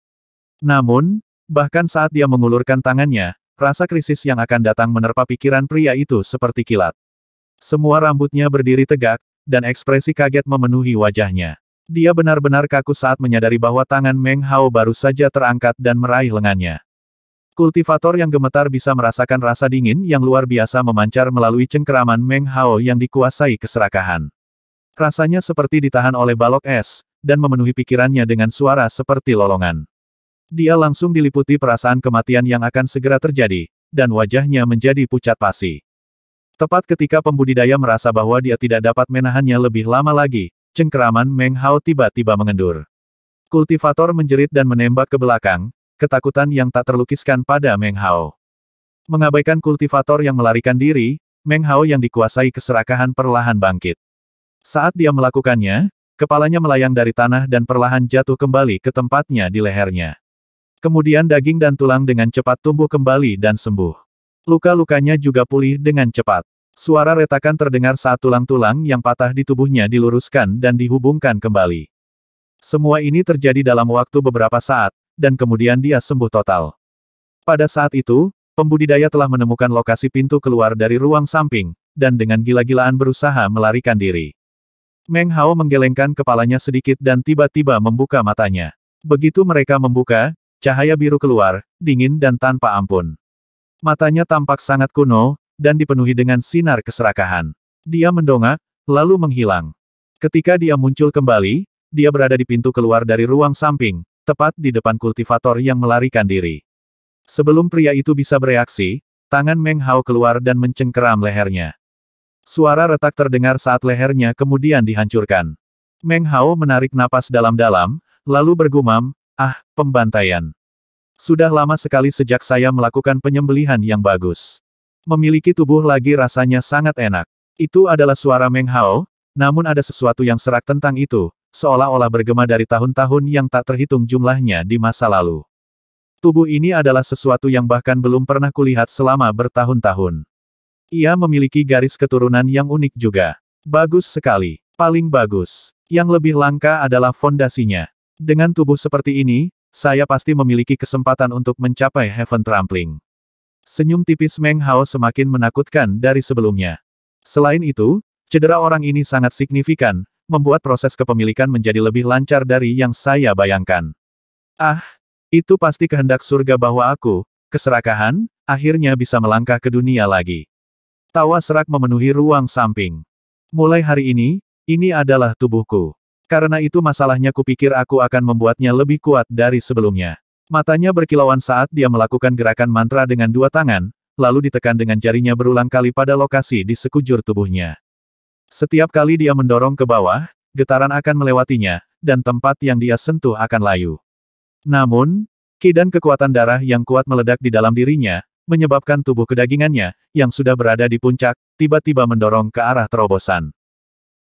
Namun, bahkan saat dia mengulurkan tangannya, rasa krisis yang akan datang menerpa pikiran pria itu seperti kilat. Semua rambutnya berdiri tegak, dan ekspresi kaget memenuhi wajahnya. Dia benar-benar kaku saat menyadari bahwa tangan Meng Hao baru saja terangkat dan meraih lengannya. Kultivator yang gemetar bisa merasakan rasa dingin yang luar biasa memancar melalui cengkeraman Meng Hao yang dikuasai keserakahan. Rasanya seperti ditahan oleh balok es, dan memenuhi pikirannya dengan suara seperti lolongan. Dia langsung diliputi perasaan kematian yang akan segera terjadi, dan wajahnya menjadi pucat pasi. Tepat ketika pembudidaya merasa bahwa dia tidak dapat menahannya lebih lama lagi, Cengkeraman Meng Hao tiba-tiba mengendur. Kultivator menjerit dan menembak ke belakang, ketakutan yang tak terlukiskan pada Meng Hao. Mengabaikan kultivator yang melarikan diri, Meng Hao yang dikuasai keserakahan perlahan bangkit. Saat dia melakukannya, kepalanya melayang dari tanah dan perlahan jatuh kembali ke tempatnya di lehernya. Kemudian daging dan tulang dengan cepat tumbuh kembali dan sembuh. Luka-lukanya juga pulih dengan cepat. Suara retakan terdengar saat tulang-tulang yang patah di tubuhnya diluruskan dan dihubungkan kembali. Semua ini terjadi dalam waktu beberapa saat, dan kemudian dia sembuh total. Pada saat itu, pembudidaya telah menemukan lokasi pintu keluar dari ruang samping, dan dengan gila-gilaan berusaha melarikan diri. Meng Hao menggelengkan kepalanya sedikit dan tiba-tiba membuka matanya. Begitu mereka membuka, cahaya biru keluar, dingin dan tanpa ampun. Matanya tampak sangat kuno, dan dipenuhi dengan sinar keserakahan. Dia mendongak, lalu menghilang. Ketika dia muncul kembali, dia berada di pintu keluar dari ruang samping, tepat di depan kultivator yang melarikan diri. Sebelum pria itu bisa bereaksi, tangan Meng Hao keluar dan mencengkeram lehernya. Suara retak terdengar saat lehernya kemudian dihancurkan. Meng Hao menarik napas dalam-dalam, lalu bergumam, ah, pembantaian. Sudah lama sekali sejak saya melakukan penyembelihan yang bagus. Memiliki tubuh lagi rasanya sangat enak. Itu adalah suara Meng Hao, namun ada sesuatu yang serak tentang itu, seolah-olah bergema dari tahun-tahun yang tak terhitung jumlahnya di masa lalu. Tubuh ini adalah sesuatu yang bahkan belum pernah kulihat selama bertahun-tahun. Ia memiliki garis keturunan yang unik juga. Bagus sekali. Paling bagus. Yang lebih langka adalah fondasinya. Dengan tubuh seperti ini, saya pasti memiliki kesempatan untuk mencapai Heaven Trampling. Senyum tipis Meng Hao semakin menakutkan dari sebelumnya. Selain itu, cedera orang ini sangat signifikan, membuat proses kepemilikan menjadi lebih lancar dari yang saya bayangkan. Ah, itu pasti kehendak surga bahwa aku, keserakahan, akhirnya bisa melangkah ke dunia lagi. Tawa serak memenuhi ruang samping. Mulai hari ini, ini adalah tubuhku. Karena itu masalahnya kupikir aku akan membuatnya lebih kuat dari sebelumnya. Matanya berkilauan saat dia melakukan gerakan mantra dengan dua tangan, lalu ditekan dengan jarinya berulang kali pada lokasi di sekujur tubuhnya. Setiap kali dia mendorong ke bawah, getaran akan melewatinya, dan tempat yang dia sentuh akan layu. Namun, ki dan kekuatan darah yang kuat meledak di dalam dirinya, menyebabkan tubuh kedagingannya, yang sudah berada di puncak, tiba-tiba mendorong ke arah terobosan.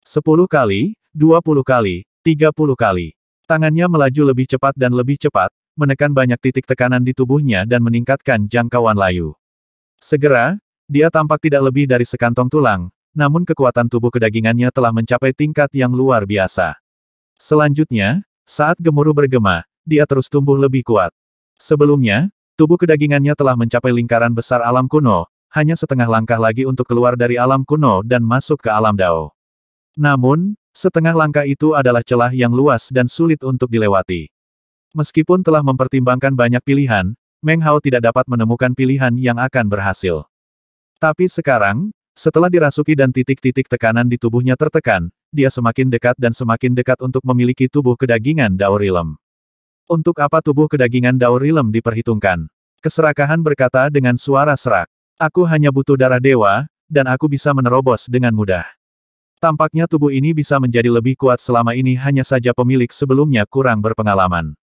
Sepuluh kali, dua puluh kali, tiga puluh kali. Tangannya melaju lebih cepat dan lebih cepat, menekan banyak titik tekanan di tubuhnya dan meningkatkan jangkauan layu. Segera, dia tampak tidak lebih dari sekantong tulang, namun kekuatan tubuh kedagingannya telah mencapai tingkat yang luar biasa. Selanjutnya, saat gemuruh bergema, dia terus tumbuh lebih kuat. Sebelumnya, tubuh kedagingannya telah mencapai lingkaran besar alam kuno, hanya setengah langkah lagi untuk keluar dari alam kuno dan masuk ke alam dao. Namun, setengah langkah itu adalah celah yang luas dan sulit untuk dilewati. Meskipun telah mempertimbangkan banyak pilihan, Meng Hao tidak dapat menemukan pilihan yang akan berhasil. Tapi sekarang, setelah dirasuki dan titik-titik tekanan di tubuhnya tertekan, dia semakin dekat dan semakin dekat untuk memiliki tubuh kedagingan Daurilem. Untuk apa tubuh kedagingan Daurilem diperhitungkan? Keserakahan berkata dengan suara serak. Aku hanya butuh darah dewa, dan aku bisa menerobos dengan mudah. Tampaknya tubuh ini bisa menjadi lebih kuat selama ini hanya saja pemilik sebelumnya kurang berpengalaman.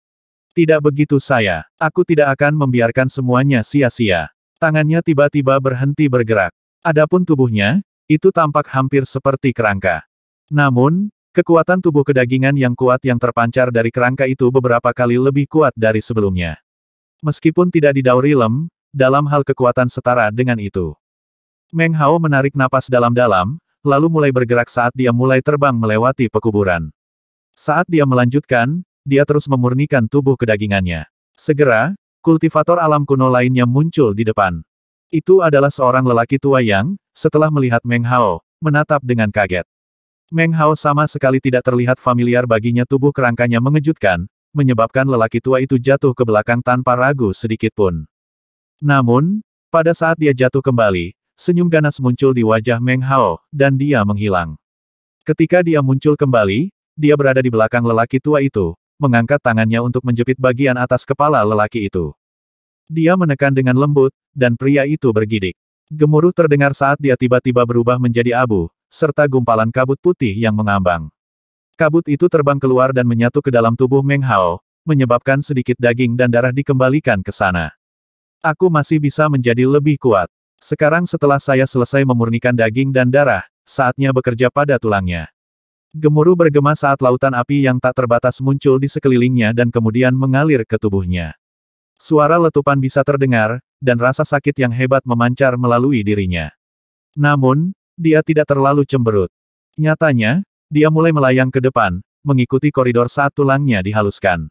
Tidak begitu saya. Aku tidak akan membiarkan semuanya sia-sia. Tangannya tiba-tiba berhenti bergerak. Adapun tubuhnya, itu tampak hampir seperti kerangka. Namun, kekuatan tubuh kedagingan yang kuat yang terpancar dari kerangka itu beberapa kali lebih kuat dari sebelumnya. Meskipun tidak didauri lem, dalam hal kekuatan setara dengan itu. Meng Hao menarik napas dalam-dalam, lalu mulai bergerak saat dia mulai terbang melewati pekuburan. Saat dia melanjutkan, dia terus memurnikan tubuh kedagingannya. Segera, kultivator alam kuno lainnya muncul di depan. Itu adalah seorang lelaki tua yang, setelah melihat Meng Hao, menatap dengan kaget. Meng Hao sama sekali tidak terlihat familiar baginya tubuh kerangkanya mengejutkan, menyebabkan lelaki tua itu jatuh ke belakang tanpa ragu sedikitpun. Namun, pada saat dia jatuh kembali, senyum ganas muncul di wajah Meng Hao, dan dia menghilang. Ketika dia muncul kembali, dia berada di belakang lelaki tua itu, mengangkat tangannya untuk menjepit bagian atas kepala lelaki itu. Dia menekan dengan lembut, dan pria itu bergidik. Gemuruh terdengar saat dia tiba-tiba berubah menjadi abu, serta gumpalan kabut putih yang mengambang. Kabut itu terbang keluar dan menyatu ke dalam tubuh Meng Hao, menyebabkan sedikit daging dan darah dikembalikan ke sana. Aku masih bisa menjadi lebih kuat. Sekarang setelah saya selesai memurnikan daging dan darah, saatnya bekerja pada tulangnya. Gemuruh bergema saat lautan api yang tak terbatas muncul di sekelilingnya dan kemudian mengalir ke tubuhnya. Suara letupan bisa terdengar, dan rasa sakit yang hebat memancar melalui dirinya. Namun, dia tidak terlalu cemberut. Nyatanya, dia mulai melayang ke depan, mengikuti koridor saat tulangnya dihaluskan.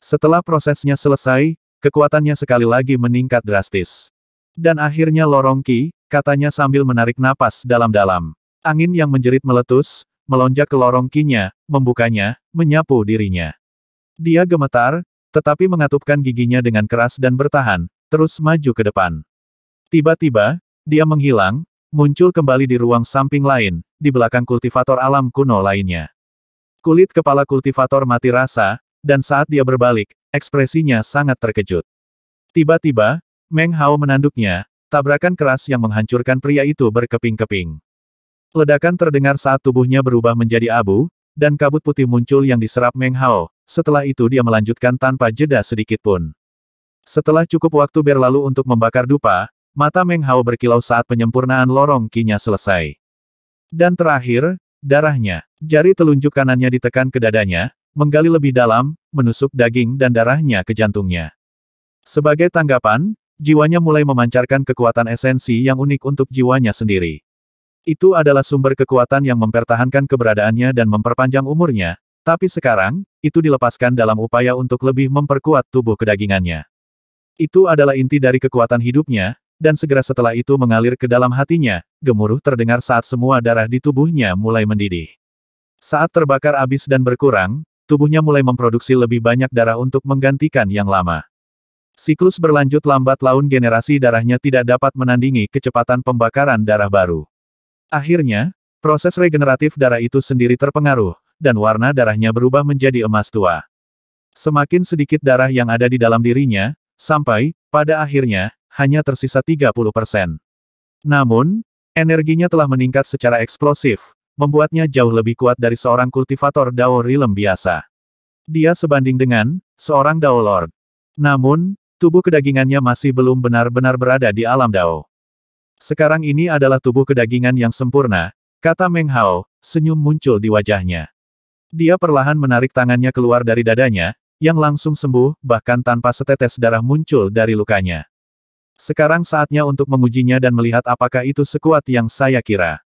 Setelah prosesnya selesai, kekuatannya sekali lagi meningkat drastis. Dan akhirnya lorong Ki, katanya sambil menarik napas dalam-dalam. Angin yang menjerit meletus, melonjak ke lorong kinya, membukanya, menyapu dirinya. Dia gemetar, tetapi mengatupkan giginya dengan keras dan bertahan, terus maju ke depan. Tiba-tiba, dia menghilang, muncul kembali di ruang samping lain, di belakang kultivator alam kuno lainnya. Kulit kepala kultivator mati rasa, dan saat dia berbalik, ekspresinya sangat terkejut. Tiba-tiba, Meng Hao menanduknya, tabrakan keras yang menghancurkan pria itu berkeping-keping. Ledakan terdengar saat tubuhnya berubah menjadi abu, dan kabut putih muncul yang diserap Meng Hao, setelah itu dia melanjutkan tanpa jeda sedikit pun. Setelah cukup waktu berlalu untuk membakar dupa, mata Meng Hao berkilau saat penyempurnaan lorong kinya selesai. Dan terakhir, darahnya. Jari telunjuk kanannya ditekan ke dadanya, menggali lebih dalam, menusuk daging dan darahnya ke jantungnya. Sebagai tanggapan, jiwanya mulai memancarkan kekuatan esensi yang unik untuk jiwanya sendiri. Itu adalah sumber kekuatan yang mempertahankan keberadaannya dan memperpanjang umurnya, tapi sekarang, itu dilepaskan dalam upaya untuk lebih memperkuat tubuh kedagingannya. Itu adalah inti dari kekuatan hidupnya, dan segera setelah itu mengalir ke dalam hatinya, gemuruh terdengar saat semua darah di tubuhnya mulai mendidih. Saat terbakar habis dan berkurang, tubuhnya mulai memproduksi lebih banyak darah untuk menggantikan yang lama. Siklus berlanjut lambat laun generasi darahnya tidak dapat menandingi kecepatan pembakaran darah baru. Akhirnya, proses regeneratif darah itu sendiri terpengaruh, dan warna darahnya berubah menjadi emas tua. Semakin sedikit darah yang ada di dalam dirinya, sampai, pada akhirnya, hanya tersisa 30 persen. Namun, energinya telah meningkat secara eksplosif, membuatnya jauh lebih kuat dari seorang kultivator Dao Rilem biasa. Dia sebanding dengan, seorang Dao Lord. Namun, tubuh kedagingannya masih belum benar-benar berada di alam Dao. Sekarang ini adalah tubuh kedagingan yang sempurna, kata Meng Hao, senyum muncul di wajahnya. Dia perlahan menarik tangannya keluar dari dadanya, yang langsung sembuh, bahkan tanpa setetes darah muncul dari lukanya. Sekarang saatnya untuk mengujinya dan melihat apakah itu sekuat yang saya kira.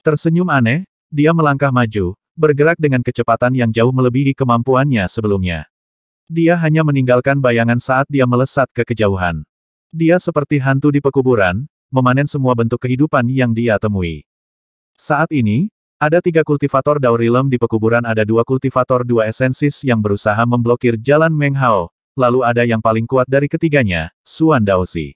Tersenyum aneh, dia melangkah maju, bergerak dengan kecepatan yang jauh melebihi kemampuannya sebelumnya. Dia hanya meninggalkan bayangan saat dia melesat ke kejauhan. Dia seperti hantu di pekuburan, memanen semua bentuk kehidupan yang dia temui. Saat ini, ada tiga kultivator Daurilem di pekuburan ada dua kultivator dua esensis yang berusaha memblokir jalan Meng Hao, lalu ada yang paling kuat dari ketiganya, Suan Daosi.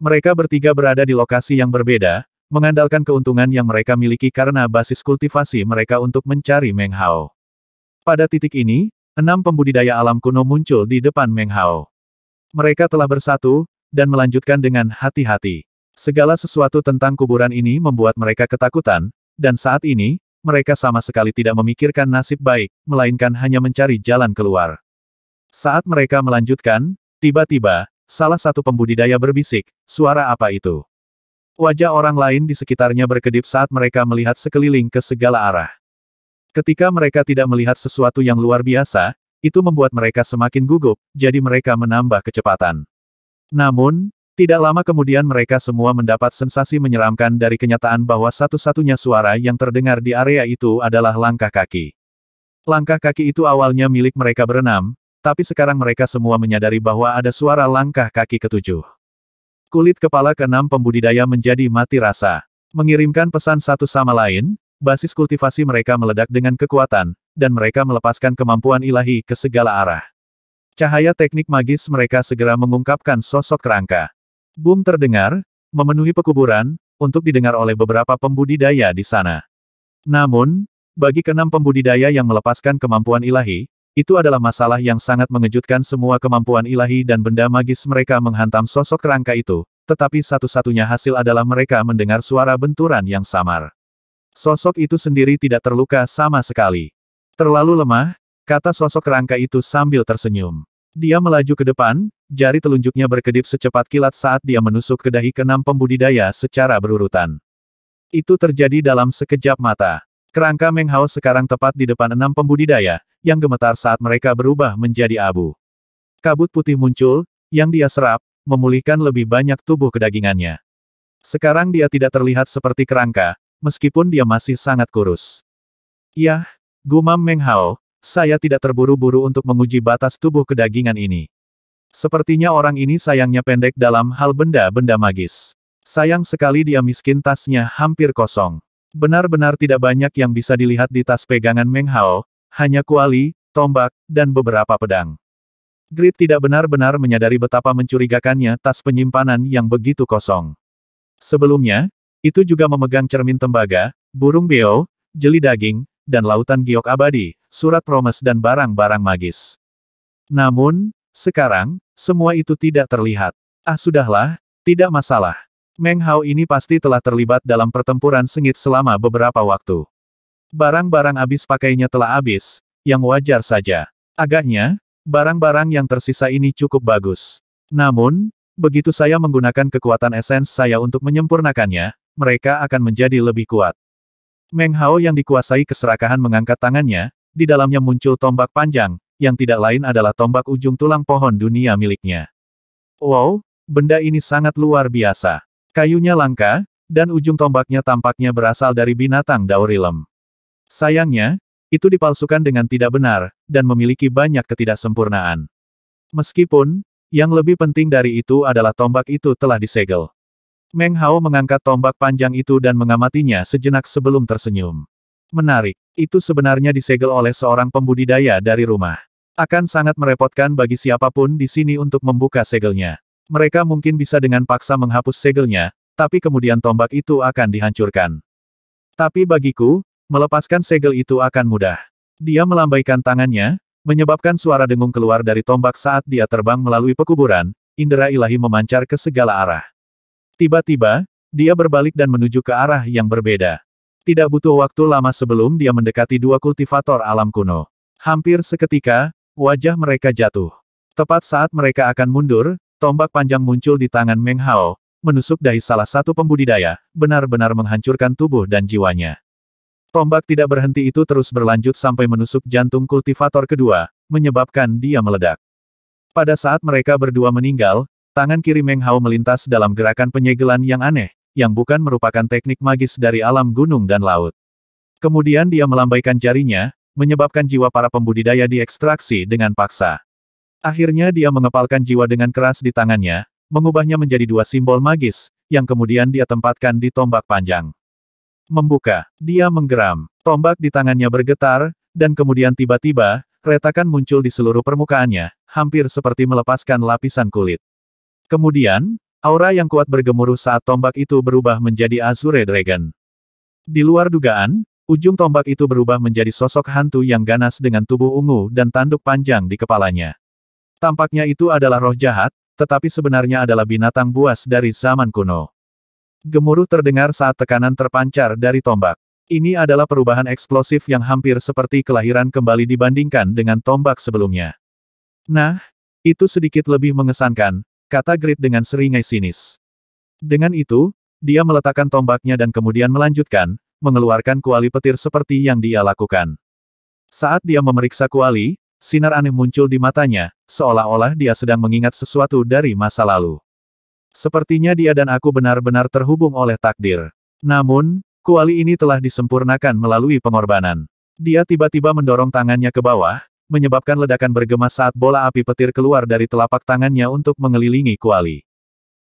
Mereka bertiga berada di lokasi yang berbeda, mengandalkan keuntungan yang mereka miliki karena basis kultivasi mereka untuk mencari Meng Hao. Pada titik ini, enam pembudidaya alam kuno muncul di depan Meng Hao. Mereka telah bersatu, dan melanjutkan dengan hati-hati. Segala sesuatu tentang kuburan ini membuat mereka ketakutan, dan saat ini, mereka sama sekali tidak memikirkan nasib baik, melainkan hanya mencari jalan keluar. Saat mereka melanjutkan, tiba-tiba, salah satu pembudidaya berbisik, suara apa itu? Wajah orang lain di sekitarnya berkedip saat mereka melihat sekeliling ke segala arah. Ketika mereka tidak melihat sesuatu yang luar biasa, itu membuat mereka semakin gugup, jadi mereka menambah kecepatan. Namun, tidak lama kemudian mereka semua mendapat sensasi menyeramkan dari kenyataan bahwa satu-satunya suara yang terdengar di area itu adalah langkah kaki. Langkah kaki itu awalnya milik mereka berenam, tapi sekarang mereka semua menyadari bahwa ada suara langkah kaki ketujuh. Kulit kepala keenam pembudidaya menjadi mati rasa. Mengirimkan pesan satu sama lain, basis kultivasi mereka meledak dengan kekuatan, dan mereka melepaskan kemampuan ilahi ke segala arah. Cahaya teknik magis mereka segera mengungkapkan sosok kerangka. Boom terdengar, memenuhi pekuburan, untuk didengar oleh beberapa pembudidaya di sana. Namun, bagi keenam pembudidaya yang melepaskan kemampuan ilahi, itu adalah masalah yang sangat mengejutkan semua kemampuan ilahi dan benda magis mereka menghantam sosok kerangka itu, tetapi satu-satunya hasil adalah mereka mendengar suara benturan yang samar. Sosok itu sendiri tidak terluka sama sekali. Terlalu lemah, kata sosok kerangka itu sambil tersenyum. Dia melaju ke depan, jari telunjuknya berkedip secepat kilat saat dia menusuk ke dahi keenam pembudidaya secara berurutan. Itu terjadi dalam sekejap mata. Kerangka Meng Hao sekarang tepat di depan enam pembudidaya, yang gemetar saat mereka berubah menjadi abu. Kabut putih muncul, yang dia serap, memulihkan lebih banyak tubuh kedagingannya. Sekarang dia tidak terlihat seperti kerangka, meskipun dia masih sangat kurus. Yah, gumam Meng Hao, saya tidak terburu-buru untuk menguji batas tubuh kedagingan ini. Sepertinya orang ini sayangnya pendek dalam hal benda-benda magis. Sayang sekali dia miskin tasnya hampir kosong. Benar-benar tidak banyak yang bisa dilihat di tas pegangan Meng Hao, hanya kuali, tombak, dan beberapa pedang. Grit tidak benar-benar menyadari betapa mencurigakannya tas penyimpanan yang begitu kosong. Sebelumnya, itu juga memegang cermin tembaga, burung beo, jeli daging, dan lautan giok abadi, surat promes dan barang-barang magis. Namun, sekarang, semua itu tidak terlihat. Ah sudahlah, tidak masalah. Meng Hao ini pasti telah terlibat dalam pertempuran sengit selama beberapa waktu. Barang-barang habis pakainya telah habis, yang wajar saja. Agaknya, barang-barang yang tersisa ini cukup bagus. Namun, begitu saya menggunakan kekuatan esens saya untuk menyempurnakannya, mereka akan menjadi lebih kuat. Meng Hao yang dikuasai keserakahan mengangkat tangannya, di dalamnya muncul tombak panjang, yang tidak lain adalah tombak ujung tulang pohon dunia miliknya. Wow, benda ini sangat luar biasa. Kayunya langka, dan ujung tombaknya tampaknya berasal dari binatang Daurilem. Sayangnya, itu dipalsukan dengan tidak benar, dan memiliki banyak ketidaksempurnaan. Meskipun, yang lebih penting dari itu adalah tombak itu telah disegel. Meng Hao mengangkat tombak panjang itu dan mengamatinya sejenak sebelum tersenyum. Menarik, itu sebenarnya disegel oleh seorang pembudidaya dari rumah. Akan sangat merepotkan bagi siapapun di sini untuk membuka segelnya. Mereka mungkin bisa dengan paksa menghapus segelnya, tapi kemudian tombak itu akan dihancurkan. Tapi bagiku, melepaskan segel itu akan mudah. Dia melambaikan tangannya, menyebabkan suara dengung keluar dari tombak saat dia terbang melalui pekuburan, indera ilahi memancar ke segala arah. Tiba-tiba, dia berbalik dan menuju ke arah yang berbeda. Tidak butuh waktu lama sebelum dia mendekati dua kultivator alam kuno. Hampir seketika, Wajah mereka jatuh. Tepat saat mereka akan mundur, tombak panjang muncul di tangan Meng Hao, menusuk dahi salah satu pembudidaya, benar-benar menghancurkan tubuh dan jiwanya. Tombak tidak berhenti itu terus berlanjut sampai menusuk jantung kultivator kedua, menyebabkan dia meledak. Pada saat mereka berdua meninggal, tangan kiri Meng Hao melintas dalam gerakan penyegelan yang aneh, yang bukan merupakan teknik magis dari alam gunung dan laut. Kemudian dia melambaikan jarinya, menyebabkan jiwa para pembudidaya diekstraksi dengan paksa. Akhirnya dia mengepalkan jiwa dengan keras di tangannya, mengubahnya menjadi dua simbol magis, yang kemudian dia tempatkan di tombak panjang. Membuka, dia menggeram, tombak di tangannya bergetar, dan kemudian tiba-tiba, retakan muncul di seluruh permukaannya, hampir seperti melepaskan lapisan kulit. Kemudian, aura yang kuat bergemuruh saat tombak itu berubah menjadi Azure Dragon. Di luar dugaan, Ujung tombak itu berubah menjadi sosok hantu yang ganas dengan tubuh ungu dan tanduk panjang di kepalanya. Tampaknya itu adalah roh jahat, tetapi sebenarnya adalah binatang buas dari zaman kuno. Gemuruh terdengar saat tekanan terpancar dari tombak. Ini adalah perubahan eksplosif yang hampir seperti kelahiran kembali dibandingkan dengan tombak sebelumnya. Nah, itu sedikit lebih mengesankan, kata Grit dengan seringai sinis. Dengan itu, dia meletakkan tombaknya dan kemudian melanjutkan, mengeluarkan kuali petir seperti yang dia lakukan. Saat dia memeriksa kuali, sinar aneh muncul di matanya, seolah-olah dia sedang mengingat sesuatu dari masa lalu. Sepertinya dia dan aku benar-benar terhubung oleh takdir. Namun, kuali ini telah disempurnakan melalui pengorbanan. Dia tiba-tiba mendorong tangannya ke bawah, menyebabkan ledakan bergema saat bola api petir keluar dari telapak tangannya untuk mengelilingi kuali.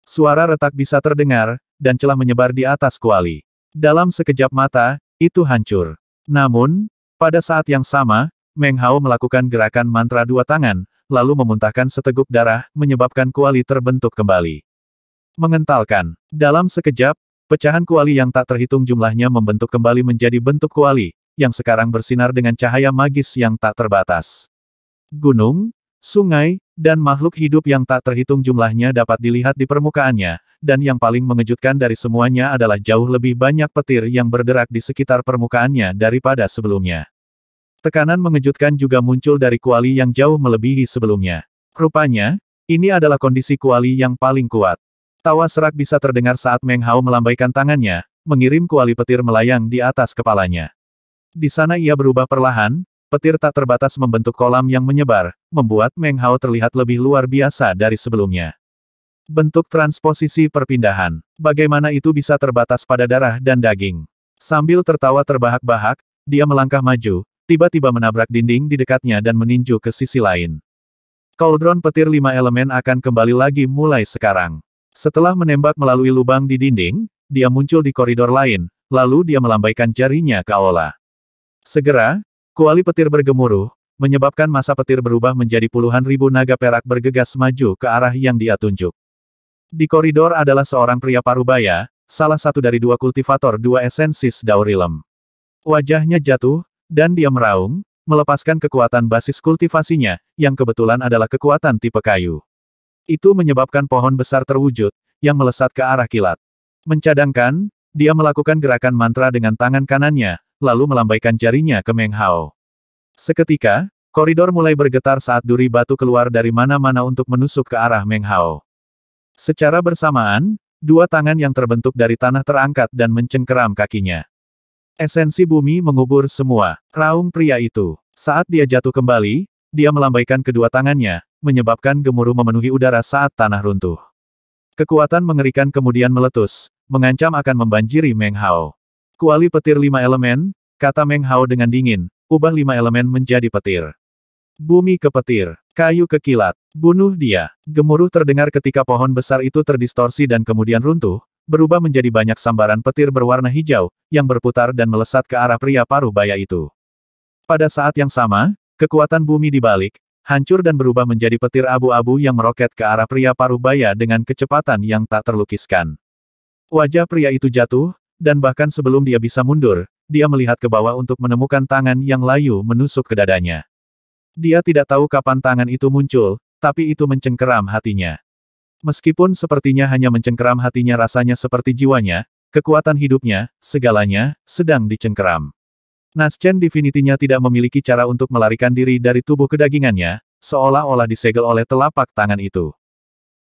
Suara retak bisa terdengar, dan celah menyebar di atas kuali. Dalam sekejap mata, itu hancur. Namun, pada saat yang sama, Meng Hao melakukan gerakan mantra dua tangan, lalu memuntahkan seteguk darah, menyebabkan kuali terbentuk kembali. Mengentalkan. Dalam sekejap, pecahan kuali yang tak terhitung jumlahnya membentuk kembali menjadi bentuk kuali, yang sekarang bersinar dengan cahaya magis yang tak terbatas. Gunung, sungai, dan makhluk hidup yang tak terhitung jumlahnya dapat dilihat di permukaannya, dan yang paling mengejutkan dari semuanya adalah jauh lebih banyak petir yang berderak di sekitar permukaannya daripada sebelumnya. Tekanan mengejutkan juga muncul dari kuali yang jauh melebihi sebelumnya. Rupanya, ini adalah kondisi kuali yang paling kuat. Tawa serak bisa terdengar saat Meng Hao melambaikan tangannya, mengirim kuali petir melayang di atas kepalanya. Di sana ia berubah perlahan, petir tak terbatas membentuk kolam yang menyebar, membuat Meng Hao terlihat lebih luar biasa dari sebelumnya. Bentuk transposisi perpindahan. Bagaimana itu bisa terbatas pada darah dan daging? Sambil tertawa terbahak-bahak, dia melangkah maju, tiba-tiba menabrak dinding di dekatnya dan meninju ke sisi lain. Cauldron petir lima elemen akan kembali lagi mulai sekarang. Setelah menembak melalui lubang di dinding, dia muncul di koridor lain, lalu dia melambaikan jarinya ke Aola. Segera, kuali petir bergemuruh, menyebabkan masa petir berubah menjadi puluhan ribu naga perak bergegas maju ke arah yang dia tunjuk. Di koridor adalah seorang pria parubaya, salah satu dari dua kultivator dua esensis Daurilem. Wajahnya jatuh, dan dia meraung, melepaskan kekuatan basis kultivasinya, yang kebetulan adalah kekuatan tipe kayu. Itu menyebabkan pohon besar terwujud, yang melesat ke arah kilat. Mencadangkan, dia melakukan gerakan mantra dengan tangan kanannya, lalu melambaikan jarinya ke Meng Hao. Seketika, koridor mulai bergetar saat duri batu keluar dari mana-mana untuk menusuk ke arah Meng Hao. Secara bersamaan, dua tangan yang terbentuk dari tanah terangkat dan mencengkeram kakinya. Esensi bumi mengubur semua. Raung pria itu. Saat dia jatuh kembali, dia melambaikan kedua tangannya, menyebabkan gemuruh memenuhi udara saat tanah runtuh. Kekuatan mengerikan kemudian meletus, mengancam akan membanjiri Meng Hao. Kuali petir lima elemen, kata Meng Hao dengan dingin, ubah lima elemen menjadi petir. Bumi ke petir. Kayu kekilat. Bunuh dia. Gemuruh terdengar ketika pohon besar itu terdistorsi dan kemudian runtuh, berubah menjadi banyak sambaran petir berwarna hijau, yang berputar dan melesat ke arah pria paruh baya itu. Pada saat yang sama, kekuatan bumi dibalik, hancur dan berubah menjadi petir abu-abu yang meroket ke arah pria paruh baya dengan kecepatan yang tak terlukiskan. Wajah pria itu jatuh, dan bahkan sebelum dia bisa mundur, dia melihat ke bawah untuk menemukan tangan yang layu menusuk ke dadanya. Dia tidak tahu kapan tangan itu muncul, tapi itu mencengkeram hatinya. Meskipun sepertinya hanya mencengkeram hatinya rasanya seperti jiwanya, kekuatan hidupnya, segalanya, sedang dicengkeram. Divinity-nya tidak memiliki cara untuk melarikan diri dari tubuh kedagingannya, seolah-olah disegel oleh telapak tangan itu.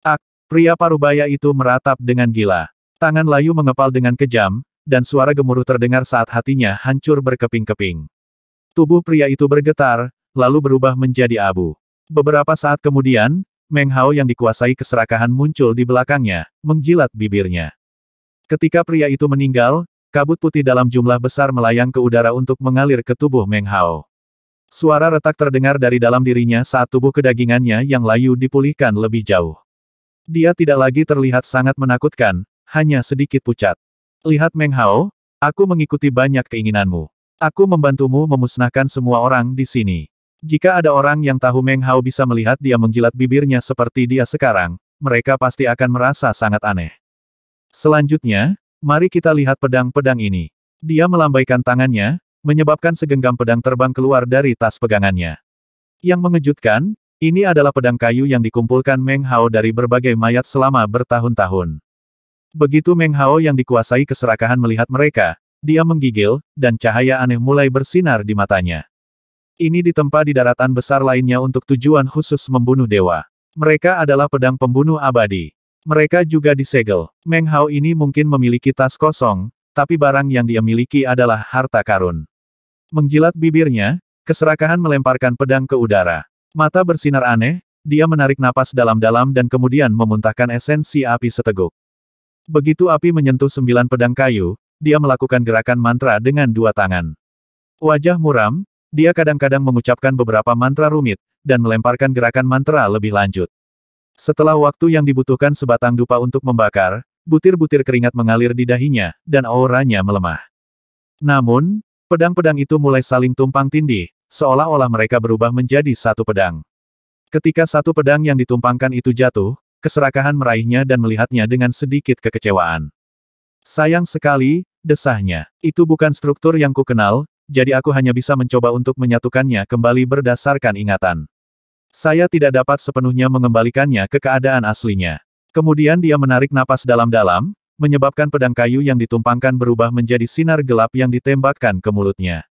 Ak, pria parubaya itu meratap dengan gila. Tangan layu mengepal dengan kejam, dan suara gemuruh terdengar saat hatinya hancur berkeping-keping. Tubuh pria itu bergetar, lalu berubah menjadi abu. Beberapa saat kemudian, Meng Hao yang dikuasai keserakahan muncul di belakangnya, menjilat bibirnya. Ketika pria itu meninggal, kabut putih dalam jumlah besar melayang ke udara untuk mengalir ke tubuh Meng Hao. Suara retak terdengar dari dalam dirinya saat tubuh kedagingannya yang layu dipulihkan lebih jauh. Dia tidak lagi terlihat sangat menakutkan, hanya sedikit pucat. Lihat Meng Hao, aku mengikuti banyak keinginanmu. Aku membantumu memusnahkan semua orang di sini. Jika ada orang yang tahu Meng Hao bisa melihat dia menjilat bibirnya seperti dia sekarang, mereka pasti akan merasa sangat aneh. Selanjutnya, mari kita lihat pedang-pedang ini. Dia melambaikan tangannya, menyebabkan segenggam pedang terbang keluar dari tas pegangannya. Yang mengejutkan, ini adalah pedang kayu yang dikumpulkan Meng Hao dari berbagai mayat selama bertahun-tahun. Begitu Meng Hao yang dikuasai keserakahan melihat mereka, dia menggigil, dan cahaya aneh mulai bersinar di matanya. Ini ditempa di daratan besar lainnya untuk tujuan khusus membunuh dewa. Mereka adalah pedang pembunuh abadi. Mereka juga disegel. Meng Hao ini mungkin memiliki tas kosong, tapi barang yang dia miliki adalah harta karun. Menjilat bibirnya, keserakahan melemparkan pedang ke udara. Mata bersinar aneh, dia menarik napas dalam-dalam dan kemudian memuntahkan esensi api seteguk. Begitu api menyentuh sembilan pedang kayu, dia melakukan gerakan mantra dengan dua tangan. Wajah muram, dia kadang-kadang mengucapkan beberapa mantra rumit, dan melemparkan gerakan mantra lebih lanjut. Setelah waktu yang dibutuhkan sebatang dupa untuk membakar, butir-butir keringat mengalir di dahinya, dan auranya melemah. Namun, pedang-pedang itu mulai saling tumpang tindih, seolah-olah mereka berubah menjadi satu pedang. Ketika satu pedang yang ditumpangkan itu jatuh, keserakahan meraihnya dan melihatnya dengan sedikit kekecewaan. Sayang sekali, desahnya. Itu bukan struktur yang kukenal jadi aku hanya bisa mencoba untuk menyatukannya kembali berdasarkan ingatan. Saya tidak dapat sepenuhnya mengembalikannya ke keadaan aslinya. Kemudian dia menarik napas dalam-dalam, menyebabkan pedang kayu yang ditumpangkan berubah menjadi sinar gelap yang ditembakkan ke mulutnya.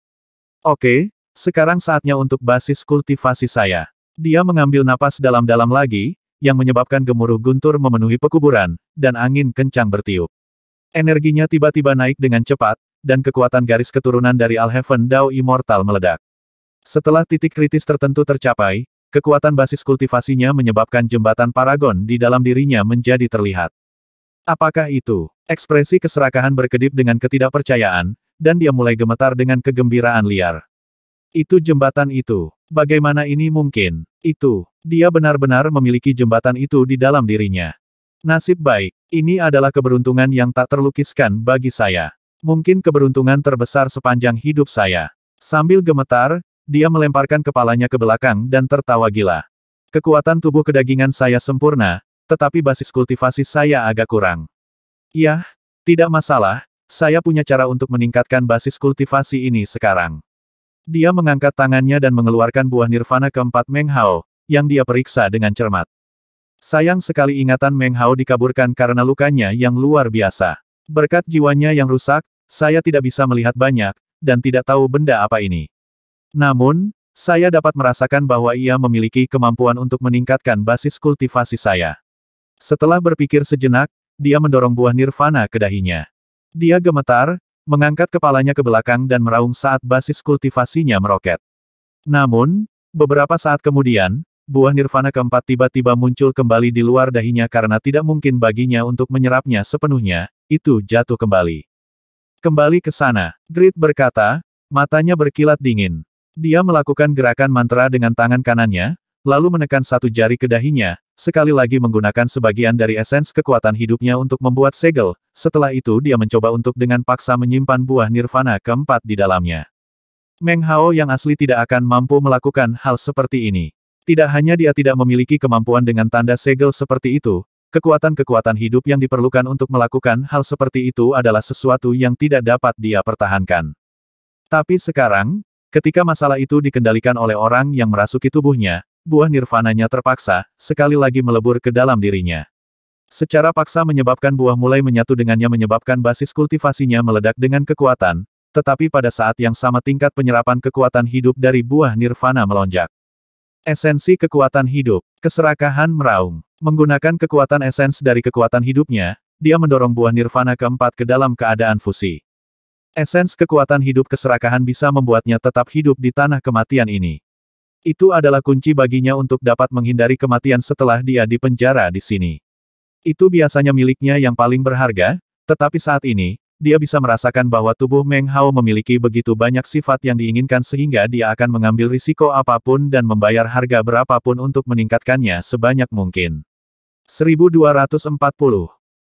Oke, sekarang saatnya untuk basis kultivasi saya. Dia mengambil napas dalam-dalam lagi, yang menyebabkan gemuruh guntur memenuhi pekuburan, dan angin kencang bertiup. Energinya tiba-tiba naik dengan cepat, dan kekuatan garis keturunan dari Al Alheaven Dao Immortal meledak. Setelah titik kritis tertentu tercapai, kekuatan basis kultivasinya menyebabkan jembatan paragon di dalam dirinya menjadi terlihat. Apakah itu? Ekspresi keserakahan berkedip dengan ketidakpercayaan, dan dia mulai gemetar dengan kegembiraan liar. Itu jembatan itu. Bagaimana ini mungkin? Itu. Dia benar-benar memiliki jembatan itu di dalam dirinya. Nasib baik. Ini adalah keberuntungan yang tak terlukiskan bagi saya. Mungkin keberuntungan terbesar sepanjang hidup saya. Sambil gemetar, dia melemparkan kepalanya ke belakang dan tertawa gila. Kekuatan tubuh kedagingan saya sempurna, tetapi basis kultivasi saya agak kurang. Yah, tidak masalah, saya punya cara untuk meningkatkan basis kultivasi ini sekarang. Dia mengangkat tangannya dan mengeluarkan buah nirvana keempat Meng Hao, yang dia periksa dengan cermat. Sayang sekali ingatan Meng Hao dikaburkan karena lukanya yang luar biasa. Berkat jiwanya yang rusak, saya tidak bisa melihat banyak, dan tidak tahu benda apa ini. Namun, saya dapat merasakan bahwa ia memiliki kemampuan untuk meningkatkan basis kultivasi saya. Setelah berpikir sejenak, dia mendorong buah nirvana ke dahinya. Dia gemetar, mengangkat kepalanya ke belakang dan meraung saat basis kultivasinya meroket. Namun, beberapa saat kemudian, buah nirvana keempat tiba-tiba muncul kembali di luar dahinya karena tidak mungkin baginya untuk menyerapnya sepenuhnya, itu jatuh kembali. Kembali ke sana, Grit berkata, matanya berkilat dingin. Dia melakukan gerakan mantra dengan tangan kanannya, lalu menekan satu jari ke dahinya, sekali lagi menggunakan sebagian dari esens kekuatan hidupnya untuk membuat segel, setelah itu dia mencoba untuk dengan paksa menyimpan buah nirvana keempat di dalamnya. Meng Hao yang asli tidak akan mampu melakukan hal seperti ini. Tidak hanya dia tidak memiliki kemampuan dengan tanda segel seperti itu, Kekuatan-kekuatan hidup yang diperlukan untuk melakukan hal seperti itu adalah sesuatu yang tidak dapat dia pertahankan. Tapi sekarang, ketika masalah itu dikendalikan oleh orang yang merasuki tubuhnya, buah nirvananya terpaksa, sekali lagi melebur ke dalam dirinya. Secara paksa menyebabkan buah mulai menyatu dengannya menyebabkan basis kultivasinya meledak dengan kekuatan, tetapi pada saat yang sama tingkat penyerapan kekuatan hidup dari buah nirvana melonjak. Esensi kekuatan hidup, keserakahan meraung. Menggunakan kekuatan esens dari kekuatan hidupnya, dia mendorong buah nirvana keempat ke dalam keadaan fusi. Esens kekuatan hidup keserakahan bisa membuatnya tetap hidup di tanah kematian ini. Itu adalah kunci baginya untuk dapat menghindari kematian setelah dia dipenjara di sini. Itu biasanya miliknya yang paling berharga, tetapi saat ini, dia bisa merasakan bahwa tubuh Meng Hao memiliki begitu banyak sifat yang diinginkan sehingga dia akan mengambil risiko apapun dan membayar harga berapapun untuk meningkatkannya sebanyak mungkin. 1240